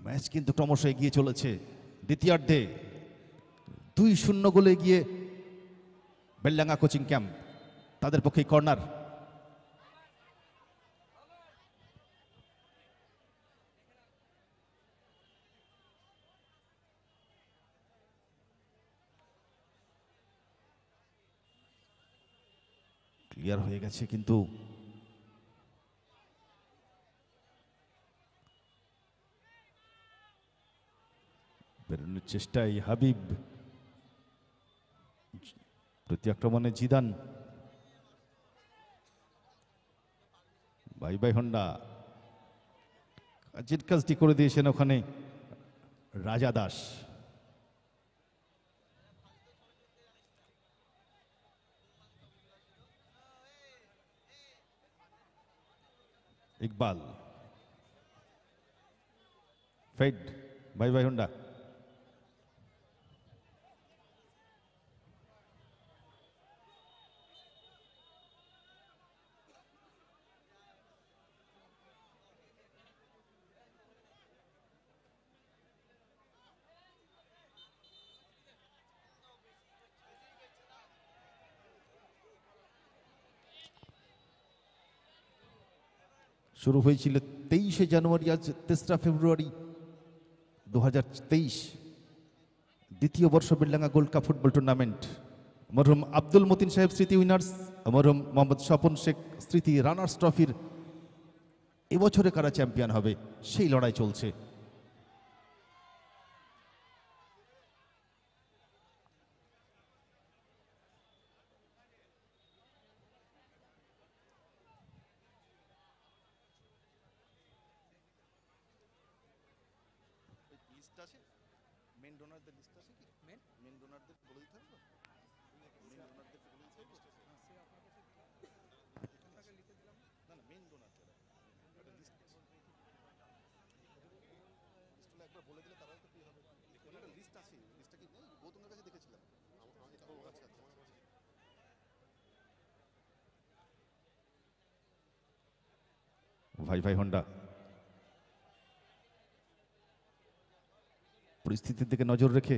S2: ম্যাচ কিন্তু ক্রমশ এগিয়ে চলেছে দ্বিতীয়ার্ধে দুই শূন্য গোলে গিয়ে বেল্লাঙ্গা কোচিং ক্যাম্প তাদের পক্ষে কর্নার ক্লিয়ার হয়ে গেছে কিন্তু বেরোনোর চেষ্টায় হাবিব প্রতি আক্রমণে জিদান বাই বাই হন্ডা কাজের কাজটি করে দিয়েছেন ওখানে রাজা দাস इकबाल फेड भाई भाई हुंडा শুরু হয়েছিল তেইশে জানুয়ারি আজ তেসরা ফেব্রুয়ারি দু দ্বিতীয় বর্ষ Beldanga gold cup football tournament মরহুম আব্দুল মতিন সাহেব স্মৃতি উইনার্স মরহুম মোহাম্মদ স্বপন শেখ স্মৃতি রানার্স ট্রফির এবছরে কারা চ্যাম্পিয়ন হবে সেই লড়াই চলছে ভাই হন্ডা পরিস্থিতির দিকে নজর রেখে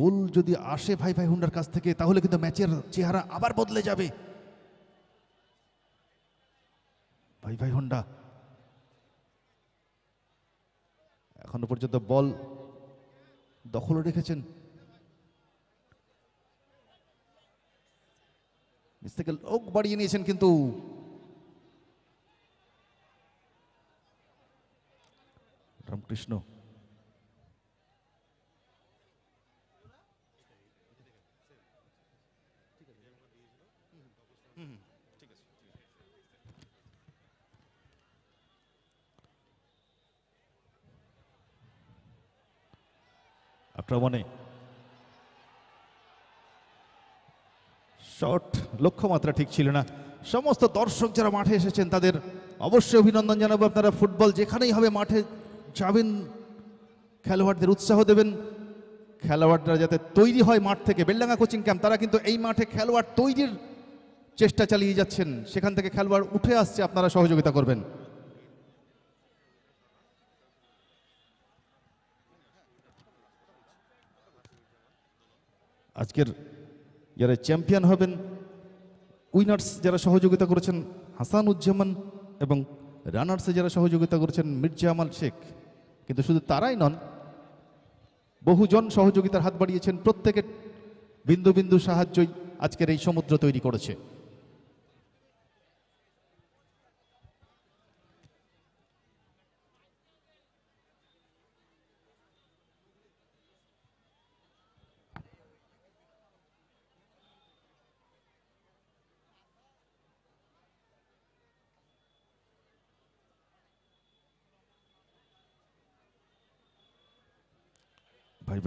S2: গোল যদি আসে ভাই ভাই হুন্ডার কাছ থেকে তাহলে কিন্তু ম্যাচের চেহারা আবার বদলে যাবে ভাই ভাই হুন্ডা এখনো পর্যন্ত বল দখল রেখেছেন লোক বাড়িয়ে নিয়েছেন কিন্তু রামকৃষ্ণ আক্রমণে শট লক্ষ্যমাত্রা ঠিক ছিল না সমস্ত দর্শক যারা মাঠে এসেছেন তাদের অবশ্যই অভিনন্দন জানাবো আপনারা ফুটবল যেখানেই হবে মাঠে যাবেন খেলোয়াড়দের উৎসাহ দেবেন খেলোয়াড়রা যাতে তৈরি হয় মাঠ থেকে বেলডাঙ্গা কোচিং ক্যাম্প তারা কিন্তু এই মাঠে খেলোয়াড় তৈরির চেষ্টা চালিয়ে যাচ্ছেন সেখান থেকে খেলোয়াড় উঠে আসছে আপনারা সহযোগিতা করবেন আজকের যারা চ্যাম্পিয়ন হবেন উইনার্স যারা সহযোগিতা করেছেন হাসান উজ্জামান এবং রানার্সে যারা সহযোগিতা করেছেন মির্জা আমাল শেখ কিন্তু শুধু তারাই নন বহুজন সহযোগিতার হাত বাড়িয়েছেন প্রত্যেকের বিন্দু বিন্দু সাহায্যই আজকের এই সমুদ্র তৈরি করেছে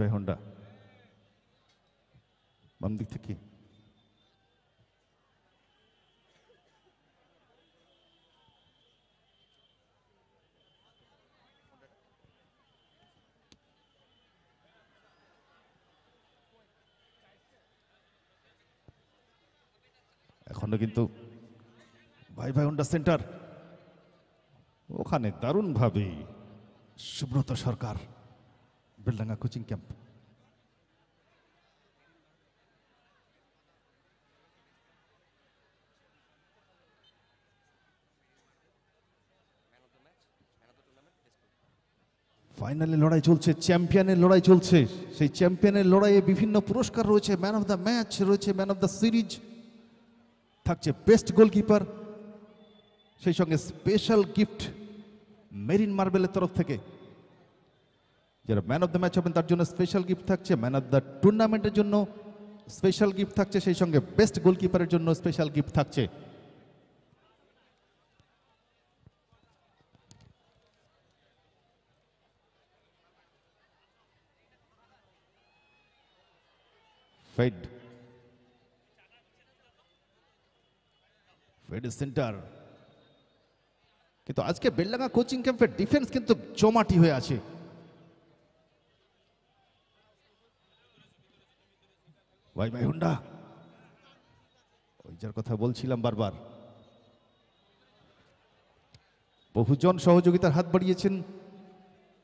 S2: ভাই ভাই হন্ডা বাম দিক থেকে এখনো কিন্তু ভাই ভাই হন্ডা সেন্টার ওখানে দারুণভাবে সুব্রত সরকার বেলডাঙ্গা কোচিং ক্যাম্প ফাইনালে লড়াই চলছে চ্যাম্পিয়নের লড়াই চলছে সেই চ্যাম্পিয়নের লড়াইয়ে বিভিন্ন পুরস্কার রয়েছে ম্যান অফ দ্য ম্যাচ রয়েছে ম্যান অফ দ্য সিরিজ থাকছে বেস্ট গোলকিপার সেই সঙ্গে স্পেশাল গিফট মেরিন মার্বেলের তরফ থেকে যারা ম্যান অফ দ্য ম্যাচ হবেন তার জন্য স্পেশাল গিফট থাকছে ম্যান অফ দ্য টুর্নামেন্টের জন্য স্পেশাল গিফট থাকছে সেই সঙ্গে বেস্ট গোলকিপারের জন্য স্পেশাল গিফট থাকছে ফেড ফেড সেন্টার কিন্তু আজকে বেল্লাঙ্গা কোচিং ক্যাম্পের ডিফেন্স কিন্তু জমাটি হয়ে আছে ভাই ভাই হুন্ডা ওই যার কথা বলছিলাম বারবার বহুজন সহযোগিতার হাত বাড়িয়েছেন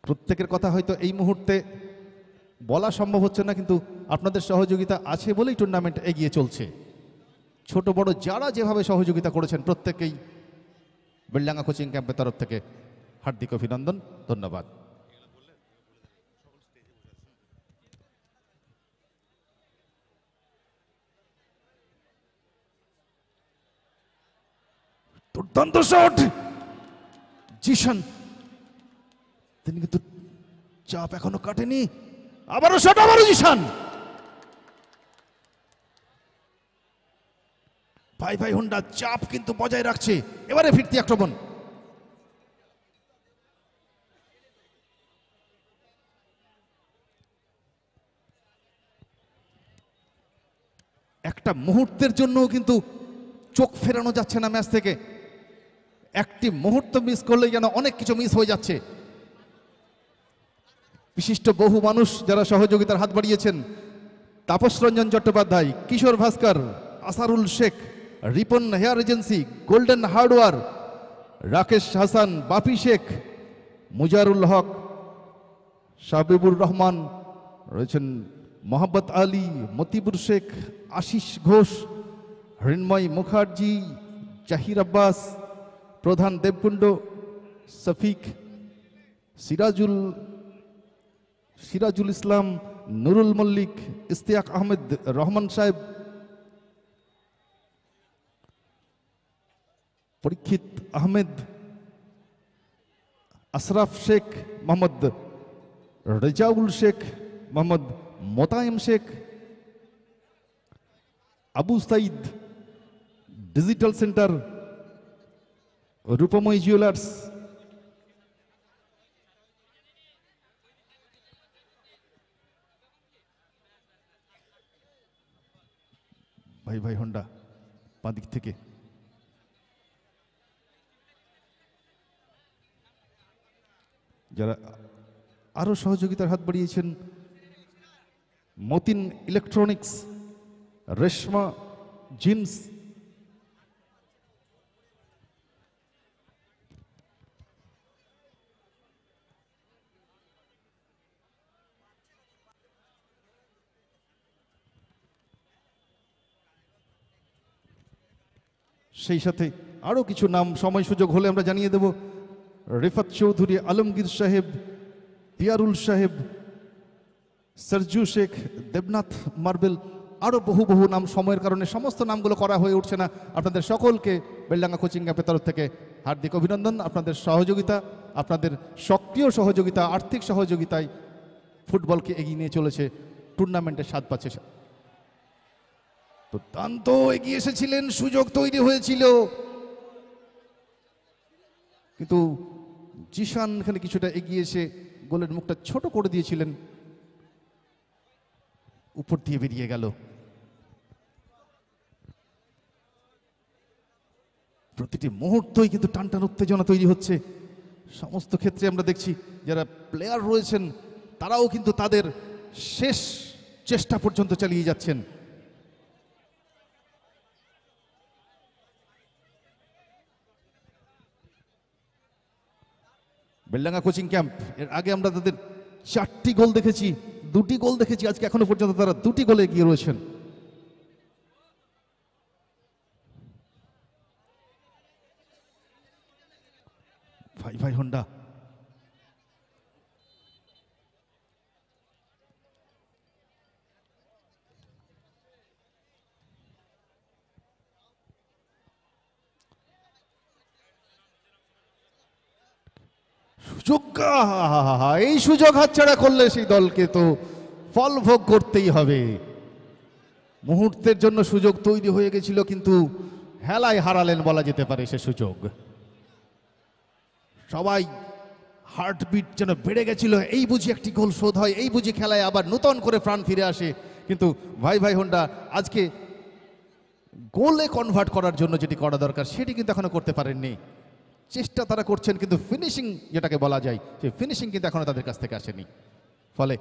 S2: প্রত্যেকের কথা হয়তো এই মুহূর্তে বলা সম্ভব হচ্ছে না কিন্তু আপনাদের সহযোগিতা আছে বলেই টুর্নামেন্ট এগিয়ে চলছে ছোট বড় যারা যেভাবে সহযোগিতা করেছেন প্রত্যেকেই বেল্ডাঙ্গা কোচিং ক্যাম্পের তরফ থেকে হার্দিক অভিনন্দন ধন্যবাদ দুর্দান্ত শট জিশান তিনি কিন্তু চাপ এখনো কাটেনি আবারও শট আবারও জিশান ভাই ভাই হুন্ডা চাপ কিন্তু বজায় রাখছে এবারে ফিরতি আক্রমণ একটা মুহূর্তের জন্যও কিন্তু চোখ ফেরানো যাচ্ছে না ম্যাচ থেকে একটি মুহূর্ত মিস করলে যেন অনেক কিছু মিস হয়ে যাচ্ছে বিশিষ্ট বহু মানুষ যারা সহযোগিতার হাত বাড়িয়েছেন Tapas Ranjan Chattopadhyay Kishore Bhaskar Asarul Sheikh Ripon hair agency golden hardware Rakesh Hasan Bapi Sheikh Mujarul Haque Sabibur Rahman রয়েছেন মোহাম্মদ আলী মতিবুর শেখ আশিস ঘোষ হৃন্ময় মুখার্জি জাহির আব্বাস প্রধান দেবকুণ্ড সফিক সিরাজুল সিরাজুল ইসলাম নুরুল মল্লিক ইস্তিয়াক আহমেদ রহমান সাহেব পরীক্ষিত Ahmed Ashraf Sheikh Mohammad Rezaul Sheikh Mohammad Motayem Sheikh Abu Sayeed digital centre Rupmoyee jewellers Bhai ভাই হন্ডা দিক থেকে যারা আরও সহযোগিতার হাত বাড়িয়েছেন মতিন ইলেকট্রনিক্স রেশমা জিন্স সেই সাথে আরও কিছু নাম সময় সুযোগ হলে আমরা জানিয়ে দেব রেফাত চৌধুরী আলমগীর সাহেব পিয়ারুল সাহেব সরজু শেখ দেবনাথ মার্বেল আরও বহু বহু নাম সময়ের কারণে সমস্ত নামগুলো করা হয়ে উঠছে না আপনাদের সকলকে বেলডাঙ্গা কোচিং অ্যাপের তরফ থেকে হার্দিক অভিনন্দন আপনাদের সহযোগিতা আপনাদের সক্রিয় সহযোগিতা আর্থিক সহযোগিতায় ফুটবলকে এগিয়ে নিয়ে চলেছে টুর্নামেন্টের স্বাদ পাচ্ছে তান্ত এগিয়ে এসেছিলেন সুযোগ তৈরি হয়েছিল কিন্তু জিশান এখানে কিছুটা এগিয়ে এসে গোলের মুখটা ছোট করে দিয়েছিলেন উপর দিয়ে বেরিয়ে গেল প্রতিটি মুহূর্তই কিন্তু টানটান উত্তেজনা তৈরি হচ্ছে সমস্ত ক্ষেত্রে আমরা দেখছি যারা প্লেয়ার রয়েছেন তারাও কিন্তু তাদের শেষ চেষ্টা পর্যন্ত চালিয়ে যাচ্ছেন বেল্ডাঙ্গা কোচিং ক্যাম্প এর আগে আমরা তাদের চারটি গোল দেখেছি দুটি গোল দেখেছি আজকে এখনো পর্যন্ত তারা দুটি গোলে এগিয়ে রয়েছেন ভাই ভাই হন্ডা যোগ্যা এই সুযোগ হাতছাড়া করলে সেই দলকে তো ফল ভোগ করতেই হবে মুহূর্তের জন্য সুযোগ তৈরি হয়ে গেছিল কিন্তু হেলায় হারালেন বলা যেতে পারে সে সুযোগ সবাই হার্টবিট যেন বেড়ে গেছিল এই বুঝি একটি গোল শোধ হয় এই বুঝি খেলায় আবার নূতন করে প্রাণ ফিরে আসে কিন্তু ভাই ভাই হোন্ডা আজকে গোলে কনভার্ট করার জন্য যেটি করা দরকার সেটি কিন্তু এখনও করতে পারেননি চেষ্টা তারা করছেন কিন্তু ফিনিশিং যেটাকে বলা যায় সেই ফিনিশিং কিন্তু এখনও তাদের কাছ থেকে আসেনি ফলে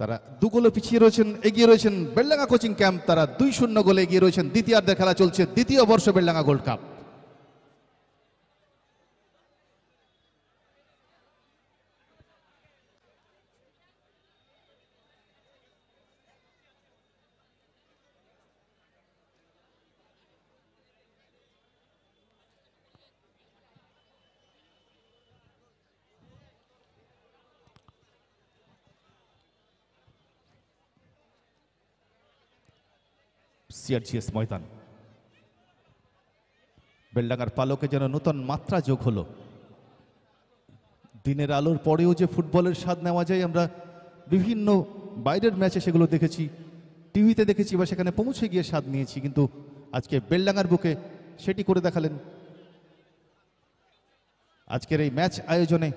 S2: তারা দু গোলে পিছিয়ে রয়েছেন এগিয়ে রয়েছেন বেলডাঙ্গা কোচিং ক্যাম্প তারা দুই শূন্য গোলে এগিয়ে রয়েছেন দ্বিতীয়ার্ধের খেলা চলছে দ্বিতীয় বর্ষ বেলডাঙ্গা গোল্ড কাপ সিআরজিএস ময়দান বেলডাঙ্গার পালকে যেন নূতন মাত্রা যোগ হলো দিনের আলোর পরেও যে ফুটবলের স্বাদ নেওয়া যায় আমরা বিভিন্ন বাইরের ম্যাচে সেগুলো দেখেছি টিভিতে দেখেছি বা সেখানে পৌঁছে গিয়ে স্বাদ নিয়েছি কিন্তু আজকে বেলডাঙ্গার বুকে সেটি করে দেখালেন আজকের এই ম্যাচ আয়োজনে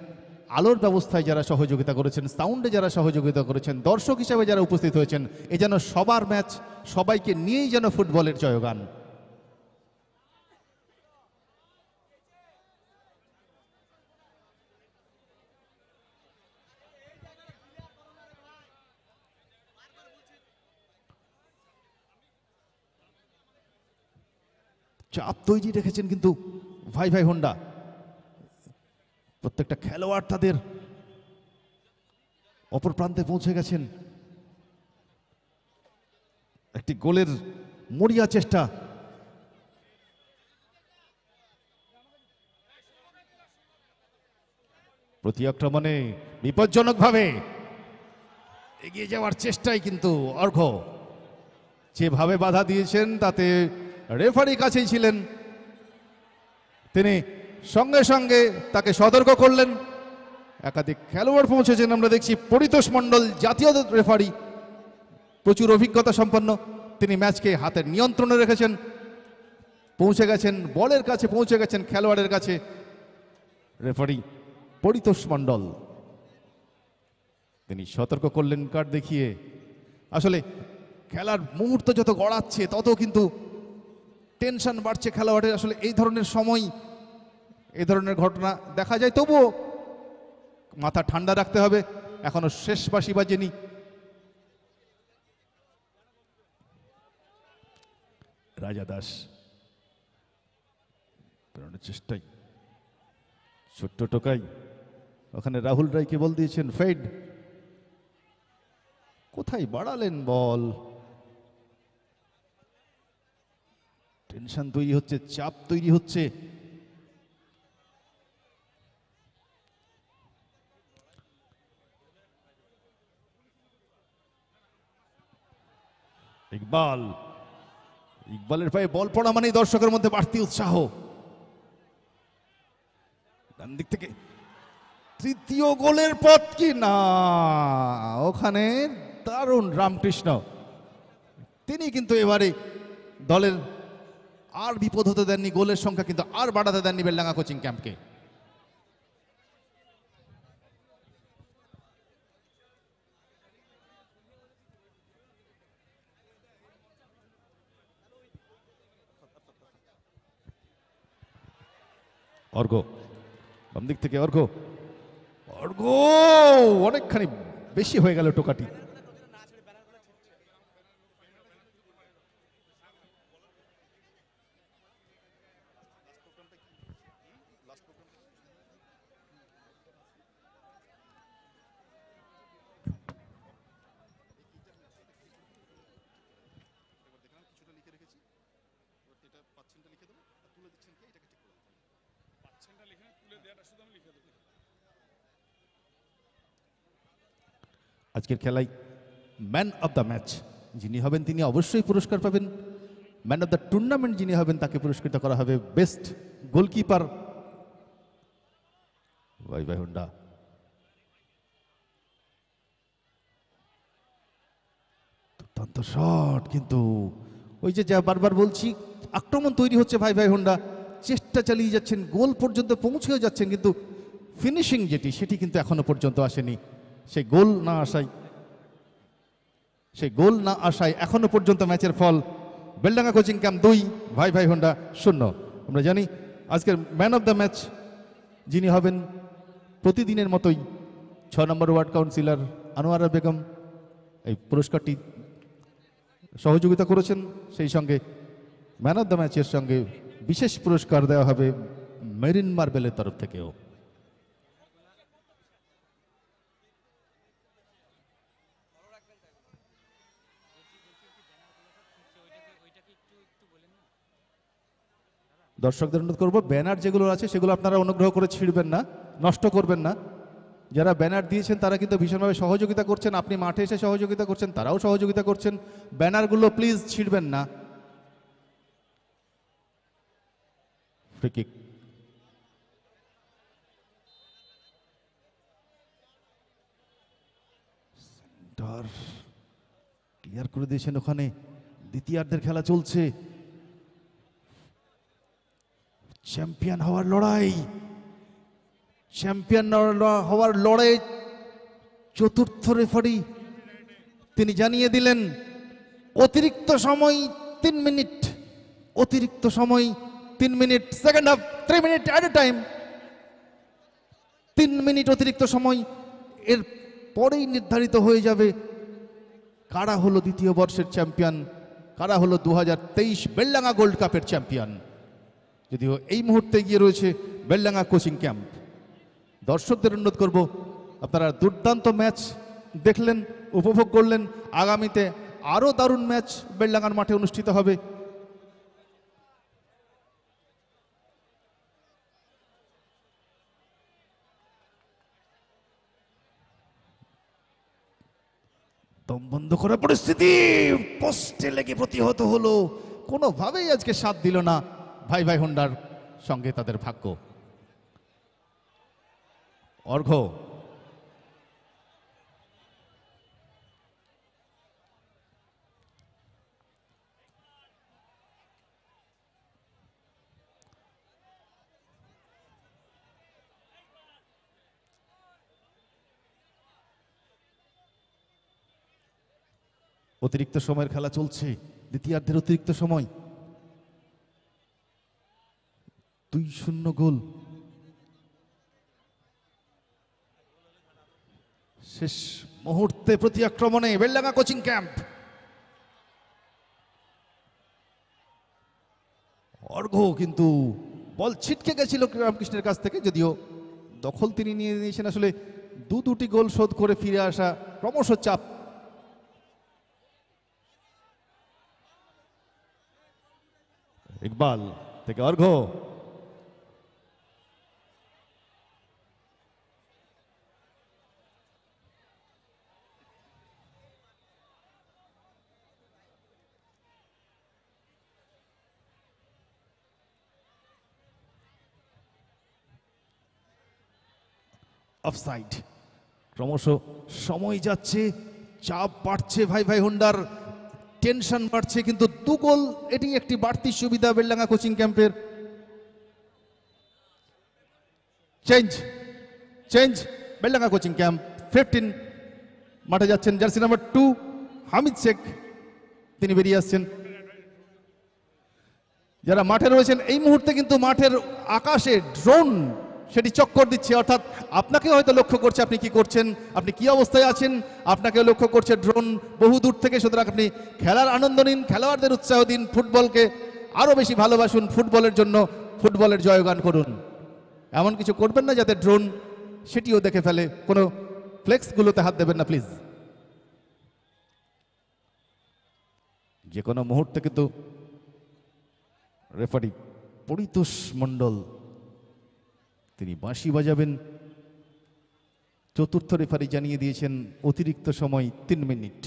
S2: আলোর ব্যবস্থায় যারা সহযোগিতা করেছেন সাউন্ডে যারা সহযোগিতা করেছেন দর্শক হিসাবে যারা উপস্থিত হয়েছেন এ যেন সবার ম্যাচ সবাইকে নিয়েই যেন ফুটবলের জয়গান চাপ তৈরি রেখেছেন কিন্তু ভাই ভাই হোন্ডা প্রত্যেকটা খেলোয়াড় তাদের অপর প্রান্তে পৌঁছে গেছেন একটি গোলের মরিয়া চেষ্টা প্রতি আক্রমণে বিপজ্জনকভাবে এগিয়ে যাওয়ার চেষ্টাই কিন্তু অর্ঘ যেভাবে বাধা দিয়েছেন তাতে রেফারি কাছেই ছিলেন তিনি সঙ্গে সঙ্গে তাকে সতর্ক করলেন একাধিক খেলোয়াড় পৌঁছেছেন আমরা দেখছি পরিতোষ মণ্ডল জাতীয় রেফারি প্রচুর অভিজ্ঞতা সম্পন্ন তিনি ম্যাচকে হাতের নিয়ন্ত্রণে রেখেছেন পৌঁছে গেছেন বলের কাছে পৌঁছে গেছেন খেলোয়াড়ের কাছে রেফারি পরিতোষ মণ্ডল তিনি সতর্ক করলেন কার্ড দেখিয়ে আসলে খেলার মুহূর্ত যত গড়াচ্ছে তত কিন্তু টেনশন বাড়ছে খেলোয়াড়ের আসলে এই ধরনের সময় এ ধরনের ঘটনা দেখা যায় তবুও মাথা ঠান্ডা রাখতে হবে এখনো শেষ বাসি বাজেনি রাজা দাস চেষ্টাই ছোট্ট টোকাই ওখানে রাহুল রায়কে বল দিয়েছেন ফেড কোথায় বাড়ালেন বল টেনশন তৈরি হচ্ছে চাপ তৈরি হচ্ছে ইকবাল ইকবালের পায়ে বল পড়া মানেই দর্শকের মধ্যে বাড়তি উৎসাহ ডান দিক থেকে তৃতীয় গোলের পথ কি না ওখানে দারুণ রামকৃষ্ণ তিনি কিন্তু এবারে দলের আর বিপদ হতে দেননি গোলের সংখ্যা কিন্তু আর বাড়াতে দেননি বেল্লাঙ্গা কোচিং ক্যাম্পকে অর্ঘ বাম দিক থেকে অর্ঘ অর্ঘ অনেকখানি বেশি হয়ে গেল টোকাটি আজকের খেলায় ম্যান অফ দ্য ম্যাচ যিনি হবেন তিনি অবশ্যই পুরস্কার পাবেন ম্যান অফ দ্য টুর্নামেন্ট যিনি হবেন তাকে পুরস্কৃত করা হবে বেস্ট গোলকিপার ভাই ভাই হুন্ডা দুর্দান্ত শট কিন্তু ওই যে যা বারবার বলছি আক্রমণ তৈরি হচ্ছে ভাই ভাই হোন্ডা চেষ্টা চালিয়ে যাচ্ছেন গোল পর্যন্ত পৌঁছেও যাচ্ছেন কিন্তু ফিনিশিং যেটি সেটি কিন্তু এখনো পর্যন্ত আসেনি সে গোল না আসায় সে গোল না আসায় এখনো পর্যন্ত ম্যাচের ফল বেলডাঙ্গা কোচিং ক্যাম্প দুই ভাই ভাই হোন্ডা শূন্য আমরা জানি আজকের ম্যান অফ দ্য ম্যাচ যিনি হবেন প্রতিদিনের মতোই ছ নম্বর ওয়ার্ড কাউন্সিলর আনোয়ারা বেগম এই পুরস্কারটি সহযোগিতা করেছেন সেই সঙ্গে ম্যান অফ দ্য ম্যাচের সঙ্গে বিশেষ পুরস্কার দেওয়া হবে মেরিন মার্বেলের তরফ থেকেও দর্শকদের অনুরোধ করবো ব্যানার যেগুলো আছে সেগুলো আপনারা অনুগ্রহ করে ছিঁড়বেন না নষ্ট করবেন না যারা ব্যানার দিয়েছেন তারা কিন্তু ভীষণভাবে সহযোগিতা করছেন আপনি মাঠে এসে সহযোগিতা করছেন তারাও সহযোগিতা করছেন ব্যানারগুলো প্লিজ ছিঁড়বেন না সেন্টার ক্লিয়ার করে দিয়েছেন ওখানে দ্বিতীয়ার্ধের খেলা চলছে চ্যাম্পিয়ন হওয়ার লড়াই চ্যাম্পিয়ন হওয়ার লড়াই চতুর্থ রেফারি তিনি জানিয়ে দিলেন অতিরিক্ত সময় তিন মিনিট অতিরিক্ত সময় তিন minute second half three minute at a time তিন মিনিট অতিরিক্ত সময় এর পরেই নির্ধারিত হয়ে যাবে কারা হলো দ্বিতীয় বর্ষের চ্যাম্পিয়ন কারা হলো দু হাজার তেইশ বেল্লাঙ্গা গোল্ড কাপের চ্যাম্পিয়ন যদিও এই মুহূর্তে গিয়ে রয়েছে বেলডাঙ্গা কোচিং ক্যাম্প দর্শকদের অনুরোধ করব আপনারা দুর্দান্ত ম্যাচ দেখলেন উপভোগ করলেন আগামীতে আরও দারুণ ম্যাচ বেলডাঙ্গার মাঠে অনুষ্ঠিত হবে দম বন্ধ করা পরিস্থিতি পোস্টে লেগে প্রতিহত হলো কোনোভাবেই আজকে সাথ দিল না ভাই ভাই হোন্ডার সঙ্গে তাদের ভাগ্য অর্ঘ অতিরিক্ত সময়ের খেলা চলছে দ্বিতীয়ার্ধের অতিরিক্ত সময় দুই শূন্য গোল শেষ মুহূর্তে প্রতি আক্রমণে বেল্লাঙ্গা কোচিং ক্যাম্প অর্ঘ কিন্তু বল ছিটকে গেছিল রামকৃষ্ণের কাছ থেকে যদিও দখল তিনি নিয়ে নিয়েছেন আসলে দু দুটি গোল শোধ করে ফিরে আসা ক্রমশ চাপ ইকবাল থেকে অর্ঘ অফসাইড ক্রমশ সময় যাচ্ছে চাপ বাড়ছে ভাই ভাই হোন্ডার টেনশন বাড়ছে কিন্তু দু গোল এটি একটি বাড়তি সুবিধা বেল্লাঙ্গা কোচিং ক্যাম্পের change change Beldanga coaching camp fifteen মাঠে যাচ্ছেন jersey number two Hamid Sheikh তিনি বেরিয়ে আসছেন যারা মাঠে রয়েছেন এই মুহূর্তে কিন্তু মাঠের আকাশে ড্রোন সেটি চক্কর দিচ্ছে অর্থাৎ আপনাকে হয়তো লক্ষ্য করছে আপনি কি করছেন আপনি কি অবস্থায় আছেন আপনাকে লক্ষ্য করছে ড্রোন বহু দূর থেকে সুতরাং আপনি খেলার আনন্দ নিন খেলোয়াড়দের উৎসাহ দিন ফুটবলকে আরও বেশি ভালোবাসুন ফুটবলের জন্য ফুটবলের জয়গান করুন এমন কিছু করবেন না যাতে ড্রোন সেটিও দেখে ফেলে কোনো ফ্লেক্সগুলোতে হাত দেবেন না প্লিজ যে কোনো মুহূর্তে কিন্তু রেফারি পরিতোষ মণ্ডল তিনি বাঁশি বাজাবেন চতুর্থ রেফারি জানিয়ে দিয়েছেন অতিরিক্ত সময় তিন মিনিট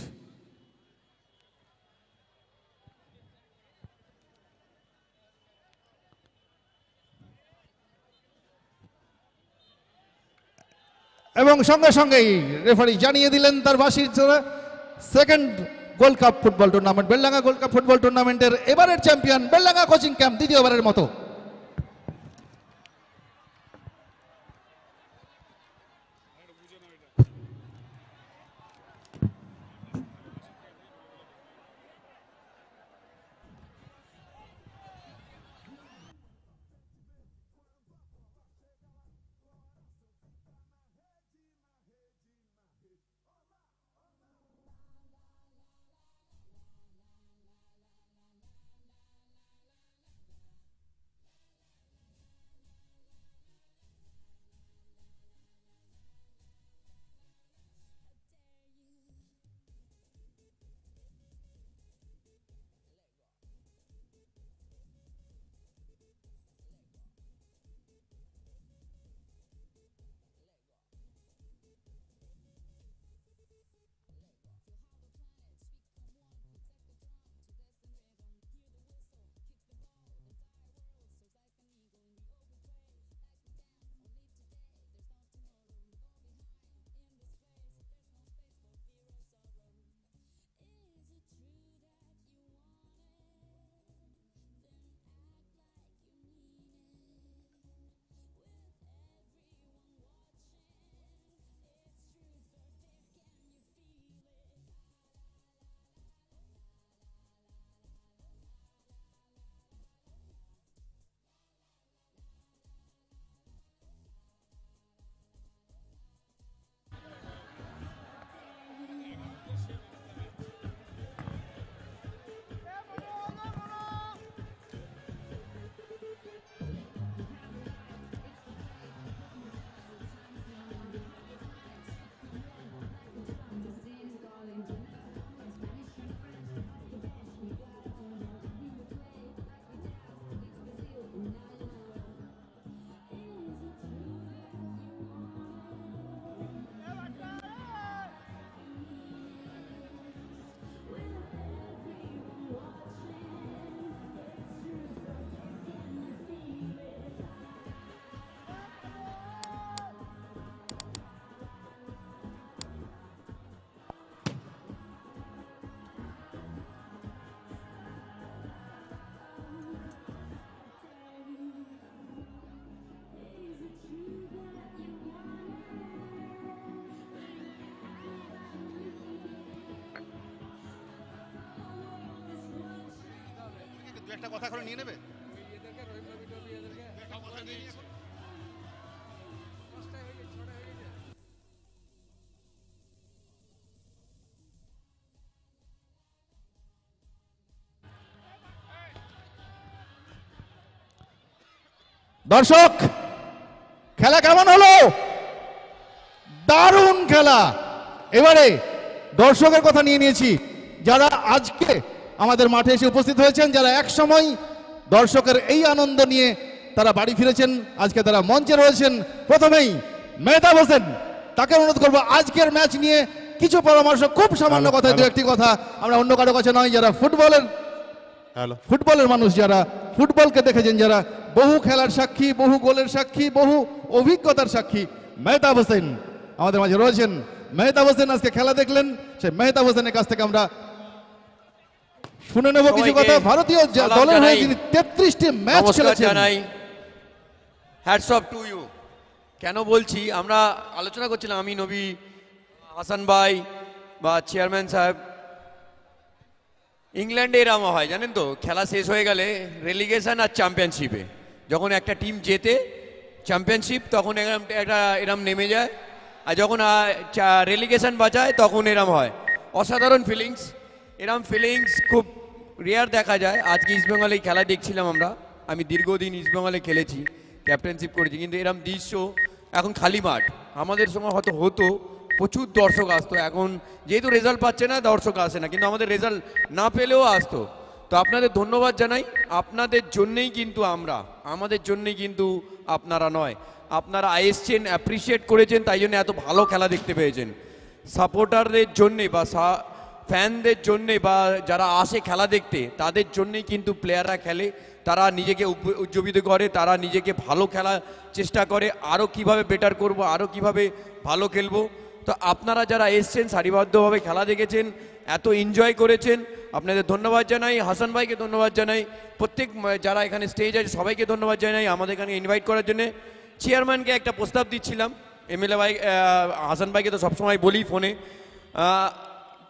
S2: এবং সঙ্গে সঙ্গেই রেফারি জানিয়ে দিলেন তার বাসির second gold cup football tournament Beldanga gold cup football টুর্নামেন্টের এবারের চ্যাম্পিয়ন বেল্লাঙ্গা কোচিং ক্যাম্প দ্বিতীয়বারের মতো দু একটা কথা করে নিয়ে নেবে দর্শক খেলা কেমন হলো দারুণ খেলা এবারে দর্শকের কথা নিয়ে নিয়েছি যারা আজকে আমাদের মাঠে এসে উপস্থিত হয়েছেন যারা একসময় দর্শকের এই আনন্দ নিয়ে তারা বাড়ি ফিরেছেন আজকে তারা মঞ্চে রয়েছেন প্রথমেই মেহতাব হোসেন তাকে অনুরোধ করবো আজকের ম্যাচ নিয়ে কিছু পরামর্শ খুব সামান্য কথা দু একটি কথা আমরা অন্য কারো কাছে নয় যারা ফুটবলের ফুটবলের মানুষ যারা ফুটবলকে দেখেছেন যারা বহু খেলার সাক্ষী বহু গোলের সাক্ষী বহু অভিজ্ঞতার সাক্ষী মেহতাব হোসেন আমাদের মাঝে রয়েছেন মেহতাব হোসেন আজকে খেলা দেখলেন সেই মেহতাব হোসেনের কাছ থেকে আমরা শুনে নেব কিছু কথা ভারতীয় দলের হয়ে তিনি তেত্রিশটি ম্যাচ খেলেছেন জানাই
S5: হ্যাটস অফ টু ইউ কেন বলছি আমরা আলোচনা করছিলাম আমি নবী হাসান ভাই বা চেয়ারম্যান সাহেব ইংল্যান্ডে এরাম হয় জানেন তো খেলা শেষ হয়ে গেলে রেলিগেশন আর চ্যাম্পিয়নশিপে যখন একটা টিম জেতে চ্যাম্পিয়নশিপ তখন এরম একটা এরম নেমে যায় আর যখন রেলিগেশন বাঁচায় তখন এরম হয় অসাধারণ ফিলিংস এরম ফিলিংস খুব রেয়ার দেখা যায় আজকে ইস্টবেঙ্গলে খেলা দেখছিলাম আমরা আমি দীর্ঘদিন ইস্টবেঙ্গলে খেলেছি ক্যাপ্টেনশিপ করেছি কিন্তু এরম দৃশ্য এখন খালি মাঠ আমাদের সময় হয়তো হতো প্রচুর দর্শক আসতো এখন যেহেতু রেজাল্ট পাচ্ছে না দর্শক আসে না কিন্তু আমাদের রেজাল্ট না পেলেও আসতো তো আপনাদের ধন্যবাদ জানাই আপনাদের জন্যেই কিন্তু আমরা আমাদের জন্যেই কিন্তু আপনারা নয় আপনারা এসছেন অ্যাপ্রিসিয়েট করেছেন তাই জন্য এত ভালো খেলা দেখতে পেয়েছেন সাপোর্টারদের জন্যে বা ফ্যানদের জন্যে বা যারা আসে খেলা দেখতে তাদের জন্যেই কিন্তু প্লেয়াররা খেলে তারা নিজেকে উজ্জীবিত করে তারা নিজেকে ভালো খেলার চেষ্টা করে আরও কিভাবে বেটার করব আরও কিভাবে ভালো খেলবো তো আপনারা যারা এসছেন সারিবদ্ধভাবে খেলা দেখেছেন এত এনজয় করেছেন আপনাদের ধন্যবাদ জানাই হাসান ভাইকে ধন্যবাদ জানাই প্রত্যেক যারা এখানে স্টেজ আছে সবাইকে ধন্যবাদ জানাই আমাদের এখানে ইনভাইট করার জন্যে চেয়ারম্যানকে একটা প্রস্তাব দিচ্ছিলাম এমএলএ ভাই হাসান ভাইকে তো সবসময় বলি ফোনে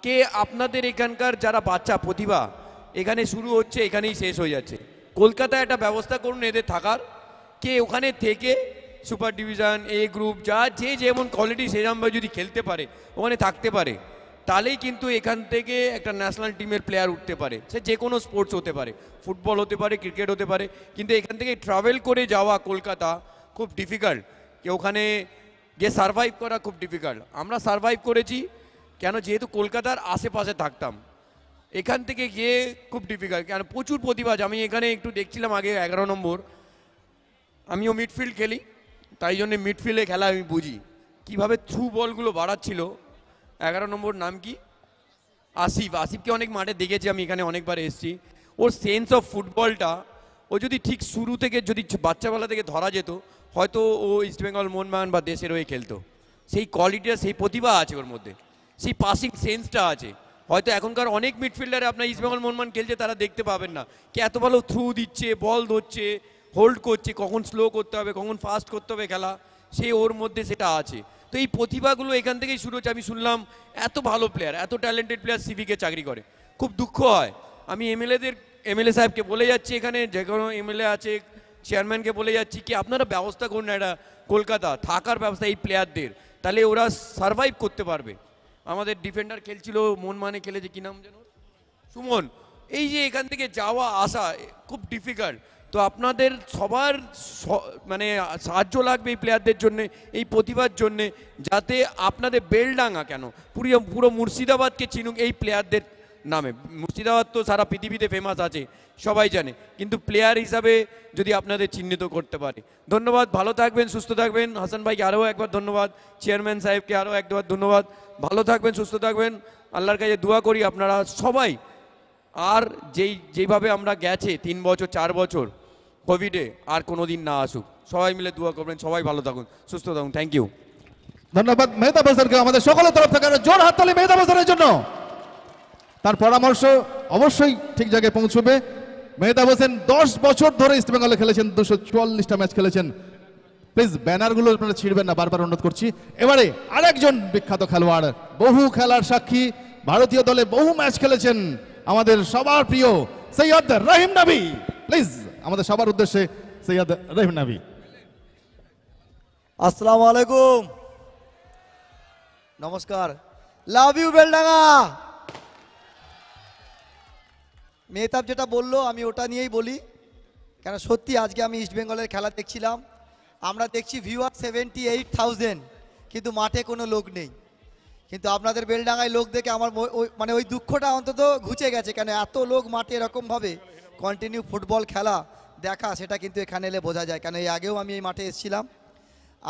S5: আজকে আপনাদের এখানকার যারা বাচ্চা প্রতিভা এখানে শুরু হচ্ছে এখানেই শেষ হয়ে যাচ্ছে কলকাতায় একটা ব্যবস্থা করুন এদের থাকার কে ওখানে থেকে সুপার ডিভিশন এ গ্রুপ যা যে যেমন কোয়ালিটি সেরকমভাবে যদি খেলতে পারে ওখানে থাকতে পারে তাহলেই কিন্তু এখান থেকে একটা ন্যাশনাল টিমের প্লেয়ার উঠতে পারে সে যে কোনো স্পোর্টস হতে পারে ফুটবল হতে পারে ক্রিকেট হতে পারে কিন্তু এখান থেকে ট্রাভেল করে যাওয়া কলকাতা খুব ডিফিকাল্ট কে ওখানে গিয়ে সারভাইভ করা খুব ডিফিকাল্ট আমরা সারভাইভ করেছি কেন যেহেতু কলকাতার আশেপাশে থাকতাম এখান থেকে গিয়ে খুব ডিফিকাল্ট কেন প্রচুর প্রতিভা আমি এখানে একটু দেখছিলাম আগে এগারো নম্বর আমিও মিডফিল্ড খেলি তাই জন্যে মিডফিল্ডে খেলা আমি বুঝি কিভাবে থ্রু বলগুলো বাড়াচ্ছিল এগারো নম্বর নাম কি আসিফ আসিফকে অনেক মাঠে দেখেছি আমি এখানে অনেকবার এসেছি ওর সেন্স অফ ফুটবলটা ও যদি ঠিক শুরু থেকে যদি বাচ্চাবেলা থেকে ধরা যেত হয়তো ও ইস্টবেঙ্গল মোহনবাগান বা দেশের হয়ে খেলতো সেই কোয়ালিটিটা সেই প্রতিভা আছে ওর মধ্যে সেই পাসিং সেন্সটা আছে হয়তো এখনকার অনেক মিডফিল্ডারে আপনার ইস্টবেঙ্গল মোহনমান খেলছে তারা দেখতে পাবেন না কে এত ভালো থ্রু দিচ্ছে বল ধরছে হোল্ড করছে কখন স্লো করতে হবে কখন ফাস্ট করতে হবে খেলা সে ওর মধ্যে সেটা আছে তো এই প্রতিভাগুলো এখান থেকেই শুরু হচ্ছে আমি শুনলাম এত ভালো প্লেয়ার এত ট্যালেন্টেড প্লেয়ার সিভিকে চাকরি করে খুব দুঃখ হয় আমি এমএলএদের এমএলএ সাহেবকে বলে যাচ্ছি এখানে যে কোনো এমএলএ আছে চেয়ারম্যানকে বলে যাচ্ছি কি আপনারা ব্যবস্থা করুন একটা কলকাতা থাকার ব্যবস্থা এই প্লেয়ারদের তাহলে ওরা সারভাইভ করতে পারবে আমাদের ডিফেন্ডার খেলছিল মন মানে খেলেছে কি নাম যেন সুমন এই যে এখান থেকে যাওয়া আসা খুব ডিফিকাল্ট তো আপনাদের সবার মানে সাহায্য লাগবে এই প্লেয়ারদের জন্য এই প্রতিভার জন্য যাতে আপনাদের বেলডাঙ্গা কেন পুরো পুরো মুর্শিদাবাদকে চিনুক এই প্লেয়ারদের নামে মুর্শিদাবাদ তো সারা পৃথিবীতে ফেমাস আছে সবাই জানে কিন্তু প্লেয়ার হিসাবে যদি আপনাদের চিহ্নিত করতে পারে ধন্যবাদ ভালো থাকবেন সুস্থ থাকবেন হাসান ভাইকে আরও একবার ধন্যবাদ চেয়ারম্যান সাহেবকে আরও একবার ধন্যবাদ ভালো থাকবেন সুস্থ থাকবেন আল্লাহর কাছে দোয়া করি আপনারা সবাই আর যেই যেভাবে আমরা গেছে তিন বছর চার বছর কোভিডে আর কোনো দিন না আসুক সবাই মিলে দোয়া করবেন সবাই ভালো থাকুন সুস্থ থাকুন থ্যাংক ইউ
S2: ধন্যবাদ মেহতাব হাসানকে আমাদের সকলের তরফ থেকে জোর হাততালি মেহতাব হাসানের জন্য তার পরামর্শ অবশ্যই ঠিক জায়গায় পৌঁছবে মেহতাব হোসেন দশ বছর ধরে ইস্টবেঙ্গলে খেলেছেন দুশো চুয়াল্লিশটা ম্যাচ খেলেছেন প্লিজ ব্যানারগুলো আপনারা ছিঁড়বেন না বারবার অনুরোধ করছি এবারে আরেকজন বিখ্যাত খেলোয়াড় বহু খেলার সাক্ষী ভারতীয় দলে বহু ম্যাচ খেলেছেন আমাদের সবার প্রিয় সৈয়দ রহিম নাবি প্লিজ আমাদের সবার উদ্দেশ্যে সৈয়দ রহিম নাবি
S6: আসসালামু আলাইকুম নমস্কার লাভ ইউ বেলডাঙ্গা মেহতাব যেটা বললো আমি ওটা নিয়েই বলি কেন সত্যি আজকে আমি ইস্টবেঙ্গলের খেলা দেখছিলাম আমরা দেখছি ভিউয়ার সেভেন্টি এইট থাউজেন্ড কিন্তু মাঠে কোনো লোক নেই কিন্তু আপনাদের বেলডাঙায় লোক দেখে আমার মানে ওই দুঃখটা অন্তত ঘুচে গেছে কেন এত লোক মাঠে এরকমভাবে কন্টিনিউ ফুটবল খেলা দেখা সেটা কিন্তু এখানে এলে বোঝা যায় কেন এই আগেও আমি এই মাঠে এসেছিলাম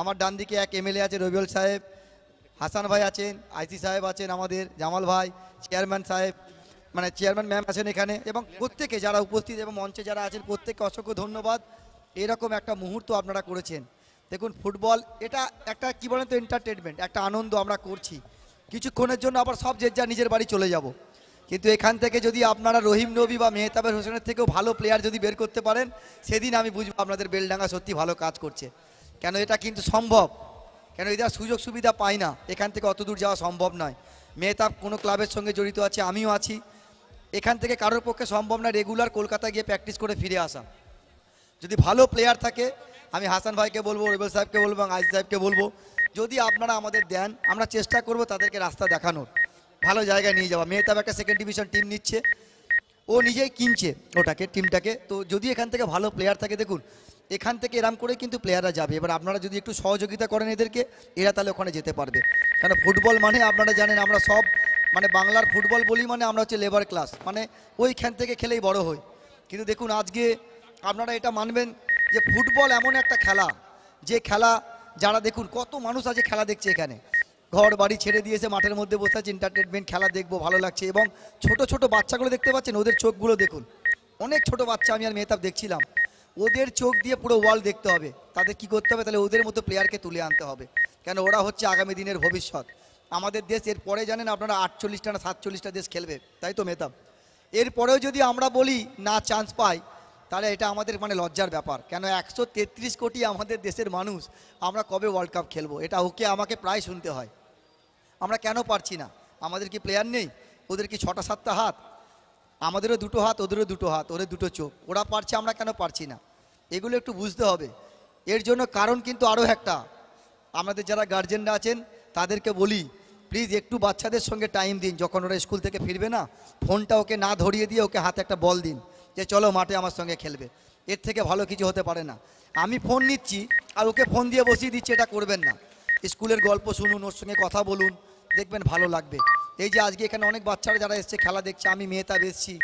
S6: আমার ডান দিকে এক এমএলএ আছে রবিউল সাহেব হাসান ভাই আছেন আইসি সাহেব আছেন আমাদের জামাল ভাই চেয়ারম্যান সাহেব মানে চেয়ারম্যান ম্যাম আছেন এখানে এবং প্রত্যেকে যারা উপস্থিত এবং মঞ্চে যারা আছেন প্রত্যেককে অসংখ্য ধন্যবাদ এরকম একটা মুহূর্ত আপনারা করেছেন দেখুন ফুটবল এটা একটা কী বলেন তো এন্টারটেনমেন্ট একটা আনন্দ আমরা করছি কিছুক্ষণের জন্য আবার সব যে যা নিজের বাড়ি চলে যাব। কিন্তু এখান থেকে যদি আপনারা রহিম নবী বা মেহতাবের হোসেনের থেকেও ভালো প্লেয়ার যদি বের করতে পারেন সেদিন আমি বুঝবো আপনাদের বেলডাঙ্গা সত্যি ভালো কাজ করছে কেন এটা কিন্তু সম্ভব কেন এরা সুযোগ সুবিধা পায় না এখান থেকে অত দূর যাওয়া সম্ভব নয় মেহতাব কোনো ক্লাবের সঙ্গে জড়িত আছে আমিও আছি এখান থেকে কারোর পক্ষে সম্ভব না রেগুলার কলকাতা গিয়ে প্র্যাকটিস করে ফিরে আসা যদি ভালো প্লেয়ার থাকে আমি হাসান ভাইকে বলবো রেবেল সাহেবকে বলবো এবং আজ সাহেবকে বলবো যদি আপনারা আমাদের দেন আমরা চেষ্টা করব তাদেরকে রাস্তা দেখানোর ভালো জায়গায় নিয়ে যাওয়া মেহতাব একটা সেকেন্ড ডিভিশন টিম নিচ্ছে ও নিজেই কিনছে ওটাকে টিমটাকে তো যদি এখান থেকে ভালো প্লেয়ার থাকে দেখুন এখান থেকে এরাম করে কিন্তু প্লেয়াররা যাবে এবার আপনারা যদি একটু সহযোগিতা করেন এদেরকে এরা তাহলে ওখানে যেতে পারবে কারণ ফুটবল মানে আপনারা জানেন আমরা সব মানে বাংলার ফুটবল বলি মানে আমরা হচ্ছে লেবার ক্লাস মানে ওইখান থেকে খেলেই বড় হই কিন্তু দেখুন আজকে আপনারা এটা মানবেন যে ফুটবল এমন একটা খেলা যে খেলা যারা দেখুন কত মানুষ আছে খেলা দেখছে এখানে ঘর বাড়ি ছেড়ে দিয়েছে মাঠের মধ্যে বসে আছে এন্টারটেনমেন্ট খেলা দেখবো ভালো লাগছে এবং ছোট ছোট বাচ্চাগুলো দেখতে পাচ্ছেন ওদের চোখগুলো দেখুন অনেক ছোট বাচ্চা আমি আর মেহতাব দেখছিলাম ওদের চোখ দিয়ে পুরো ওয়ার্ল্ড দেখতে হবে তাদের কি করতে হবে তাহলে ওদের মতো প্লেয়ারকে তুলে আনতে হবে কেন ওরা হচ্ছে আগামী দিনের ভবিষ্যৎ আমাদের দেশ এর পরে জানেন আপনারা আটচল্লিশটা না সাতচল্লিশটা দেশ খেলবে তাই তো মেতাম এরপরেও যদি আমরা বলি না চান্স পাই তাহলে এটা আমাদের মানে লজ্জার ব্যাপার কেন একশো তেত্রিশ কোটি আমাদের দেশের মানুষ আমরা কবে ওয়ার্ল্ড কাপ খেলবো এটা ওকে আমাকে প্রায় শুনতে হয় আমরা কেন পারছি না আমাদের কি প্লেয়ার নেই ওদের কি ছটা সাতটা হাত আমাদেরও দুটো হাত ওদেরও দুটো হাত ওদের দুটো চোখ ওরা পারছে আমরা কেন পারছি না এগুলো একটু বুঝতে হবে এর জন্য কারণ কিন্তু আরও একটা আমাদের যারা গার্জেনরা আছেন তাদেরকে বলি প্লিজ একটু বাচ্চাদের সঙ্গে টাইম দিন যখন ওরা স্কুল থেকে ফিরবে না ফোনটা ওকে না ধরিয়ে দিয়ে ওকে হাতে একটা বল দিন যে চলো মাঠে আমার সঙ্গে খেলবে এর থেকে ভালো কিছু হতে পারে না আমি ফোন নিচ্ছি আর ওকে ফোন দিয়ে বসিয়ে দিচ্ছি এটা করবেন না স্কুলের গল্প শুনুন ওর সঙ্গে কথা বলুন দেখবেন ভালো লাগবে এই যে আজকে এখানে অনেক বাচ্চারা যারা এসছে খেলা দেখছে আমি মেহতাব এসছি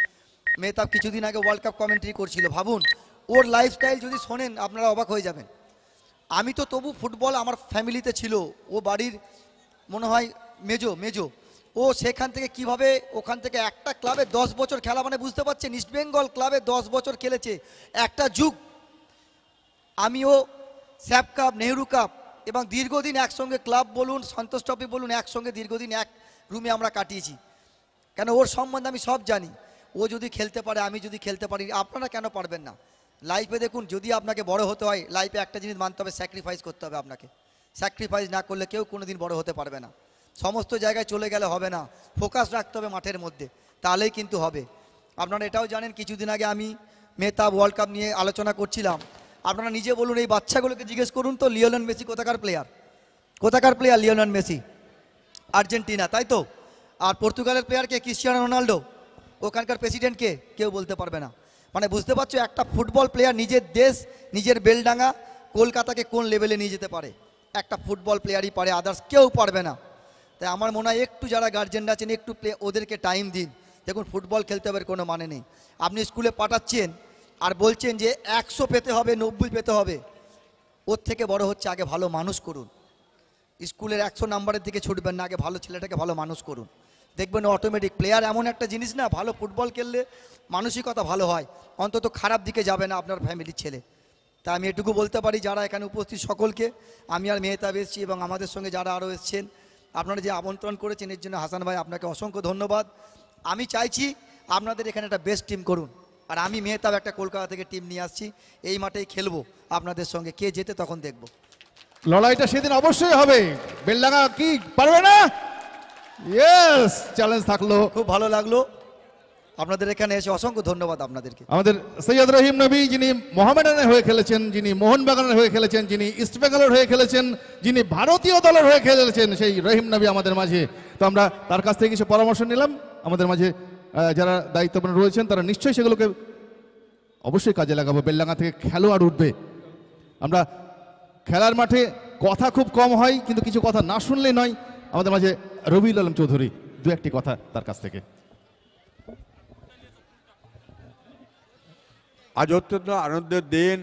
S6: মেহতাব কিছুদিন আগে ওয়ার্ল্ড কাপ কমেন্ট্রি করছিল ভাবুন ওর লাইফস্টাইল যদি শোনেন আপনারা অবাক হয়ে যাবেন আমি তো তবু ফুটবল আমার ফ্যামিলিতে ছিল ও বাড়ির মনে হয় মেজো মেজো ও সেখান থেকে কিভাবে ওখান থেকে একটা ক্লাবে দশ বছর খেলা মানে বুঝতে পারছেন ইস্টবেঙ্গল ক্লাবে দশ বছর খেলেছে একটা যুগ আমিও স্যাপ কাপ নেহরু কাপ এবং দীর্ঘদিন একসঙ্গে ক্লাব বলুন সন্তোষ ট্রফি বলুন একসঙ্গে দীর্ঘদিন এক রুমে আমরা কাটিয়েছি কেন ওর সম্বন্ধে আমি সব জানি ও যদি খেলতে পারে আমি যদি খেলতে পারি আপনারা কেন পারবেন না লাইফে দেখুন যদি আপনাকে বড় হতে হয় লাইফে একটা জিনিস মানতে হবে স্যাক্রিফাইস করতে হবে আপনাকে স্যাক্রিফাইস না করলে কেউ কোনোদিন বড় হতে পারবে না সমস্ত জায়গায় চলে গেলে হবে না ফোকাস রাখতে হবে মাঠের মধ্যে তাহলেই কিন্তু হবে আপনারা এটাও জানেন কিছুদিন আগে আমি মেহতাব ওয়ার্ল্ড কাপ নিয়ে আলোচনা করছিলাম আপনারা নিজে বলুন এই বাচ্চাগুলোকে জিজ্ঞেস করুন তো লিওলন মেসি কোথাকার প্লেয়ার কোথাকার প্লেয়ার লিওলন মেসি আর্জেন্টিনা তাই তো আর পর্তুগালের প্লেয়ার কে রোনাল্ডো ওখানকার প্রেসিডেন্টকে কেউ বলতে পারবে না মানে বুঝতে পারছো একটা ফুটবল প্লেয়ার নিজের দেশ নিজের বেলডাঙ্গা কলকাতাকে কোন লেভেলে নিয়ে যেতে পারে একটা ফুটবল প্লেয়ারই পারে আদার্স কেউ পারবে না তাই আমার মনে হয় একটু যারা গার্জেনরা আছেন একটু প্লে ওদেরকে টাইম দিন দেখুন ফুটবল খেলতে হবে কোনো মানে নেই আপনি স্কুলে পাঠাচ্ছেন আর বলছেন যে একশো পেতে হবে নব্বই পেতে হবে ওর থেকে বড় হচ্ছে আগে ভালো মানুষ করুন স্কুলের একশো নাম্বারের দিকে ছুটবেন না আগে ভালো ছেলেটাকে ভালো মানুষ করুন দেখবেন অটোমেটিক প্লেয়ার এমন একটা জিনিস না ভালো ফুটবল খেললে মানসিকতা ভালো হয় অন্তত খারাপ দিকে যাবে না আপনার ফ্যামিলির ছেলে তা আমি এটুকু বলতে পারি যারা এখানে উপস্থিত সকলকে আমি আর মেহতাব এসেছি এবং আমাদের সঙ্গে যারা আরও এসছেন আপনারা যে আমন্ত্রণ করেছেন এর জন্য হাসান ভাই আপনাকে অসংখ্য ধন্যবাদ আমি চাইছি আপনাদের এখানে একটা বেস্ট টিম করুন আর আমি মেহতাব একটা কলকাতা থেকে টিম নিয়ে আসছি এই মাঠেই খেলবো আপনাদের সঙ্গে কে যেতে তখন দেখব লড়াইটা সেদিন অবশ্যই হবে বেল্লাঙ্গা কি পারবে না ইয়েস চ্যালেঞ্জ থাকলো খুব ভালো লাগলো আপনাদের এখানে এসে অসংখ্য ধন্যবাদ আপনাদেরকে
S2: আমাদের সৈয়দ রহিম নবী যিনি মোহামেডানের হয়ে খেলেছেন যিনি মোহনবাগানের হয়ে খেলেছেন যিনি ইস্টবেঙ্গলের হয়ে খেলেছেন যিনি ভারতীয় দলের হয়ে খেলেছেন সেই রহিম নবী আমাদের মাঝে তো আমরা তার কাছ থেকে কিছু পরামর্শ নিলাম আমাদের মাঝে যারা দায়িত্বপূর্ণ রয়েছেন তারা নিশ্চয়ই সেগুলোকে অবশ্যই কাজে লাগাবো বেল্লাঙ্গা থেকে খেলোয়াড় উঠবে আমরা খেলার মাঠে কথা খুব কম হয় কিন্তু কিছু কথা না শুনলেই নয় আমাদের মাঝে রবিউল আলম চৌধুরী দু একটি কথা তার কাছ থেকে
S7: আজ অত্যন্ত আনন্দের দিন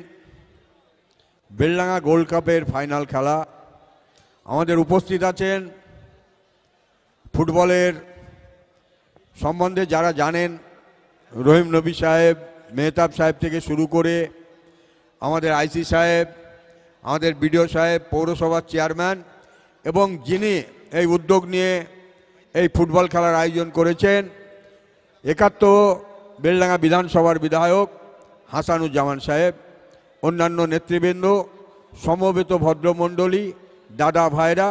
S7: বেলডাঙ্গা গোল্ড কাপের ফাইনাল খেলা আমাদের উপস্থিত আছেন ফুটবলের সম্বন্ধে যারা জানেন রহিম নবী সাহেব মেহতাব সাহেব থেকে শুরু করে আমাদের আইসি সাহেব আমাদের বিডিও সাহেব পৌরসভার চেয়ারম্যান এবং যিনি এই উদ্যোগ নিয়ে এই ফুটবল খেলার আয়োজন করেছেন একাত্তর বেলডাঙ্গা বিধানসভার বিধায়ক হাসানুজ্জামান সাহেব অন্যান্য নেতৃবৃন্দ সমবেত ভদ্রমণ্ডলী দাদা ভাইরা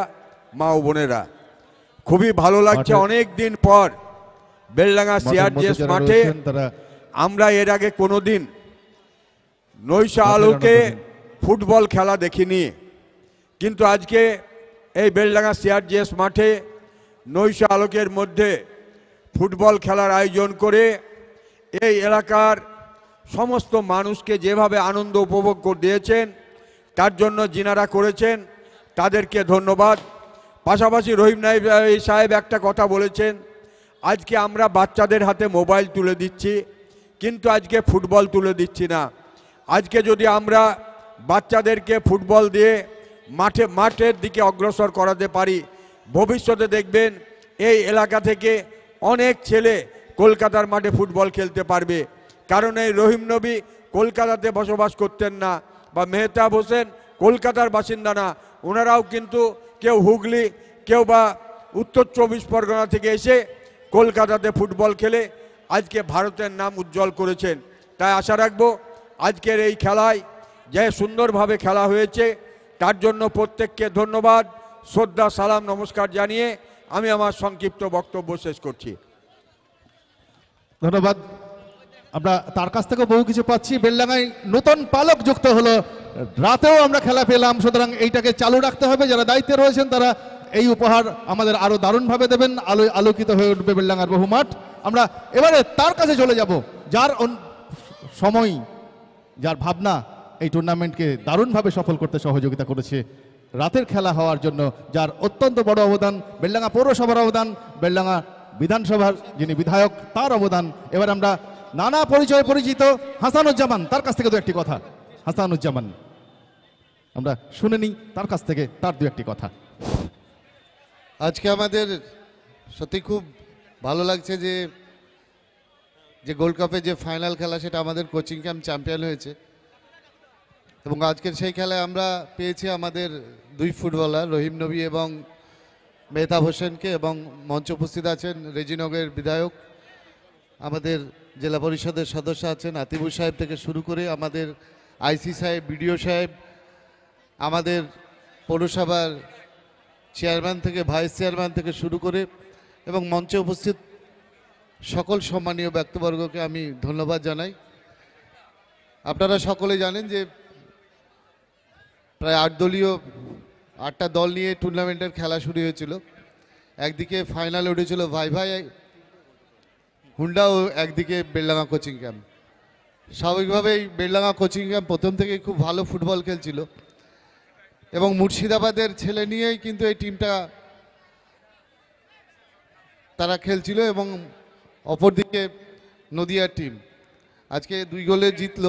S7: মা ও বোনেরা খুবই ভালো লাগছে অনেক দিন পর বেলডাঙ্গা সিআরজিএস মাঠে আমরা এর আগে কোনো দিন নৈশা আলোকে ফুটবল খেলা দেখিনি কিন্তু আজকে এই বেলডাঙ্গা সিআরজিএস মাঠে নৈশা আলোকের মধ্যে ফুটবল খেলার আয়োজন করে এই এলাকার সমস্ত মানুষকে যেভাবে আনন্দ উপভোগ করে দিয়েছেন তার জন্য জিনারা করেছেন তাদেরকে ধন্যবাদ পাশাপাশি রহিম নাই সাহেব একটা কথা বলেছেন আজকে আমরা বাচ্চাদের হাতে মোবাইল তুলে দিচ্ছি কিন্তু আজকে ফুটবল তুলে দিচ্ছি না আজকে যদি আমরা বাচ্চাদেরকে ফুটবল দিয়ে মাঠে মাঠের দিকে অগ্রসর করাতে পারি ভবিষ্যতে দেখবেন এই এলাকা থেকে অনেক ছেলে কলকাতার মাঠে ফুটবল খেলতে পারবে কারণ এই রহিম নবী কলকাতাতে বসবাস করতেন না বা মেহতাব হোসেন কলকাতার বাসিন্দা না ওনারাও কিন্তু কেউ হুগলি কেউ বা উত্তর চব্বিশ পরগনা থেকে এসে কলকাতাতে ফুটবল খেলে আজকে ভারতের নাম উজ্জ্বল করেছেন তাই আশা রাখবো আজকের এই খেলায় যে সুন্দরভাবে খেলা হয়েছে তার জন্য প্রত্যেককে ধন্যবাদ শ্রদ্ধা সালাম নমস্কার জানিয়ে আমি আমার সংক্ষিপ্ত বক্তব্য শেষ করছি
S2: ধন্যবাদ আমরা তার কাছ থেকে বহু কিছু পাচ্ছি বেলডাঙ্গায় নতুন পালক যুক্ত হলো রাতেও আমরা খেলা পেলাম সুতরাং এইটাকে চালু রাখতে হবে যারা দায়িত্বে রয়েছেন তারা এই উপহার আমাদের আরও দারুণভাবে দেবেন আলো আলোকিত হয়ে উঠবে বেল্লাঙ্গার বহু মাঠ আমরা এবারে তার কাছে চলে যাব যার সময় যার ভাবনা এই টুর্নামেন্টকে দারুণভাবে সফল করতে সহযোগিতা করেছে রাতের খেলা হওয়ার জন্য যার অত্যন্ত বড় অবদান বেল্লাঙ্গা পৌরসভার অবদান বেল্লাঙ্গা বিধানসভার যিনি বিধায়ক তার অবদান এবার আমরা নানা পরিচয় পরিচিত হাসানুজ্জামান তার কাছ থেকে দু একটি কথা হাসানুজ্জামান আমরা শুনে নিই তার কাছ থেকে তার দু একটি কথা আজকে আমাদের
S8: সত্যি খুব ভালো লাগছে যে যে গোল্ড কাপে যে ফাইনাল খেলা সেটা আমাদের কোচিং ক্যাম্প চ্যাম্পিয়ন হয়েছে এবং আজকের সেই খেলায় আমরা পেয়েছি আমাদের দুই ফুটবলার রহিম নবী এবং মেহতাব হোসেনকে এবং মঞ্চ উপস্থিত আছেন রেজিনগের বিধায়ক আমাদের জেলা পরিষদের সদস্য আছেন আতিবু সাহেব থেকে শুরু করে আমাদের আইসি সাহেব বিডিও সাহেব আমাদের পৌরসভার চেয়ারম্যান থেকে ভাইস চেয়ারম্যান থেকে শুরু করে এবং মঞ্চে উপস্থিত সকল সম্মানীয় ব্যক্তিবর্গকে আমি ধন্যবাদ জানাই আপনারা সকলে জানেন যে প্রায় আট দলীয় আটটা দল নিয়ে টুর্নামেন্টের খেলা শুরু হয়েছিল একদিকে ফাইনাল উঠেছিল ভাই ভাই হুন্ডাও একদিকে বেড়লাঙা কোচিং ক্যাম্প স্বাভাবিকভাবেই বেড়লাঙা কোচিং ক্যাম্প প্রথম থেকেই খুব ভালো ফুটবল খেলছিল এবং মুর্শিদাবাদের ছেলে নিয়েই কিন্তু এই টিমটা তারা খেলছিল এবং অপরদিকে নদিয়ার টিম আজকে দুই গোলে জিতল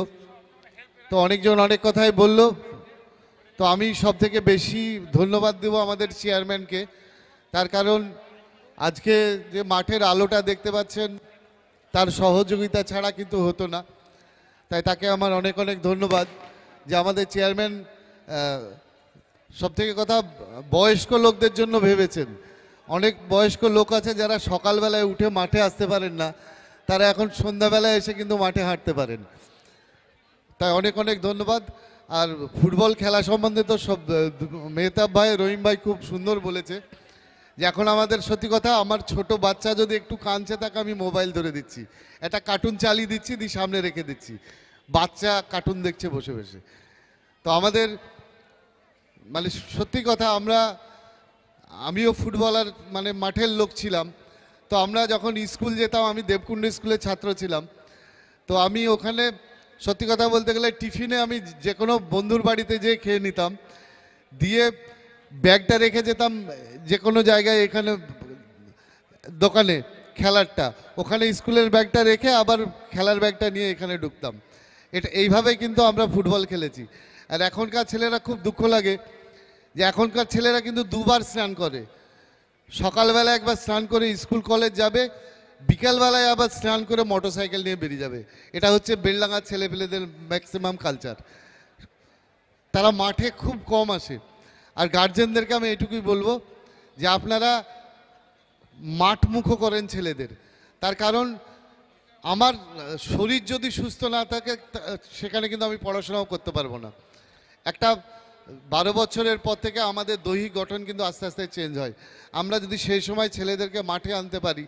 S8: তো অনেকজন অনেক কথাই বলল তো আমি সব থেকে বেশি ধন্যবাদ দেব আমাদের চেয়ারম্যানকে তার কারণ আজকে যে মাঠের আলোটা দেখতে পাচ্ছেন তার সহযোগিতা ছাড়া কিন্তু হতো না তাই তাকে আমার অনেক অনেক ধন্যবাদ যে আমাদের চেয়ারম্যান সবথেকে কথা বয়স্ক লোকদের জন্য ভেবেছেন অনেক বয়স্ক লোক আছে যারা সকালবেলায় উঠে মাঠে আসতে পারেন না তারা এখন সন্ধ্যাবেলায় এসে কিন্তু মাঠে হাঁটতে পারেন তাই অনেক অনেক ধন্যবাদ আর ফুটবল খেলা সম্বন্ধে তো সব মেহতাব ভাই রহিম ভাই খুব সুন্দর বলেছে যে এখন আমাদের সত্যি কথা আমার ছোট বাচ্চা যদি একটু কাঁদছে তাকে আমি মোবাইল ধরে দিচ্ছি একটা কার্টুন চালিয়ে দিচ্ছি দিয়ে সামনে রেখে দিচ্ছি বাচ্চা কার্টুন দেখছে বসে বসে তো আমাদের মানে সত্যি কথা আমরা আমিও ফুটবলার মানে মাঠের লোক ছিলাম তো আমরা যখন স্কুল যেতাম আমি দেবকুণ্ড স্কুলের ছাত্র ছিলাম তো আমি ওখানে সত্যি কথা বলতে গেলে টিফিনে আমি যে কোনো বন্ধুর বাড়িতে যেয়ে খেয়ে নিতাম দিয়ে ব্যাগটা রেখে যেতাম যে কোনো জায়গায় এখানে দোকানে খেলারটা ওখানে স্কুলের ব্যাগটা রেখে আবার খেলার ব্যাগটা নিয়ে এখানে ঢুকতাম এটা এইভাবেই কিন্তু আমরা ফুটবল খেলেছি আর এখনকার ছেলেরা খুব দুঃখ লাগে যে এখনকার ছেলেরা কিন্তু দুবার স্নান করে সকালবেলা একবার স্নান করে স্কুল কলেজ যাবে বিকালবেলায় আবার স্নান করে মোটর সাইকেল নিয়ে বেরিয়ে যাবে এটা হচ্ছে বেলডাঙ্গার ছেলেপেলেদের ম্যাক্সিমাম কালচার তারা মাঠে খুব কম আসে আর গার্জেনদেরকে আমি এটুকুই বলবো যে আপনারা মাঠমুখ করেন ছেলেদের তার কারণ আমার শরীর যদি সুস্থ না থাকে সেখানে কিন্তু আমি পড়াশোনাও করতে পারবো না একটা বারো বছরের পর থেকে আমাদের দৈহিক গঠন কিন্তু আস্তে আস্তে চেঞ্জ হয় আমরা যদি সেই সময় ছেলেদেরকে মাঠে আনতে পারি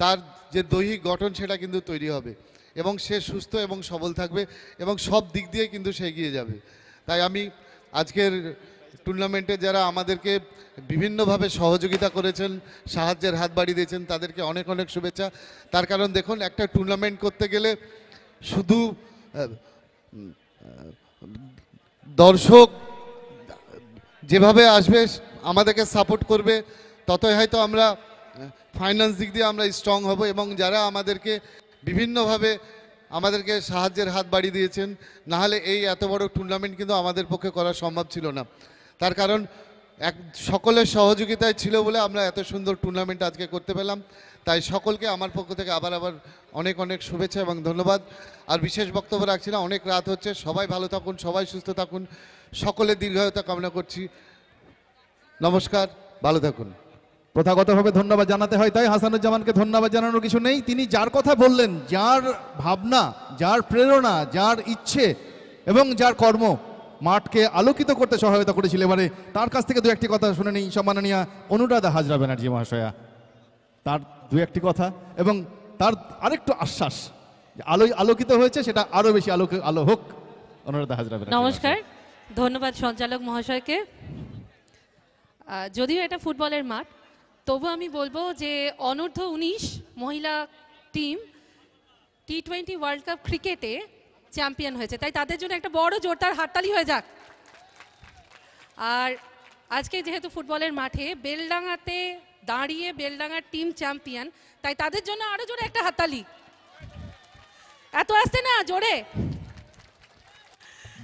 S8: তার যে দৈহিক গঠন সেটা কিন্তু তৈরি হবে এবং সে সুস্থ এবং সবল থাকবে এবং সব দিক দিয়ে কিন্তু সে এগিয়ে যাবে তাই আমি আজকের টুর্নামেন্টে যারা আমাদেরকে বিভিন্নভাবে সহযোগিতা করেছেন সাহায্যের হাত বাড়িয়ে দিয়েছেন তাদেরকে অনেক অনেক শুভেচ্ছা তার কারণ দেখুন একটা টুর্নামেন্ট করতে গেলে শুধু দর্শক যেভাবে আসবে আমাদেরকে সাপোর্ট করবে ততই হয়তো আমরা ফাইন্যান্স দিক দিয়ে আমরা স্ট্রং হব এবং যারা আমাদেরকে বিভিন্নভাবে আমাদেরকে সাহায্যের হাত বাড়িয়ে দিয়েছেন নাহলে এই এত বড় টুর্নামেন্ট কিন্তু আমাদের পক্ষে করা সম্ভব ছিল না তার কারণ এক সকলের সহযোগিতায় ছিল বলে আমরা এত সুন্দর টুর্নামেন্ট আজকে করতে পেলাম তাই সকলকে আমার পক্ষ থেকে আবার আবার অনেক অনেক শুভেচ্ছা এবং ধন্যবাদ আর বিশেষ বক্তব্য রাখছি না অনেক রাত হচ্ছে সবাই ভালো থাকুন সবাই সুস্থ থাকুন সকলের দীর্ঘায়তা
S2: কামনা করছি নমস্কার ভালো থাকুন প্রথাগতভাবে ধন্যবাদ জানাতে হয় তাই হাসানুজ্জামানকে ধন্যবাদ জানানোর কিছু নেই তিনি যার কথা বললেন যার ভাবনা যার প্রেরণা যার ইচ্ছে এবং যার কর্ম মাঠকে আলোকিত করতে সহায়তা করেছিল এবারে তার কাছ থেকে দু একটি কথা শুনে নিই সম্মাননীয় অনুরাধা হাজরা ব্যানার্জি মহাশয়া তার দু একটি কথা এবং তার আরেকটু আশ্বাস আলোয় আলোকিত হয়েছে সেটা আরও বেশি আলোক আলো হোক অনুরাধা হাজরা
S4: নমস্কার ধন্যবাদ সঞ্চালক মহাশয়কে যদিও এটা ফুটবলের মাঠ তবু আমি বলবো যে অনূর্ধ্ব উনিশ মহিলা team T twenty world cup ক্রিকেটে চ্যাম্পিয়ন হয়েছে তাই তাদের জন্য একটা বড় জোরদার হাততালি হয়ে যাক আর আজকে যেহেতু ফুটবলের মাঠে বেলডাঙাতে দাঁড়িয়ে বেলডাঙার টিম চ্যাম্পিয়ন তাই তাদের জন্য আরও জোরে একটা হাততালি এত আসছে না জোরে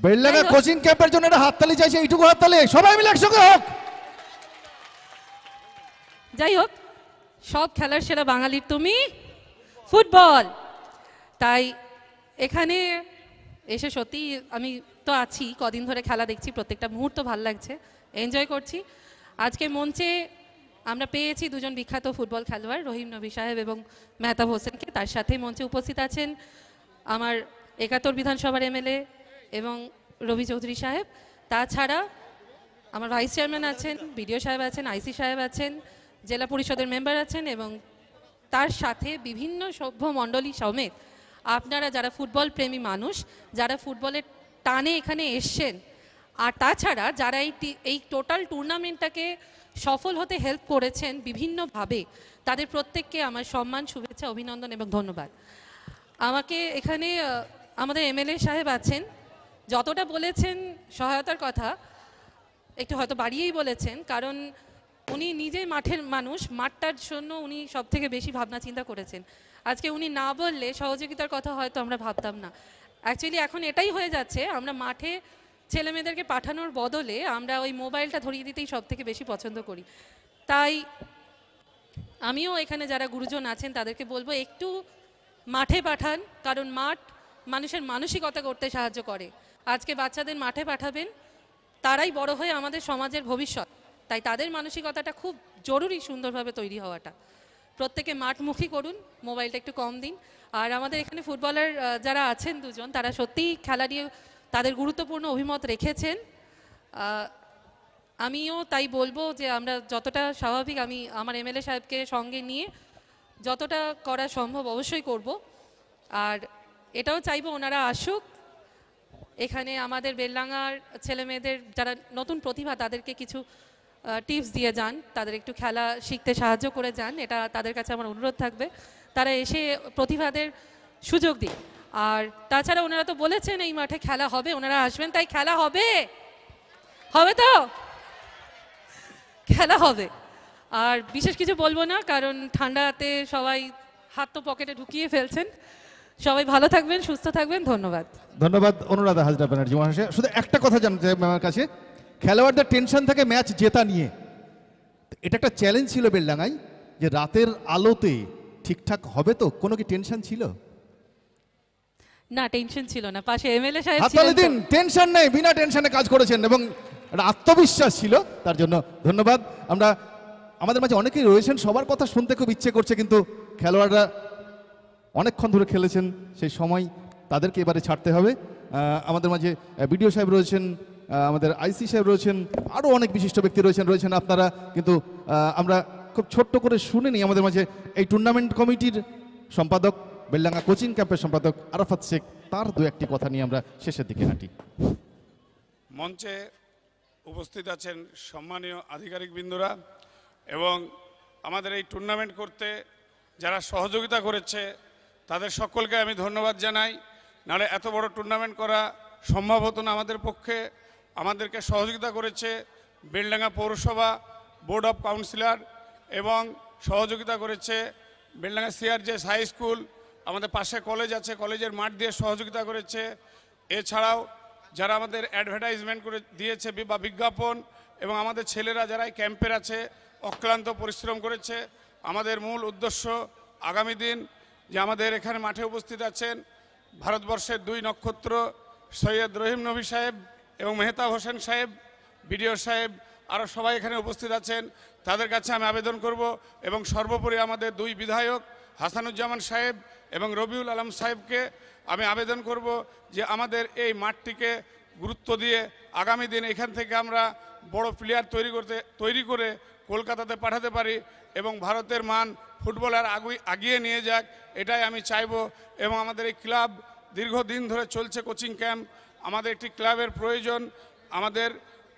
S2: বেলডাঙা কোচিং ক্যাম্পের জন্য একটা হাততালি চাইছে এইটুকু হাততালি সবাই মিলে একসঙ্গে হোক
S4: যাই হোক সব খেলার সেরা বাঙালির তুমি ফুটবল তাই এখানে এসে সত্যি আমি তো আছি কদিন ধরে খেলা দেখছি প্রত্যেকটা মুহূর্ত ভাল লাগছে এনজয় করছি আজকে মঞ্চে আমরা পেয়েছি দুজন বিখ্যাত ফুটবল খেলোয়াড় রহিম নবী সাহেব এবং মেহতাব হোসেনকে তার সাথে মঞ্চে উপস্থিত আছেন আমার একাত্তর বিধানসভার এমএলএ এবং রবি চৌধুরী সাহেব তাছাড়া আমার ভাইস চেয়ারম্যান আছেন বিডিও সাহেব আছেন আইসি সাহেব আছেন জেলা পরিষদের মেম্বার আছেন এবং তার সাথে বিভিন্ন সভ্য মণ্ডলী সমেত আপনারা যারা ফুটবল প্রেমী মানুষ যারা ফুটবলের টানে এখানে এসছেন আর তাছাড়া যারা এই এই টোটাল টুর্নামেন্টটাকে সফল হতে হেল্প করেছেন বিভিন্নভাবে তাদের প্রত্যেককে আমার সম্মান শুভেচ্ছা অভিনন্দন এবং ধন্যবাদ আমাকে এখানে আমাদের এমএলএ সাহেব আছেন যতটা বলেছেন সহায়তার কথা একটু হয়তো বাড়িয়েই বলেছেন কারণ উনি নিজেই মাঠের মানুষ মাঠটার জন্য উনি সব থেকে বেশি ভাবনা চিন্তা করেছেন আজকে উনি না বললে সহযোগিতার কথা হয়তো আমরা ভাবতাম না অ্যাকচুয়ালি এখন এটাই হয়ে যাচ্ছে আমরা মাঠে ছেলে মেয়েদেরকে পাঠানোর বদলে আমরা ওই মোবাইলটা ধরিয়ে দিতেই সব থেকে বেশি পছন্দ করি তাই আমিও এখানে যারা গুরুজন আছেন তাদেরকে বলবো একটু মাঠে পাঠান কারণ মাঠ মানুষের মানসিকতা করতে সাহায্য করে আজকে বাচ্চাদের মাঠে পাঠাবেন তারাই বড় হয়ে আমাদের সমাজের ভবিষ্যৎ তাই তাদের মানসিকতাটা খুব জরুরি সুন্দরভাবে তৈরি হওয়াটা প্রত্যেকে মাঠমুখী করুন মোবাইলটা একটু কম দিন আর আমাদের এখানে ফুটবলার যারা আছেন দুজন তারা সত্যিই খেলা নিয়ে তাদের গুরুত্বপূর্ণ অভিমত রেখেছেন আমিও তাই বলবো যে আমরা যতটা স্বাভাবিক আমি আমার এমএলএ সাহেবকে সঙ্গে নিয়ে যতটা করা সম্ভব অবশ্যই করব আর এটাও চাইবো ওনারা আসুক এখানে আমাদের বেল্লাঙার ছেলেমেয়েদের যারা নতুন প্রতিভা তাদেরকে কিছু টিপস দিয়ে যান তাদের একটু খেলা শিখতে সাহায্য করে যান এটা তাদের কাছে আমার অনুরোধ থাকবে তারা এসে প্রতিভাদের সুযোগ দিন আর তাছাড়া ওনারা তো বলেছেন এই মাঠে খেলা হবে ওনারা আসবেন তাই খেলা হবে হবে তো খেলা হবে আর বিশেষ কিছু বলবো না কারণ ঠান্ডাতে সবাই হাত তো পকেটে ঢুকিয়ে ফেলছেন সবাই ভালো থাকবেন সুস্থ থাকবেন ধন্যবাদ
S2: ধন্যবাদ অনুরাধা হাজরা ব্যানার্জি মহাশয় শুধু একটা কথা জানতে চাই আমার কাছে খেলোয়াড়দের টেনশন থাকে ম্যাচ জেতা নিয়ে এটা একটা চ্যালেঞ্জ ছিল বেলডাঙ্গায় যে রাতের আলোতে ঠিকঠাক হবে তো কোনো কি টেনশন ছিল
S4: না টেনশন ছিল না পাশে এমএলএ সাহেব ছিলেন দিন
S2: টেনশন নেই বিনা টেনশনে কাজ করেছেন এবং আত্মবিশ্বাস ছিল তার জন্য ধন্যবাদ আমরা আমাদের মাঝে অনেকেই রয়েছেন সবার কথা শুনতে খুব ইচ্ছে করছে কিন্তু খেলোয়াড়রা অনেকক্ষণ ধরে খেলেছেন সেই সময় তাদেরকে এবারে ছাড়তে হবে আমাদের মাঝে বিডিও সাহেব রয়েছেন আমাদের আইসি সাহেব রয়েছেন আরও অনেক বিশিষ্ট ব্যক্তি রয়েছেন রয়েছেন আপনারা কিন্তু আমরা খুব ছোট্ট করে শুনে নিই আমাদের মাঝে এই টুর্নামেন্ট কমিটির সম্পাদক বেল্লাঙ্গা কোচিং ক্যাম্পের সম্পাদক আরাফাত শেখ তার দু একটি কথা নিয়ে আমরা শেষের দিকে হাঁটি
S9: মঞ্চে উপস্থিত আছেন সম্মানীয় আধিকারিক বিন্দুরা এবং আমাদের এই টুর্নামেন্ট করতে যারা সহযোগিতা করেছে তাদের সকলকে আমি ধন্যবাদ জানাই নাহলে এত বড় টুর্নামেন্ট করা সম্ভব হতো না আমাদের পক্ষে আমাদেরকে সহযোগিতা করেছে বেলডাঙ্গা পৌরসভা বোর্ড অফ কাউন্সিলর এবং সহযোগিতা করেছে বেলডাঙ্গা সিআরজেস হাই স্কুল আমাদের পাশে কলেজ আছে কলেজের মাঠ দিয়ে সহযোগিতা করেছে এছাড়াও যারা আমাদের অ্যাডভার্টাইজমেন্ট করে দিয়েছে বা বিজ্ঞাপন এবং আমাদের ছেলেরা যারা ক্যাম্পের আছে অক্লান্ত পরিশ্রম করেছে আমাদের মূল উদ্দেশ্য আগামী দিন যে আমাদের এখানে মাঠে উপস্থিত আছেন ভারতবর্ষের দুই নক্ষত্র সৈয়দ রহিম নবী সাহেব এবং মেহতাব হোসেন সাহেব বিডিও সাহেব আরও সবাই এখানে উপস্থিত আছেন তাদের কাছে আমি আবেদন করব এবং সর্বোপরি আমাদের দুই বিধায়ক হাসানুজ্জামান সাহেব এবং রবিউল আলম সাহেবকে আমি আবেদন করব যে আমাদের এই মাঠটিকে গুরুত্ব দিয়ে আগামী দিন এখান থেকে আমরা বড় প্লেয়ার তৈরি করতে তৈরি করে কলকাতাতে পাঠাতে পারি এবং ভারতের মান ফুটবলার আগিয়ে নিয়ে যাক এটাই আমি চাইব এবং আমাদের এই ক্লাব দীর্ঘদিন ধরে চলছে কোচিং ক্যাম্প আমাদের একটি ক্লাবের প্রয়োজন আমাদের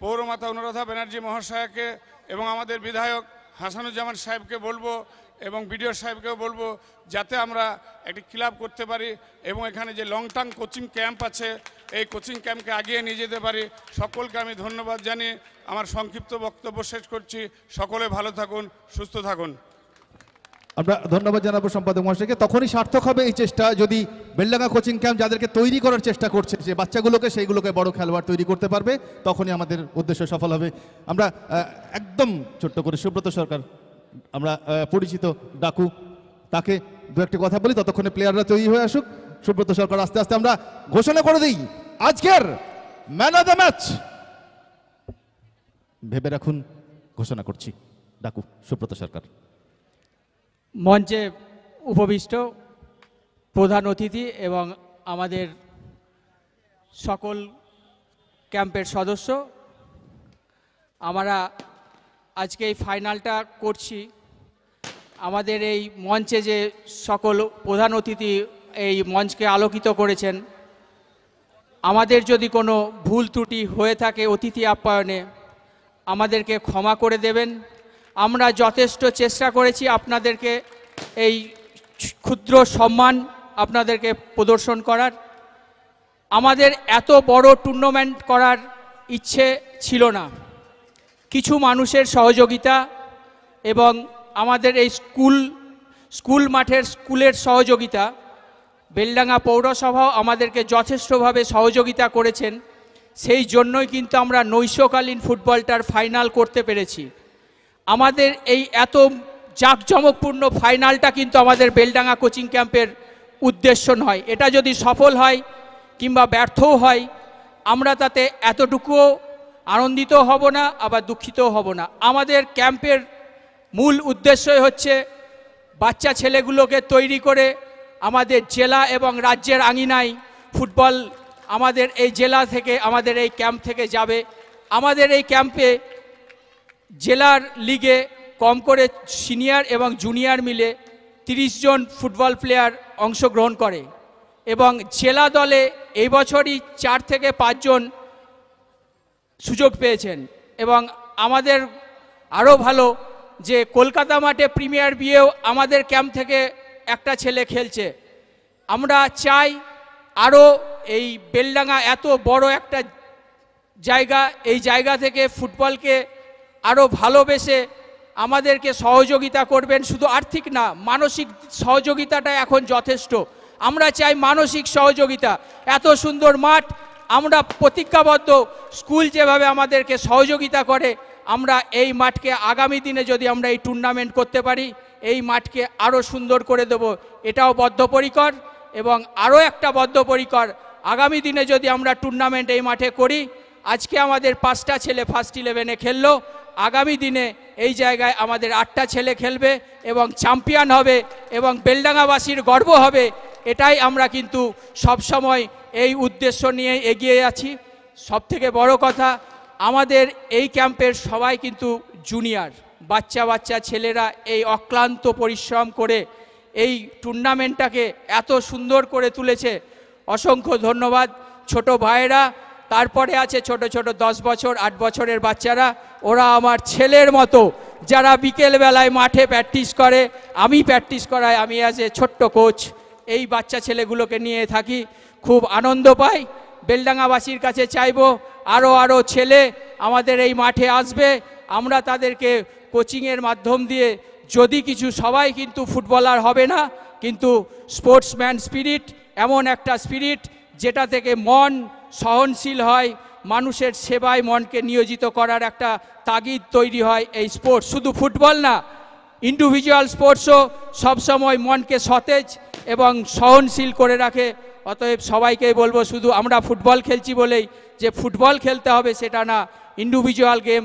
S9: পৌরমাতা অনুরাধা ব্যানার্জি মহাশয়াকে এবং আমাদের বিধায়ক হাসানুজ্জামান সাহেবকে বলবো এবং বিডিও সাহেবকেও বলবো যাতে আমরা একটি ক্লাব করতে পারি এবং এখানে যে লং টার্ম কোচিং ক্যাম্প আছে এই কোচিং ক্যাম্পকে আগিয়ে নিয়ে যেতে পারি সকলকে আমি ধন্যবাদ জানিয়ে আমার সংক্ষিপ্ত বক্তব্য শেষ করছি সকলে ভালো থাকুন সুস্থ থাকুন
S2: আমরা ধন্যবাদ জানাবো সম্পাদক মহাশয়কে তখনই সার্থক হবে এই চেষ্টা যদি বেল্লাঙ্গা কোচিং ক্যাম্প যাদেরকে তৈরি করার চেষ্টা করছে যে বাচ্চাগুলোকে সেইগুলোকে বড় খেলোয়াড় তৈরি করতে পারবে তখনই আমাদের উদ্দেশ্য সফল হবে আমরা একদম ছোট্ট করে সুব্রত সরকার আমরা পরিচিত ডাকু তাকে দু একটি কথা বলি ততক্ষণে প্লেয়াররা তৈরি হয়ে আসুক সুব্রত সরকার আস্তে আস্তে আমরা ঘোষণা করে দিই আজকের ম্যান অফ দ্য ম্যাচ ভেবে রাখুন ঘোষণা করছি ডাকু সুব্রত সরকার
S3: মঞ্চে উপবিষ্ট প্রধান অতিথি এবং আমাদের সকল ক্যাম্পের সদস্য আমরা আজকে এই ফাইনালটা করছি আমাদের এই মঞ্চে যে সকল প্রধান অতিথি এই মঞ্চকে আলোকিত করেছেন আমাদের যদি কোনো ভুল ত্রুটি হয়ে থাকে অতিথি আপ্যায়নে আমাদেরকে ক্ষমা করে দেবেন আমরা যথেষ্ট চেষ্টা করেছি আপনাদেরকে এই ক্ষুদ্র সম্মান আপনাদেরকে প্রদর্শন করার আমাদের এত বড় টুর্নামেন্ট করার ইচ্ছে ছিল না কিছু মানুষের সহযোগিতা এবং আমাদের এই স্কুল স্কুল মাঠের স্কুলের সহযোগিতা বেলডাঙ্গা পৌরসভাও আমাদেরকে যথেষ্টভাবে সহযোগিতা করেছেন সেই জন্যই কিন্তু আমরা নৈশকালীন ফুটবলটার ফাইনাল করতে পেরেছি আমাদের এই এত জাঁকজমকপূর্ণ ফাইনালটা কিন্তু আমাদের বেলডাঙ্গা কোচিং ক্যাম্পের উদ্দেশ্য নয় এটা যদি সফল হয় কিংবা ব্যর্থও হয় আমরা তাতে এতটুকুও আনন্দিত হব না আবার দুঃখিতও হব না আমাদের ক্যাম্পের মূল উদ্দেশ্যই হচ্ছে বাচ্চা ছেলেগুলোকে তৈরি করে আমাদের জেলা এবং রাজ্যের আঙিনায় ফুটবল আমাদের এই জেলা থেকে আমাদের এই ক্যাম্প থেকে যাবে আমাদের এই ক্যাম্পে জেলার লিগে কম করে সিনিয়র এবং জুনিয়র মিলে ৩০ জন ফুটবল প্লেয়ার অংশগ্রহণ করে এবং জেলা দলে এই বছরই চার থেকে পাঁচজন সুযোগ পেয়েছেন এবং আমাদের আরও ভালো যে কলকাতা মাঠে প্রিমিয়ার বিয়েও আমাদের ক্যাম্প থেকে একটা ছেলে খেলছে আমরা চাই আরও এই বেলডাঙ্গা এত বড় একটা জায়গা এই জায়গা থেকে ফুটবলকে আরও ভালোবেসে আমাদেরকে সহযোগিতা করবেন শুধু আর্থিক না মানসিক সহযোগিতাটা এখন যথেষ্ট আমরা চাই মানসিক সহযোগিতা এত সুন্দর মাঠ আমরা প্রতিজ্ঞাবদ্ধ স্কুল যেভাবে আমাদেরকে সহযোগিতা করে আমরা এই মাঠকে আগামী দিনে যদি আমরা এই টুর্নামেন্ট করতে পারি এই মাঠকে আরও সুন্দর করে দেব এটাও বদ্ধপরিকর এবং আরও একটা বদ্ধপরিকর আগামী দিনে যদি আমরা টুর্নামেন্ট এই মাঠে করি আজকে আমাদের পাঁচটা ছেলে ফার্স্ট ইলেভেনে খেললো আগামী দিনে এই জায়গায় আমাদের আটটা ছেলে খেলবে এবং চ্যাম্পিয়ন হবে এবং বেলডাঙাবাসীর গর্ব হবে এটাই আমরা কিন্তু সবসময় এই উদ্দেশ্য নিয়ে এগিয়ে আছি সবথেকে বড় কথা আমাদের এই ক্যাম্পের সবাই কিন্তু জুনিয়র বাচ্চা বাচ্চা ছেলেরা এই অক্লান্ত পরিশ্রম করে এই টুর্নামেন্টটাকে এত সুন্দর করে তুলেছে অসংখ্য ধন্যবাদ ছোট ভাইয়েরা তারপরে আছে ছোট ছোট দশ বছর আট বছরের বাচ্চারা ওরা আমার ছেলের মতো যারা বিকেলবেলায় মাঠে প্র্যাকটিস করে আমি প্র্যাকটিস করাই আমি অ্যাজ এ ছোট্ট কোচ এই বাচ্চা ছেলেগুলোকে নিয়ে থাকি খুব আনন্দ পাই বেলডাঙ্গাবাসীর কাছে চাইব আরও আরও ছেলে আমাদের এই মাঠে আসবে আমরা তাদেরকে কোচিংয়ের মাধ্যম দিয়ে যদি কিছু সবাই কিন্তু ফুটবলার হবে না কিন্তু স্পোর্টসম্যান স্পিরিট এমন একটা স্পিরিট যেটা থেকে মন সহনশীল হয় মানুষের সেবায় মনকে নিয়োজিত করার একটা তাগিদ তৈরি হয় এই স্পোর্টস শুধু ফুটবল না ইন্ডিভিজুয়াল স্পোর্টসও সবসময় মনকে সতেজ এবং সহনশীল করে রাখে অতএব সবাইকে বলবো শুধু আমরা ফুটবল খেলছি বলেই যে ফুটবল খেলতে হবে সেটা না ইন্ডিভিজুয়াল গেম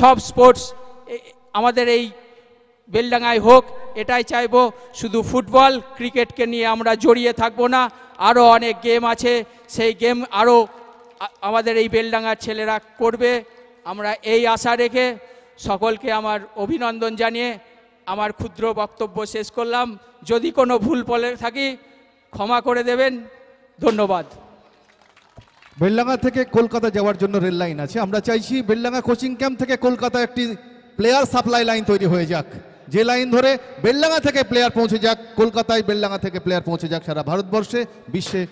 S3: সব স্পোর্টস আমাদের এই বেলডাঙায় হোক এটাই চাইব শুধু ফুটবল ক্রিকেটকে নিয়ে আমরা জড়িয়ে থাকবো না আরও অনেক গেম আছে সেই গেম আরও আমাদের এই বেলডাঙ্গার ছেলেরা করবে আমরা এই আশা রেখে সকলকে আমার অভিনন্দন জানিয়ে আমার ক্ষুদ্র বক্তব্য শেষ করলাম যদি কোনো ভুল পলে থাকি ক্ষমা করে দেবেন ধন্যবাদ
S2: বেললাঙ্গা থেকে কলকাতা যাওয়ার জন্য রেল লাইন আছে আমরা চাইছি বেলডাঙ্গা কোচিং ক্যাম্প থেকে কলকাতা একটি প্লেয়ার সাপ্লাই লাইন তৈরি হয়ে যাক যে লাইন ধরে বেল্লাঙ্গা থেকে প্লেয়ার পৌঁছে যাক কলকাতায় বেল্লাঙ্গা থেকে প্লেয়ার পৌঁছে যাক সারা ভারতবর্ষে বিশ্বে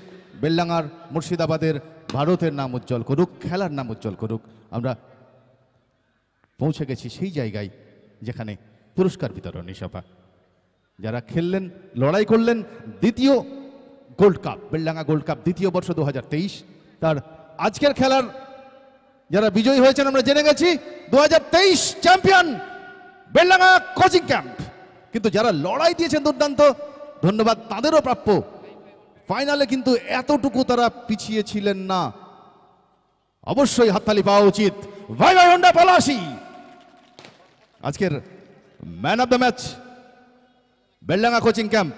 S2: বেল্লাঙ্গার মুর্শিদাবাদের ভারতের নাম উজ্জ্বল করুক খেলার নাম উজ্জ্বল করুক আমরা পৌঁছে গেছি সেই জায়গায় যেখানে পুরস্কার বিতরণী সভা যারা খেললেন লড়াই করলেন দ্বিতীয় gold cup Beldanga gold cup দ্বিতীয় বর্ষ দু তার আজকের খেলার যারা বিজয়ী হয়েছেন আমরা জেনে গেছি দু চ্যাম্পিয়ন বেল্লাঙ্গা কোচিং ক্যাম্প কিন্তু যারা লড়াই দিয়েছেন দুর্দান্ত ধন্যবাদ তাদেরও প্রাপ্য ফাইনালে কিন্তু এতটুকু তারা পিছিয়ে ছিলেন না অবশ্যই হাততালি পাওয়া উচিত ভাই ভাই হন্ডা পলাশি আজকের man of the match Beldanga coaching camp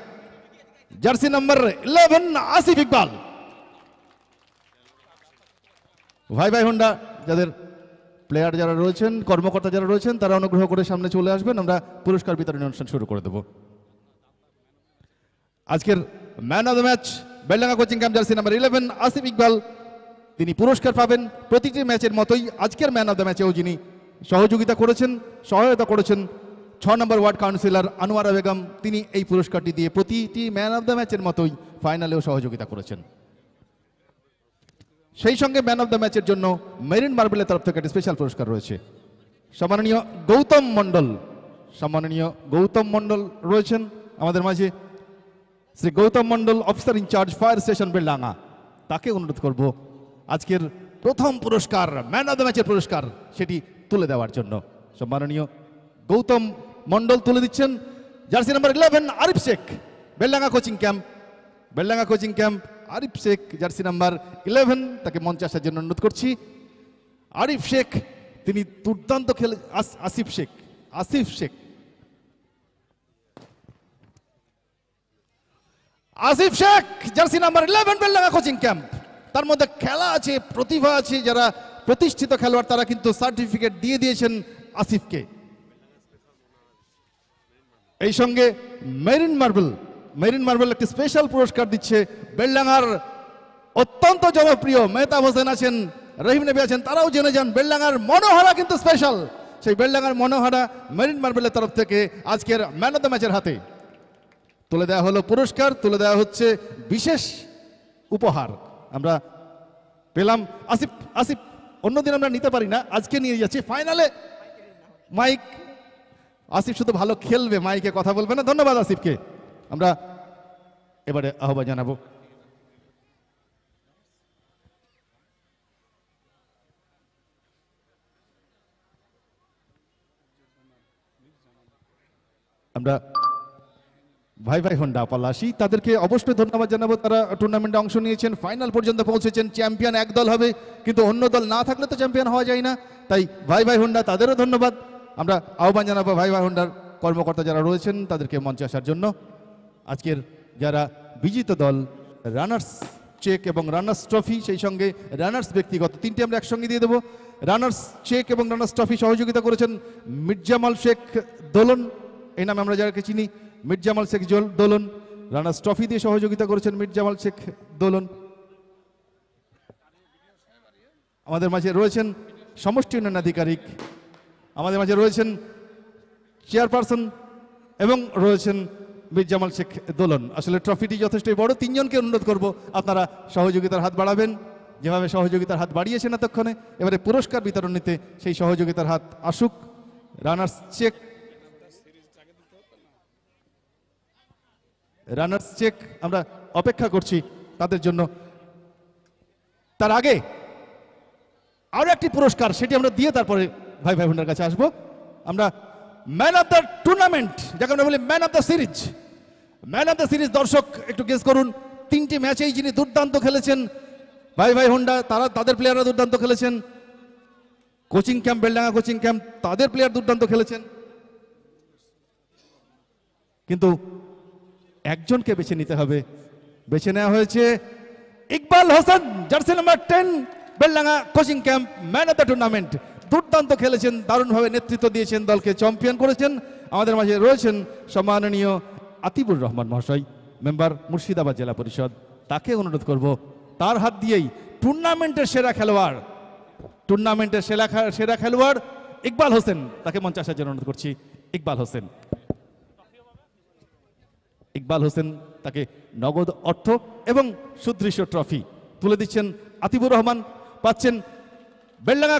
S2: jersey number eleven Asif Iqbal Bhai ভাই হন্ডা যাদের প্লেয়ার যারা রয়েছেন কর্মকর্তা যারা রয়েছেন তারা অনুগ্রহ করে সামনে চলে আসবেন আমরা পুরস্কার বিতরণী অনুষ্ঠান শুরু করে দেব আজকের man of the match Beldanga coaching camp jersey number eleven Asif Iqbal তিনি পুরস্কার পাবেন প্রতিটি ম্যাচের মতোই আজকের ম্যান অফ দ্য ম্যাচেও যিনি সহযোগিতা করেছেন সহায়তা করেছেন ছ নম্বর ওয়ার্ড কাউন্সিলর আনোয়ারা বেগম তিনি এই পুরস্কারটি দিয়ে প্রতিটি ম্যান অফ দ্য ম্যাচের মতোই ফাইনালেও সহযোগিতা করেছেন সেই সঙ্গে ম্যান অফ দ্য ম্যাচের জন্য মেরিন মার্বেলের তরফ থেকে একটি স্পেশাল পুরস্কার রয়েছে সম্মাননীয় গৌতম মণ্ডল সম্মাননীয় গৌতম মণ্ডল রয়েছেন আমাদের মাঝে Shri Gautam Mondal officer in charge fire station Beldanga তাকে অনুরোধ করব আজকের প্রথম পুরস্কার ম্যান অফ দ্য ম্যাচের পুরস্কার সেটি তুলে দেওয়ার জন্য সম্মাননীয় গৌতম মণ্ডল তুলে দিচ্ছেন jersey number eleven Arif Sheikh Beldanga coaching camp Beldanga coaching camp Arif Sheikh jersey number eleven তাকে মঞ্চে আসার জন্য অনুরোধ করছি আরিফ শেখ তিনি দুর্দান্ত খেলে Asif Sheikh Asif Sheikh Asif Sheikh jersey number eleven Beldanga coaching camp তার মধ্যে খেলা আছে প্রতিভা আছে যারা প্রতিষ্ঠিত খেলোয়াড় তারা কিন্তু সার্টিফিকেট দিয়ে দিয়েছেন আসিফকে এই সঙ্গে মেরিন মার্বেল মেরিন মার্বেল একটি স্পেশাল পুরস্কার দিচ্ছে বেল্ডাঙ্গার অত্যন্ত জনপ্রিয় মেহতাব হোসেন আছেন রহিম নবী আছেন তারাও জেনে যান বেল্ডাঙ্গার মনোহারা কিন্তু স্পেশাল সেই বেল্ডাঙ্গার মনোহারা মেরিন মার্বেলের তরফ থেকে আজকের ম্যান অফ দ্য ম্যাচের হাতে তুলে দেওয়া হলো পুরস্কার তুলে দেওয়া হচ্ছে বিশেষ উপহার আমরা পেলাম আসিফ আসিফ অন্যদিন আমরা নিতে পারি না আজকে নিয়ে যাচ্ছি ফাইনালে মাইক আসিফ শুধু ভালো খেলবে মাইকে কথা বলবে না ধন্যবাদ আসিফকে আমরা এবারে আহ্বান জানাবো আমরা ভাই ভাই হন্ডা পালাসি তাদেরকে অবশ্যই ধন্যবাদ জানাবো তারা টুর্নামেন্টে অংশ নিয়েছেন ফাইনাল পর্যন্ত পৌঁছেছেন চ্যাম্পিয়ন এক দল হবে কিন্তু অন্য দল না থাকলে তো চ্যাম্পিয়ন হওয়া যায় না তাই ভাই ভাই হন্ডা তাদেরও ধন্যবাদ আমরা আহ্বান জানাবো ভাই ভাই হন্ডার কর্মকর্তা যারা রয়েছেন তাদেরকে মঞ্চে আসার জন্য আজকের যারা বিজিত দল রানার্স চেক এবং রানার্স ট্রফি সেই সঙ্গে রানার্স ব্যক্তিগত তিনটি আমরা একসঙ্গে দিয়ে দেবো রানার্স চেক এবং রানার্স ট্রফি সহযোগিতা করেছেন মির্জামাল শেখ দোলন এই নামে আমরা যাকে চিনি মির্জামাল শেখ দোলন রানার্স ট্রফি দিয়ে সহযোগিতা করেছেন মির্জামাল শেখ দোলন আমাদের মাঝে রয়েছেন সমষ্টি উন্নয়ন আধিকারিক আমাদের মাঝে রয়েছেন চেয়ারপারসন এবং রয়েছেন মির্জামাল শেখ দোলন আসলে ট্রফিটি যথেষ্টই বড় তিনজনকে অনুরোধ করব আপনারা সহযোগিতার হাত বাড়াবেন যেভাবে সহযোগিতার হাত বাড়িয়েছেন এতক্ষণে এবারে পুরস্কার বিতরণীতে সেই সহযোগিতার হাত আসুক রানার্স চেক রানার্স চেক আমরা অপেক্ষা করছি তাদের জন্য তার আগে আরও একটি পুরস্কার সেটি আমরা দিয়ে তারপরে ভাই ভাই বোনের কাছে আসবো আমরা ম্যান অফ দ্য টুর্নামেন্ট যাকে আমরা বলি man of the series man of the series দর্শক একটু গেস করুন তিনটি ম্যাচেই যিনি দুর্দান্ত খেলেছেন ভাই ভাই হোন্ডা তারা তাদের প্লেয়াররা দুর্দান্ত খেলেছেন coaching camp Beldanga coaching camp তাদের প্লেয়ার দুর্দান্ত খেলেছেন কিন্তু একজনকে বেছে নিতে হবে বেছে নেওয়া হয়েছে Iqbal Hossain jersey number ten Beldanga coaching camp man of the tournament দুর্দান্ত খেলেছেন দারুণভাবে নেতৃত্ব দিয়েছেন দলকে চ্যাম্পিয়ন করেছেন আমাদের মাঝে রয়েছেন সম্মাননীয় আতিবুর রহমান মহাশয় মেম্বার মুর্শিদাবাদ জেলা পরিষদ তাকে অনুরোধ করব তার হাত দিয়েই টুর্নামেন্টের সেরা খেলোয়াড় টুর্নামেন্টের সেরা সেরা খেলোয়াড় ইকবাল হোসেন তাকে মঞ্চে আসার জন্য অনুরোধ করছি ইকবাল হোসেন ইকবাল হোসেন তাকে নগদ অর্থ এবং সুদৃশ্য ট্রফি তুলে দিচ্ছেন আতিবুর রহমান পাচ্ছেন বেল্লাঙ্গা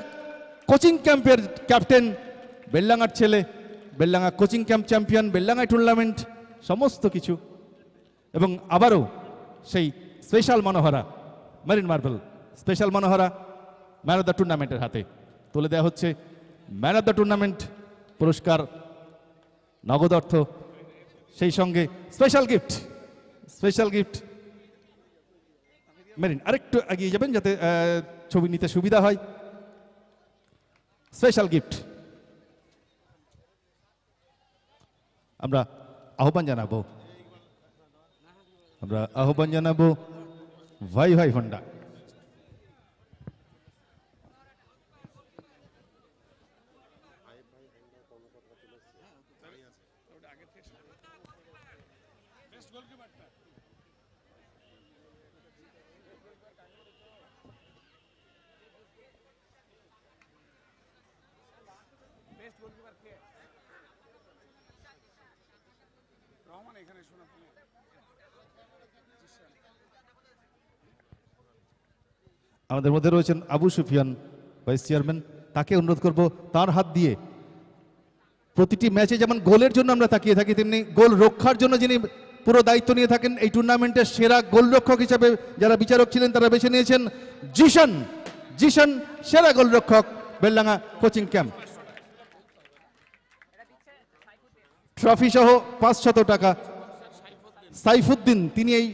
S2: কোচিং ক্যাম্পের ক্যাপ্টেন বেল্লাঙ্গার ছেলে বেল্লাঙ্গা কোচিং ক্যাম্প চ্যাম্পিয়ন বেল্লাঙ্গায় টুর্নামেন্ট সমস্ত কিছু এবং আবারও সেই স্পেশাল মনোহরা মেরিন মার্বেল স্পেশাল মনোহরা ম্যান অফ দ্য টুর্নামেন্টের হাতে তুলে দেওয়া হচ্ছে ম্যান অফ দ্য টুর্নামেন্ট পুরস্কার নগদ অর্থ সেই সঙ্গে special gift special gift Marine আরেকটু এগিয়ে যাবেন যাতে ছবি নিতে সুবিধা হয় স্পেশাল গিফট আমরা আহ্বান জানাবো আমরা আহ্বান জানাবো ভাই ভাই হন্ডা আমাদের মধ্যে রয়েছেন আবু সুফিয়ান ভাইস চেয়ারম্যান তাকে অনুরোধ করব তার হাত দিয়ে প্রতিটি ম্যাচে যেমন গোলের জন্য আমরা তাকিয়ে থাকি তেমনি গোল রক্ষার জন্য যিনি পুরো দায়িত্ব নিয়ে থাকেন এই টুর্নামেন্টের সেরা গোলরক্ষক হিসাবে যারা বিচারক ছিলেন তারা বেছে নিয়েছেন জিশন জিশন সেরা গোলরক্ষক বেলডাঙ্গা কোচিং ক্যাম্প ট্রফি সহ পাঁচ শত টাকা সাইফুদ্দিন তিনি এই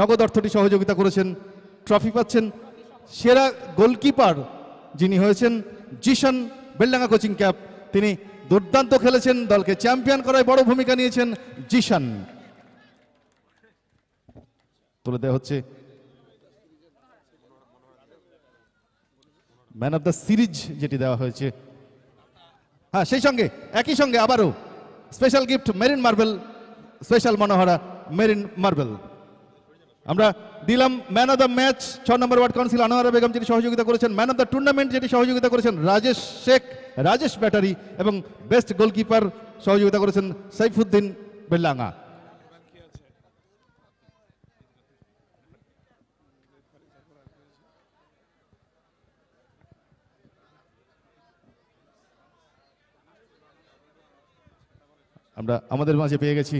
S2: নগদ অর্থটি সহযোগিতা করেছেন ট্রফি পাচ্ছেন সেরা গোলকিপার যিনি হয়েছেন জিশন বেলডাঙ্গা কোচিং ক্যাপ তিনি দুর্দান্ত খেলেছেন দলকে চ্যাম্পিয়ন করায় বড় ভূমিকা নিয়েছেন জিশন তুলে দেওয়া হচ্ছে ম্যান অফ দ্য সিরিজ যেটি দেওয়া হয়েছে হ্যাঁ সেই সঙ্গে একই সঙ্গে আবারও special gift Marine Marble special মনোহরা মেরিন মার্বেল আমরা দিলাম ম্যান অফ দ্য ম্যাচ ছ নম্বর ওয়ার্ড কাউন্সিল আনোয়ারা বেগম যিনি সহযোগিতা করেছেন ম্যান অফ দ্য টুর্নামেন্ট যেটি সহযোগিতা করেছেন রাজেশ শেখ রাজেশ ব্যাটারি এবং বেস্ট গোলকিপার সহযোগিতা করেছেন সাইফুদ্দিন বেল্লাঙ্গা আমরা আমাদের মাঝে পেয়ে গেছি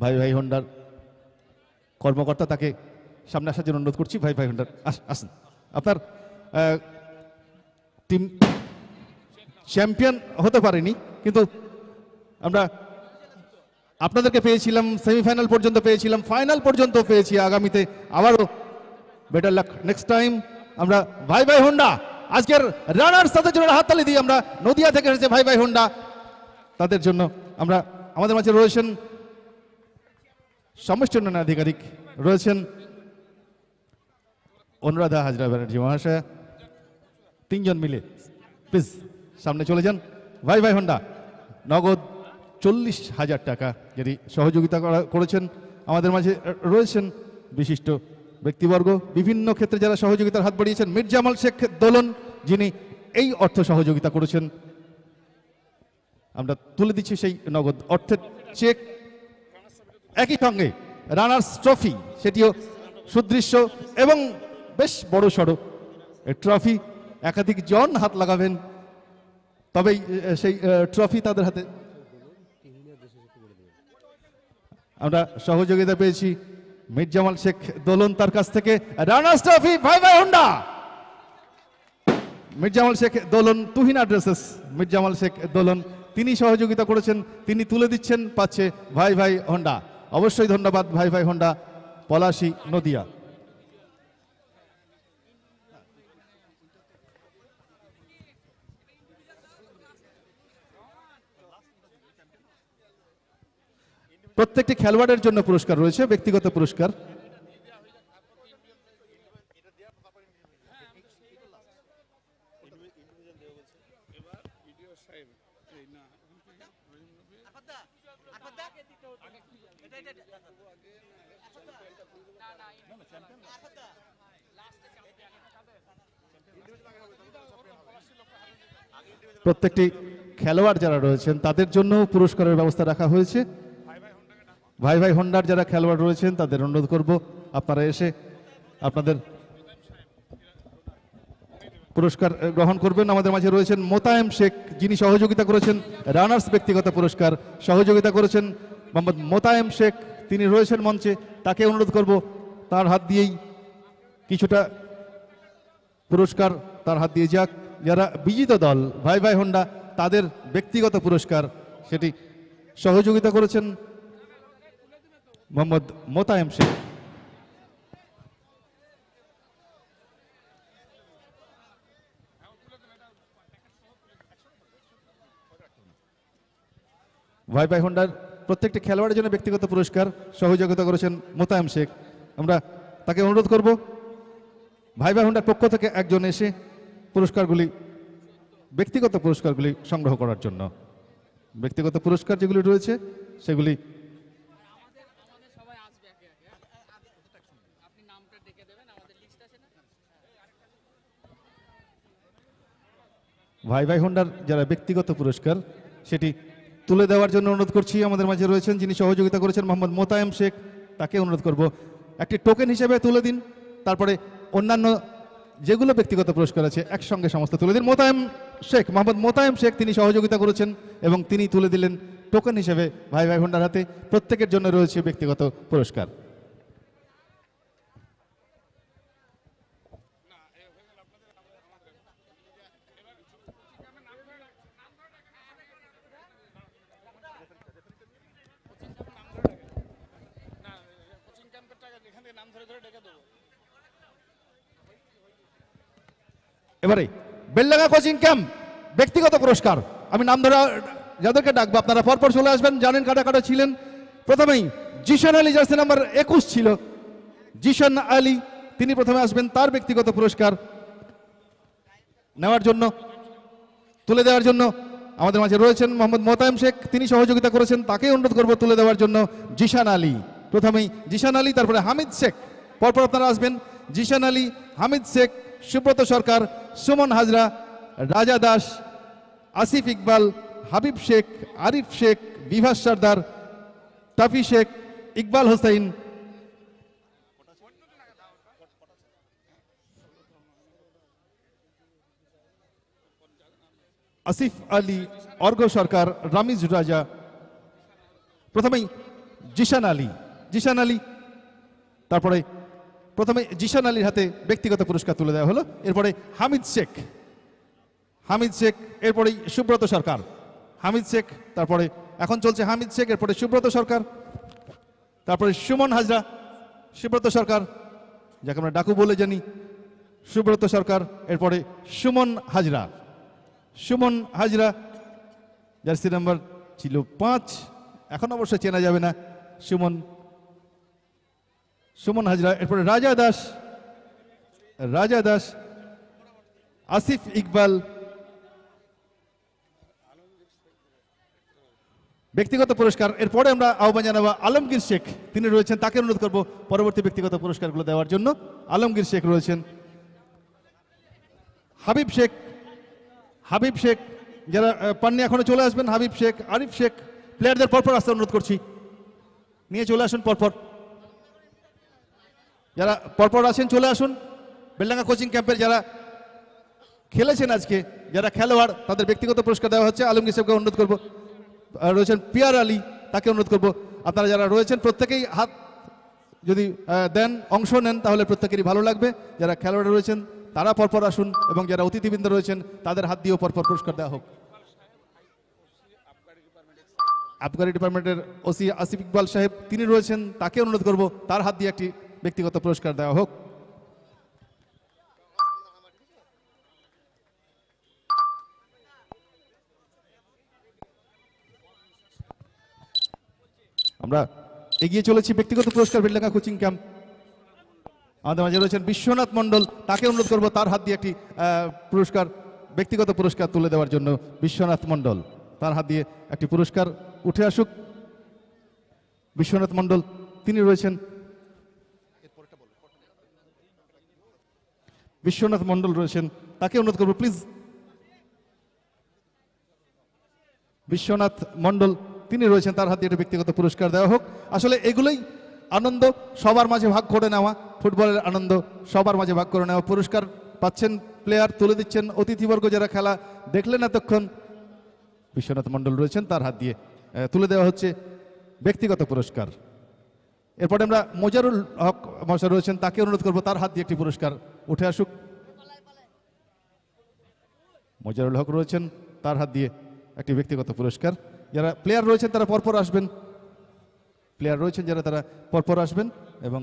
S2: ভাই ভাই হন্ডার কর্মকর্তা তাকে সামনে আসার জন্য অনুরোধ করছি ভাই ভাই হুন্ডার আসেন আপনার টিম চ্যাম্পিয়ন হতে পারেনি কিন্তু আমরা আপনাদেরকে পেয়েছিলাম সেমিফাইনাল পর্যন্ত পেয়েছিলাম ফাইনাল পর্যন্ত পেয়েছি আগামীতে আবারও বেটার লাক নেক্সট টাইম আমরা ভাই ভাই হোন্ডা আজকের রানার সাথে জন্য হাততালি দিই আমরা নদিয়া থেকে এসেছে ভাই ভাই হোন্ডা তাদের জন্য আমরা আমাদের মাঝে রয়েছেন সমষ্টি উন্নয়ন আধিকারিক রয়েছেন অনুরাধা হাজরা ব্যানার্জি মহাশয় তিনজন মিলে প্লিজ সামনে চলে যান ভাই ভাই হন্ডা নগদ চল্লিশ হাজার টাকা যদি সহযোগিতা করা করেছেন আমাদের মাঝে রয়েছেন বিশিষ্ট ব্যক্তিবর্গ বিভিন্ন ক্ষেত্রে যারা সহযোগিতার হাত বাড়িয়েছেন মির্জামাল শেখ দোলন যিনি এই অর্থ সহযোগিতা করেছেন আমরা তুলে দিচ্ছি সেই নগদ অর্থের চেক একই সঙ্গে রানার্স ট্রফি সেটিও সুদৃশ্য এবং বেশ বড় সড়ো ট্রফি একাধিক জন হাত লাগাবেন তবেই সেই ট্রফি তাদের হাতে আমরা সহযোগিতা পেয়েছি মির্জামাল শেখ দোলন তার কাছ থেকে রানার্স ট্রফি ভাই ভাই হন্ডা মির্জামাল শেখ দোলন তুহিন অ্যাড্রেসেস মির্জামাল শেখ দোলন তিনি সহযোগিতা করেছেন তিনি তুলে দিচ্ছেন পাচ্ছে ভাই ভাই হন্ডা অবশ্যই ধন্যবাদ ভাই ভাই হন্ডা পলাশি নদিয়া প্রত্যেকটি খেলোয়াড়ের জন্য পুরস্কার রয়েছে ব্যক্তিগত পুরস্কার প্রত্যেকটি খেলোয়াড় যারা রয়েছেন তাদের জন্য পুরস্কারের ব্যবস্থা রাখা হয়েছে ভাই ভাই হন্ডার যারা খেলোয়াড় রয়েছেন তাদের অনুরোধ করব আপনারা এসে আপনাদের পুরস্কার গ্রহণ করবেন আমাদের মাঝে রয়েছেন মোতায়েম শেখ যিনি সহযোগিতা করেছেন রানার্স ব্যক্তিগত পুরস্কার সহযোগিতা করেছেন মোহাম্মদ মোতায়েম শেখ তিনি রয়েছেন মঞ্চে তাকে অনুরোধ করব তার হাত দিয়েই কিছুটা পুরস্কার তার হাত দিয়ে যাক যারা বিজিত দল ভাই ভাই হন্ডা তাদের ব্যক্তিগত পুরস্কার সেটি সহযোগিতা করেছেন মোহাম্মদ মোতায়েম শেখ ভাই ভাই হোন্ডার প্রত্যেকটি খেলোয়াড়ের জন্য ব্যক্তিগত পুরস্কার সহযোগিতা করেছেন মোতায়েম শেখ আমরা তাকে অনুরোধ করব ভাই ভাই হোন্ডার পক্ষ থেকে একজন এসে পুরস্কারগুলি ব্যক্তিগত পুরস্কারগুলি সংগ্রহ করার জন্য ব্যক্তিগত পুরস্কার যেগুলি রয়েছে সেগুলি ভাই ভাই হন্ডার যারা ব্যক্তিগত পুরস্কার সেটি তুলে দেওয়ার জন্য অনুরোধ করছি আমাদের মাঝে রয়েছেন যিনি সহযোগিতা করেছেন মোহাম্মদ মোতায়েম শেখ তাকে অনুরোধ করব একটি টোকেন হিসেবে তুলে দিন তারপরে অন্যান্য যেগুলো ব্যক্তিগত পুরস্কার আছে একসঙ্গে সমস্ত তুলে দিন মোতায়েম শেখ মোহাম্মদ মোতায়েম শেখ তিনি সহযোগিতা করেছেন এবং তিনি তুলে দিলেন টোকেন হিসেবে ভাই ভাই হোন্ডার হাতে প্রত্যেকের জন্য রয়েছে ব্যক্তিগত পুরস্কার এবারে বেল্লাগা কোচিং ক্যাম্প ব্যক্তিগত পুরস্কার আমি নাম ধরা যাদেরকে ডাকবো আপনারা পরপর চলে আসবেন জানেন কাটা কাটা ছিলেন প্রথমেই জিশান আলী জার্সি নাম্বার একুশ ছিল জিশান আলী তিনি প্রথমে আসবেন তার ব্যক্তিগত পুরস্কার নেওয়ার জন্য তুলে দেওয়ার জন্য আমাদের মাঝে রয়েছেন মোহাম্মদ মোতায়েম শেখ তিনি সহযোগিতা করেছেন তাকে অনুরোধ করব তুলে দেওয়ার জন্য জিশান আলী প্রথমেই জিশান আলী তারপরে হামিদ শেখ পরপর আপনারা আসবেন জিশান আলী হামিদ শেখ সুব্রত সরকার সুমন হাজরা রাজা দাস আসিফ ইকবাল হাবিব শেখ আরিফ শেখ বিভাস সর্দার তাফি শেখ ইকবাল হোসাইন আসিফ আলী অর্ঘ সরকার রামিজ রাজা প্রথমেই জিশান আলী জিশান আলী তারপরে প্রথমে জিশান আলীর হাতে ব্যক্তিগত পুরস্কার তুলে দেওয়া হলো এরপরে হামিদ শেখ হামিদ শেখ এরপরেই সুব্রত সরকার হামিদ শেখ তারপরে এখন চলছে হামিদ শেখ এরপরে সুব্রত সরকার তারপরে সুমন হাজরা সুব্রত সরকার যাকে আমরা ডাকু বলে জানি সুব্রত সরকার এরপরে সুমন হাজরা সুমন হাজরা জার্সি নাম্বার ছিল পাঁচ এখন অবশ্য চেনা যাবে না সুমন সুমন হাজরা এরপরে রাজা দাস রাজা দাস আসিফ ইকবাল ব্যক্তিগত পুরস্কার এরপরে আমরা আহ্বান জানাবো আলমগীর শেখ তিনি রয়েছেন তাকে অনুরোধ করব পরবর্তী ব্যক্তিগত পুরস্কারগুলো দেওয়ার জন্য আলমগীর শেখ রয়েছেন হাবিব শেখ হাবিব শেখ যারা পান্নি এখনো চলে আসবেন হাবিব শেখ আরিফ শেখ প্লেয়ারদের পরপর আসতে অনুরোধ করছি নিয়ে চলে আসুন পরপর যারা পরপর আসেন চলে আসুন বেলডাঙ্গা কোচিং ক্যাম্পের যারা খেলেছেন আজকে যারা খেলোয়াড় তাদের ব্যক্তিগত পুরস্কার দেওয়া হচ্ছে আলমগীর সাহেবকে অনুরোধ করবো রয়েছেন পিয়ার আলী তাকে অনুরোধ করবো আপনারা যারা রয়েছেন প্রত্যেকেই হাত যদি দেন অংশ নেন তাহলে প্রত্যেকেরই ভালো লাগবে যারা খেলোয়াড় রয়েছেন তারা পরপর আসুন এবং যারা অতিথিবৃন্দ রয়েছেন তাদের হাত দিয়েও পরপর পুরস্কার দেওয়া হোক আবগারি ডিপার্টমেন্টের ওসি আসিফ ইকবাল সাহেব তিনি রয়েছেন তাকে অনুরোধ করব তার হাত দিয়ে একটি ব্যক্তিগত পুরস্কার দেওয়া হোক আমরা এগিয়ে চলেছি ব্যক্তিগত পুরস্কার বিল্ডাঙ্গা কোচিং ক্যাম্প আমাদের মাঝে রয়েছেন বিশ্বনাথ মন্ডল তাকে অনুরোধ করবো তার হাত দিয়ে একটি পুরস্কার ব্যক্তিগত পুরস্কার তুলে দেওয়ার জন্য বিশ্বনাথ মন্ডল তার হাত দিয়ে একটি পুরস্কার উঠে আসুক বিশ্বনাথ মন্ডল তিনি রয়েছেন বিশ্বনাথ মন্ডল রয়েছেন তাকে অনুরোধ করবো প্লিজ বিশ্বনাথ মন্ডল তিনি রয়েছেন তার হাতে একটা ব্যক্তিগত পুরস্কার দেওয়া হোক আসলে এগুলোই আনন্দ সবার মাঝে ভাগ করে নেওয়া ফুটবলের আনন্দ সবার মাঝে ভাগ করে নেওয়া পুরস্কার পাচ্ছেন প্লেয়ার তুলে দিচ্ছেন অতিথিবর্গ যারা খেলা দেখলেন এতক্ষণ বিশ্বনাথ মণ্ডল রয়েছেন তার হাত দিয়ে তুলে দেওয়া হচ্ছে ব্যক্তিগত পুরস্কার এরপরে আমরা মোজারুল হক মশাই রয়েছেন তাকে অনুরোধ করবো তার হাত দিয়ে একটি পুরস্কার উঠে আসুক মোজারুল হক রয়েছেন তার হাত দিয়ে একটি ব্যক্তিগত পুরস্কার যারা প্লেয়ার রয়েছেন তারা পরপর আসবেন প্লেয়ার রয়েছেন যারা তারা পরপর আসবেন এবং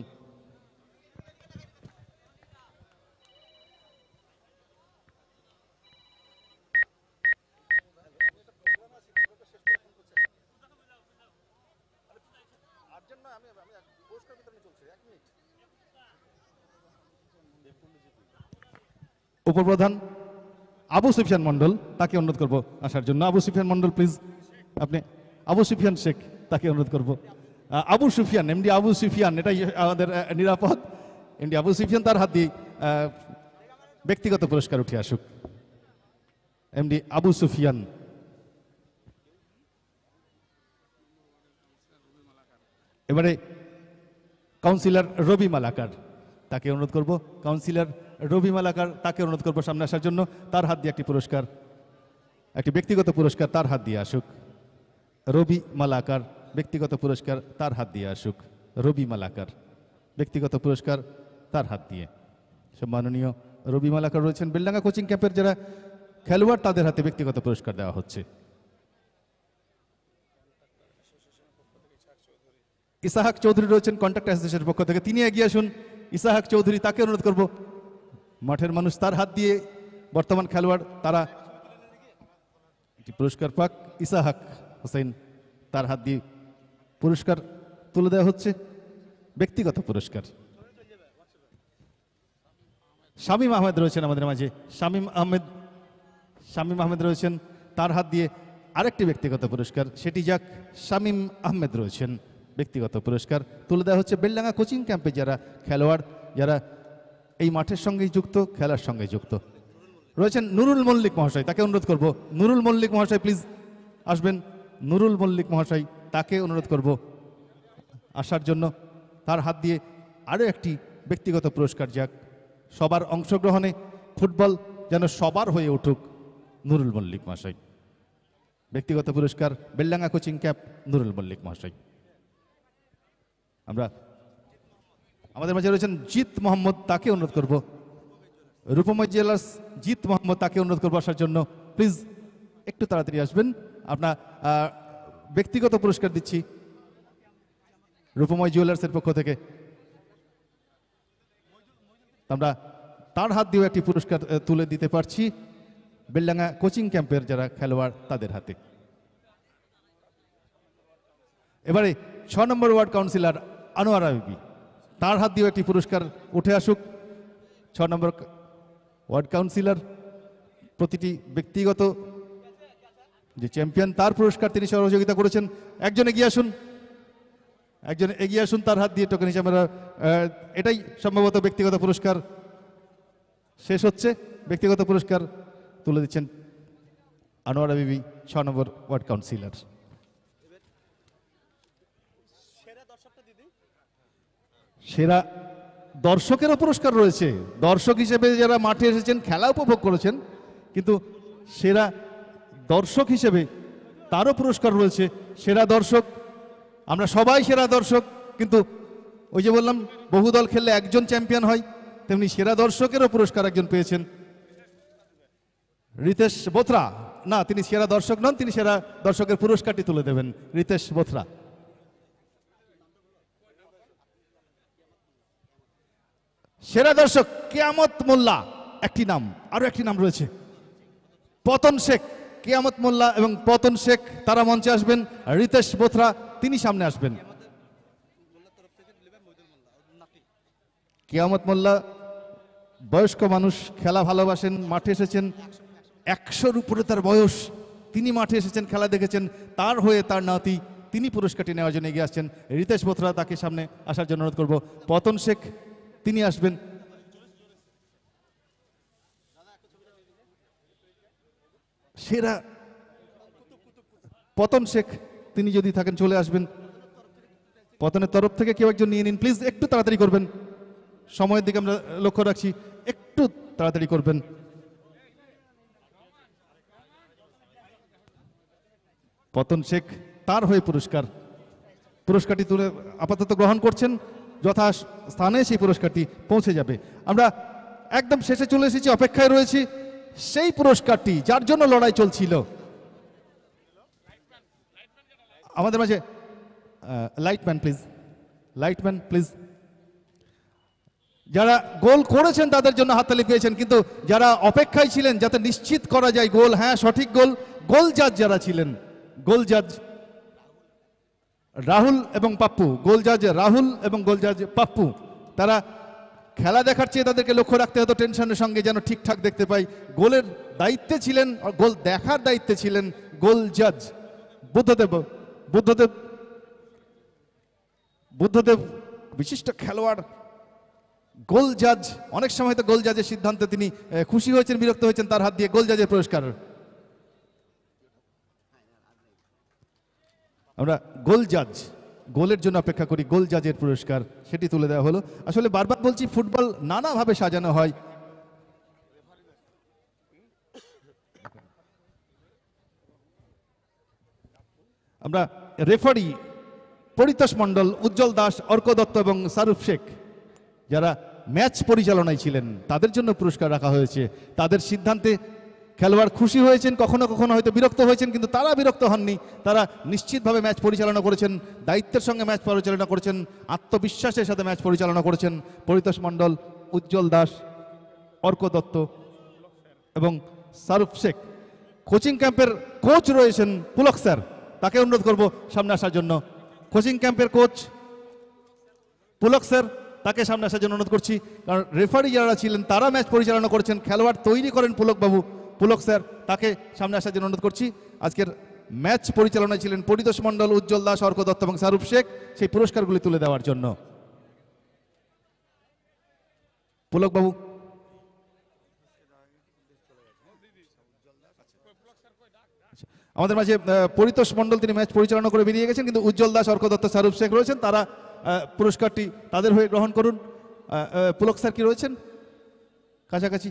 S2: উপপ্রধান আবু সুফিয়ান মণ্ডল তাকে অনুরোধ করব আসার জন্য আবু সুফিয়ান মণ্ডল প্লিজ আপনি আবু সুফিয়ান শেখ তাকে অনুরোধ করব আবু সুফিয়ান এমডি আবু সুফিয়ান এটাই আমাদের নিরাপদ এমডি আবু সুফিয়ান তার হাত দিয়ে ব্যক্তিগত পুরস্কার উঠে আসুক এমডি আবু সুফিয়ান এবারে কাউন্সিলর রবি মালাকার তাকে অনুরোধ করব কাউন্সিলর রবি মালাকার তাকে অনুরোধ করব সামনে আসার জন্য তার হাত দিয়ে একটি পুরস্কার একটি ব্যক্তিগত পুরস্কার তার হাত দিয়ে আসুক রবি মালাকার ব্যক্তিগত পুরস্কার তার হাত দিয়ে আসুক রবি মালাকার ব্যক্তিগত পুরস্কার তার হাত দিয়ে সম্মাননীয় রবি মালাকার রয়েছেন বেলডাঙ্গা কোচিং ক্যাম্পের যারা খেলোয়াড় তাদের হাতে ব্যক্তিগত পুরস্কার দেওয়া হচ্ছে ইসাহাক চৌধুরী রয়েছেন কন্ট্রাক্ট অ্যাসোসিয়েশনের পক্ষ থেকে তিনি এগিয়ে আসুন ইসাহাক চৌধুরী তাকে অনুরোধ করব মাঠের মানুষ তার হাত দিয়ে বর্তমান খেলোয়াড় তারা একটি পুরস্কার পাক ইসাহাক হোসেন তার হাত দিয়ে পুরস্কার তুলে দেওয়া হচ্ছে ব্যক্তিগত পুরস্কার শামীম আহমেদ রয়েছেন আমাদের মাঝে শামীম আহমেদ শামীম আহমেদ রয়েছেন তার হাত দিয়ে আরেকটি ব্যক্তিগত পুরস্কার সেটি যাক শামীম আহমেদ রয়েছেন ব্যক্তিগত পুরস্কার তুলে দেওয়া হচ্ছে বেলডাঙ্গা কোচিং ক্যাম্পে যারা খেলোয়াড় যারা এই মাঠের সঙ্গেই যুক্ত খেলার সঙ্গে যুক্ত রয়েছেন নুরুল মল্লিক মহাশয় তাকে অনুরোধ করব নুরুল মল্লিক মহাশয় প্লিজ আসবেন নুরুল মল্লিক মহাশয় তাকে অনুরোধ করব আসার জন্য তার হাত দিয়ে আরও একটি ব্যক্তিগত পুরস্কার যাক সবার অংশগ্রহণে ফুটবল যেন সবার হয়ে উঠুক নুরুল মল্লিক মহাশয় ব্যক্তিগত পুরস্কার বেল্ডাঙ্গা কোচিং ক্যাম্প নুরুল মল্লিক মহাশয় আমরা আমাদের মাঝে রয়েছেন জিৎ মোহাম্মদ তাকে অনুরোধ করব রূপময় জেলার জিত মোহাম্মদ তাকে অনুরোধ করবো আসার জন্য প্লিজ একটু তাড়াতাড়ি আসবেন আপনার ব্যক্তিগত পুরস্কার দিচ্ছি রূপময় জুয়েলার্সের পক্ষ থেকে আমরা তার হাত দিয়েও একটি পুরস্কার তুলে দিতে পারছি বেল্লাঙ্গা কোচিং ক্যাম্পের যারা খেলোয়াড় তাদের হাতে এবারে ছ নম্বর ওয়ার্ড কাউন্সিলর আনোয়ার আবিবি তার হাত দিয়েও একটি পুরস্কার উঠে আসুক ছ নম্বর ওয়ার্ড কাউন্সিলর প্রতিটি ব্যক্তিগত যে চ্যাম্পিয়ন তার পুরস্কার তিনি সহযোগিতা করেছেন একজন এগিয়ে আসুন একজন এগিয়ে আসুন তার হাত দিয়ে টোকেন হিসাবে এটাই সম্ভবত ব্যক্তিগত পুরস্কার শেষ হচ্ছে ব্যক্তিগত পুরস্কার তুলে দিচ্ছেন আনোয়ারা বিবি ছ নম্বর ওয়ার্ড কাউন্সিলর সেরা দর্শকেরও পুরস্কার রয়েছে দর্শক হিসেবে যারা মাঠে এসেছেন খেলা উপভোগ করেছেন কিন্তু সেরা দর্শক হিসেবে তারও পুরস্কার রয়েছে সেরা দর্শক আমরা সবাই সেরা দর্শক কিন্তু ওই যে বললাম বহু দল খেললে একজন চ্যাম্পিয়ন হয় তেমনি সেরা দর্শকেরও পুরস্কার একজন পেয়েছেন রিতেশ বোথরা না তিনি সেরা দর্শক নন তিনি সেরা দর্শকের পুরস্কারটি তুলে দেবেন রিতেশ বোথরা সেরা দর্শক কেয়ামত মোল্লা একটি নাম আরও একটি নাম রয়েছে পতন শেখ কেয়ামত মোল্লা এবং পতন শেখ তারা মঞ্চে আসবেন রিতেশ বোথরা তিনি সামনে আসবেন কেয়ামত মোল্লা বয়স্ক মানুষ খেলা ভালোবাসেন মাঠে এসেছেন একশোর উপরে তার বয়স তিনি মাঠে এসেছেন খেলা দেখেছেন তার হয়ে তার নাতি তিনি পুরস্কারটি নেওয়ার জন্য এগিয়ে আসছেন রিতেশ বোথরা তাকে সামনে আসার জন্য অনুরোধ করব পতন শেখ তিনি আসবেন সেরা পতন শেখ তিনি যদি থাকেন চলে আসবেন পতনের তরফ থেকে কেউ একজন নিয়ে নিন প্লিজ একটু তাড়াতাড়ি করবেন সময়ের দিকে আমরা লক্ষ্য রাখছি একটু তাড়াতাড়ি করবেন পতন শেখ তার হয়ে পুরস্কার পুরস্কারটি তুলে আপাতত গ্রহণ করছেন যথা স্থানে সেই পুরস্কারটি পৌঁছে যাবে আমরা একদম শেষে চলে এসেছি অপেক্ষায় রয়েছি সেই পুরস্কারটি যার জন্য লড়াই চলছিল আমাদের মাঝে লাইটম্যান প্লিজ লাইটম্যান প্লিজ যারা গোল করেছেন তাদের জন্য হাততালি পেয়েছেন কিন্তু যারা অপেক্ষায় ছিলেন যাতে নিশ্চিত করা যায় গোল হ্যাঁ সঠিক গোল গোল জাজ যারা ছিলেন গোল জাজ রাহুল এবং পাপ্পু গোলজাজ রাহুল এবং গোলজাজ পাপ্পু তারা খেলা দেখার চেয়ে তাদেরকে লক্ষ্য রাখতে হতো টেনশনের সঙ্গে যেন ঠিকঠাক দেখতে পাই গোলের দায়িত্বে ছিলেন গোল দেখার দায়িত্বে ছিলেন গোল জাজ বুদ্ধদেব বুদ্ধদেব বুদ্ধদেব বিশিষ্ট খেলোয়াড় গোল জাজ অনেক সময় তো গোল জাজের সিদ্ধান্তে তিনি খুশি হয়েছেন বিরক্ত হয়েছেন তার হাত দিয়ে গোল জাজের পুরস্কার আমরা গোল জাজ গোলের জন্য অপেক্ষা করি গোল জাজের পুরস্কার সেটি তুলে দেওয়া হলো আসলে বারবার বলছি ফুটবল নানাভাবে সাজানো হয় আমরা রেফারি পরিতোষ মণ্ডল উজ্জ্বল দাস অর্ক দত্ত এবং শাহরুখ শেখ যারা ম্যাচ পরিচালনায় ছিলেন তাদের জন্য পুরস্কার রাখা হয়েছে তাদের সিদ্ধান্তে খেলোয়াড় খুশি হয়েছেন কখনো কখনো হয়তো বিরক্ত হয়েছেন কিন্তু তারা বিরক্ত হননি তারা নিশ্চিতভাবে ম্যাচ পরিচালনা করেছেন দায়িত্বের সঙ্গে ম্যাচ পরিচালনা করেছেন আত্মবিশ্বাসের সাথে ম্যাচ পরিচালনা করেছেন পরিতোষ মণ্ডল উজ্জ্বল দাস অর্ক দত্ত এবং শাহরুফ শেখ কোচিং ক্যাম্পের কোচ রয়েছেন পুলক স্যার তাকে অনুরোধ করব সামনে আসার জন্য কোচিং ক্যাম্পের কোচ পুলক স্যার তাকে সামনে আসার জন্য অনুরোধ করছি কারণ রেফারি যারা ছিলেন তারা ম্যাচ পরিচালনা করেছেন খেলোয়াড় তৈরি করেন পুলকবাবু পুলক স্যার তাকে সামনে আসার জন্য অনুরোধ করছি আজকের ম্যাচ পরিচালনায় ছিলেন পরিতোষ মণ্ডল উজ্জ্বল দাস অর্ক দত্ত এবং শাহরুখ শেখ সেই পুরস্কারগুলি তুলে দেওয়ার জন্য পুলকবাবু আমাদের মাঝে পরিতোষ মণ্ডল তিনি ম্যাচ পরিচালনা করে বেরিয়ে গেছেন কিন্তু উজ্জ্বল দাস অর্ক দত্ত শাহরুখ শেখ রয়েছেন তারা পুরস্কারটি তাদের হয়ে গ্রহণ করুন পুলক স্যার কি রয়েছেন কাছাকাছি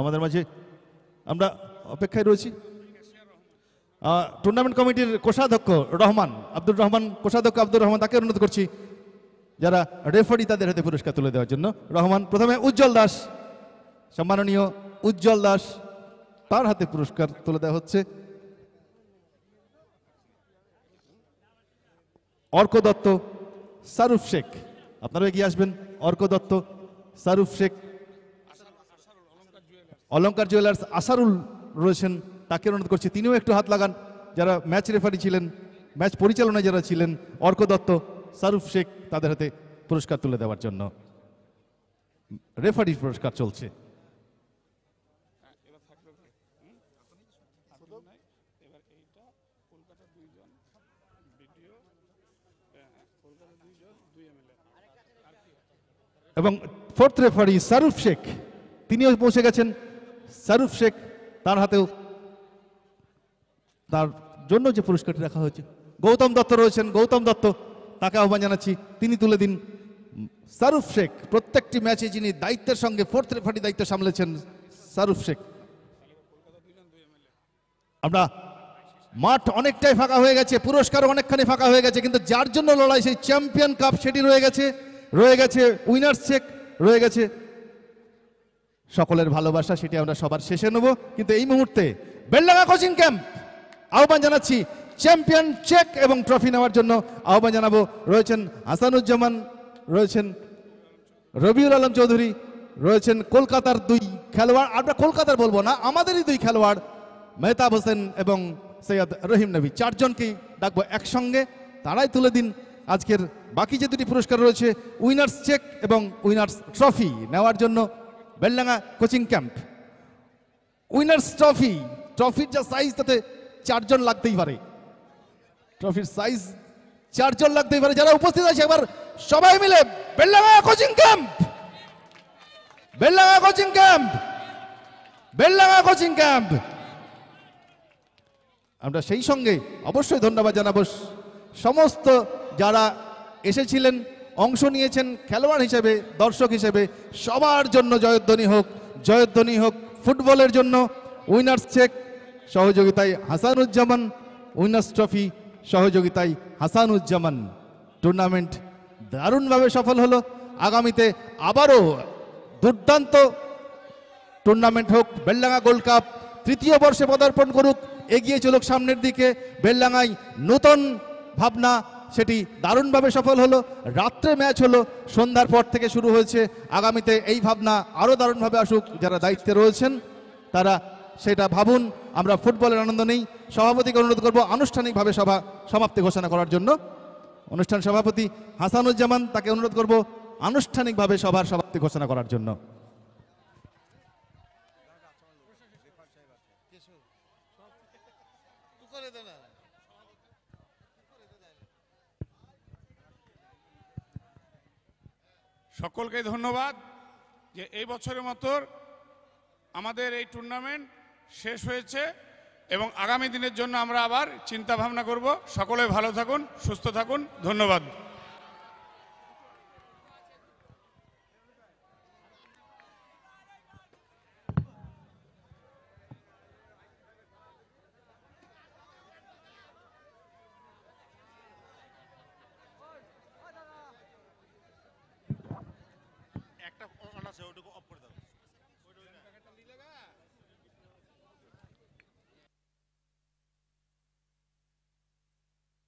S2: আমাদের মাঝে আমরা অপেক্ষায় রয়েছি টুর্নামেন্ট কমিটির কোষাধ্যক্ষ রহমান আব্দুর রহমান কোষাধ্যক্ষ আব্দুর রহমান তাকে অনুরোধ করছি যারা রেফারি তাদের হাতে পুরস্কার তুলে দেওয়ার জন্য রহমান প্রথমে উজ্জ্বল দাস সম্মাননীয় উজ্জ্বল দাস তার হাতে পুরস্কার তুলে দেওয়া হচ্ছে অর্ক দত্ত শাহরুফ শেখ আপনারা এগিয়ে আসবেন অর্ক দত্ত শাহরুফ শেখ অলঙ্কার জুয়েলার্স আসারুল রয়েছেন তাকে অনুরোধ করছি তিনিও একটু হাত লাগান যারা ম্যাচ রেফারি ছিলেন ম্যাচ পরিচালনায় যারা ছিলেন অর্ক দত্ত সারুফ শেখ তাদের হাতে পুরস্কার তুলে দেওয়ার জন্য রেফারি পুরস্কার চলছে এবং ফোর্থ রেফারি সারুফ শেখ তিনিও পৌঁছে গেছেন শারুফ শেখ তার হাতেও তার জন্য যে পুরস্কারটি রাখা হয়েছে গৌতম দত্ত রয়েছেন গৌতম দত্ত তাকে আহ্বান জানাচ্ছি তিনি তুলে দিন শারুফ শেখ প্রত্যেকটি ম্যাচে যিনি দায়িত্বের সঙ্গে ফোর্থ রেফারি দায়িত্ব সামলেছেন শারুফ শেখ আমরা মাঠ অনেকটাই ফাঁকা হয়ে গেছে পুরস্কার অনেকখানি ফাঁকা হয়ে গেছে কিন্তু যার জন্য লড়াই সেই চ্যাম্পিয়ন কাপ সেটি রয়ে গেছে রয়ে গেছে উইনার্স চেক রয়ে গেছে সকলের ভালোবাসা সেটি আমরা সবার শেষে নেব কিন্তু এই মুহূর্তে বেল্লাঙ্গা কোচিং ক্যাম্প আহ্বান জানাচ্ছি চ্যাম্পিয়ন চেক এবং ট্রফি নেওয়ার জন্য আহ্বান জানাবো রয়েছেন হাসানুজ্জামান রয়েছেন রবিউল আলম চৌধুরী রয়েছেন কলকাতার দুই খেলোয়াড় আমরা কলকাতার বলবো না আমাদেরই দুই খেলোয়াড় মেহতাব হোসেন এবং সৈয়দ রহিম নবী চারজনকেই ডাকবো একসঙ্গে তারাই তুলে দিন আজকের বাকি যে দুটি পুরস্কার রয়েছে উইনার্স চেক এবং উইনার্স ট্রফি নেওয়ার জন্য Beldanga coaching camp winners trophy ট্রফির যা সাইজ তাতে চারজন লাগতেই পারে ট্রফির সাইজ চারজন লাগতেই পারে যারা উপস্থিত আছে একবার সবাই মিলে Beldanga coaching camp Beldanga coaching camp Beldanga coaching camp আমরা সেই সঙ্গে অবশ্যই ধন্যবাদ জানাবো সমস্ত যারা এসেছিলেন অংশ নিয়েছেন খেলোয়াড় হিসেবে দর্শক হিসেবে সবার জন্য জয়ধ্বনি হোক জয়ধ্বনি হোক ফুটবলের জন্য উইনার্স চেক সহযোগিতায় হাসানুজ্জামান উইনার্স ট্রফি সহযোগিতায় হাসানুজ্জামান টুর্নামেন্ট দারুণভাবে সফল হলো আগামীতে আবারও দুর্দান্ত টুর্নামেন্ট হোক বেলডাঙ্গা গোল্ড কাপ তৃতীয় বর্ষে পদার্পণ করুক এগিয়ে চলুক সামনের দিকে বেলডাঙ্গায় নতুন ভাবনা সেটি দারুণভাবে সফল হলো রাত্রে ম্যাচ হলো সন্ধ্যার পর থেকে শুরু হয়েছে আগামীতে এই ভাবনা আরও দারুণভাবে আসুক যারা দায়িত্বে রয়েছেন তারা সেটা ভাবুন আমরা ফুটবলের আনন্দ নেই সভাপতিকে অনুরোধ করব আনুষ্ঠানিকভাবে সভা সমাপ্তি ঘোষণা করার জন্য অনুষ্ঠান সভাপতি হাসানুজ্জামান তাকে অনুরোধ করব আনুষ্ঠানিকভাবে সভার সমাপ্তি ঘোষণা করার জন্য
S9: সকলকে ধন্যবাদ যে এই বছরের মতো আমাদের এই টুর্নামেন্ট শেষ হয়েছে এবং আগামী দিনের জন্য আমরা আবার চিন্তা ভাবনা করব সকলে ভালো থাকুন সুস্থ থাকুন ধন্যবাদ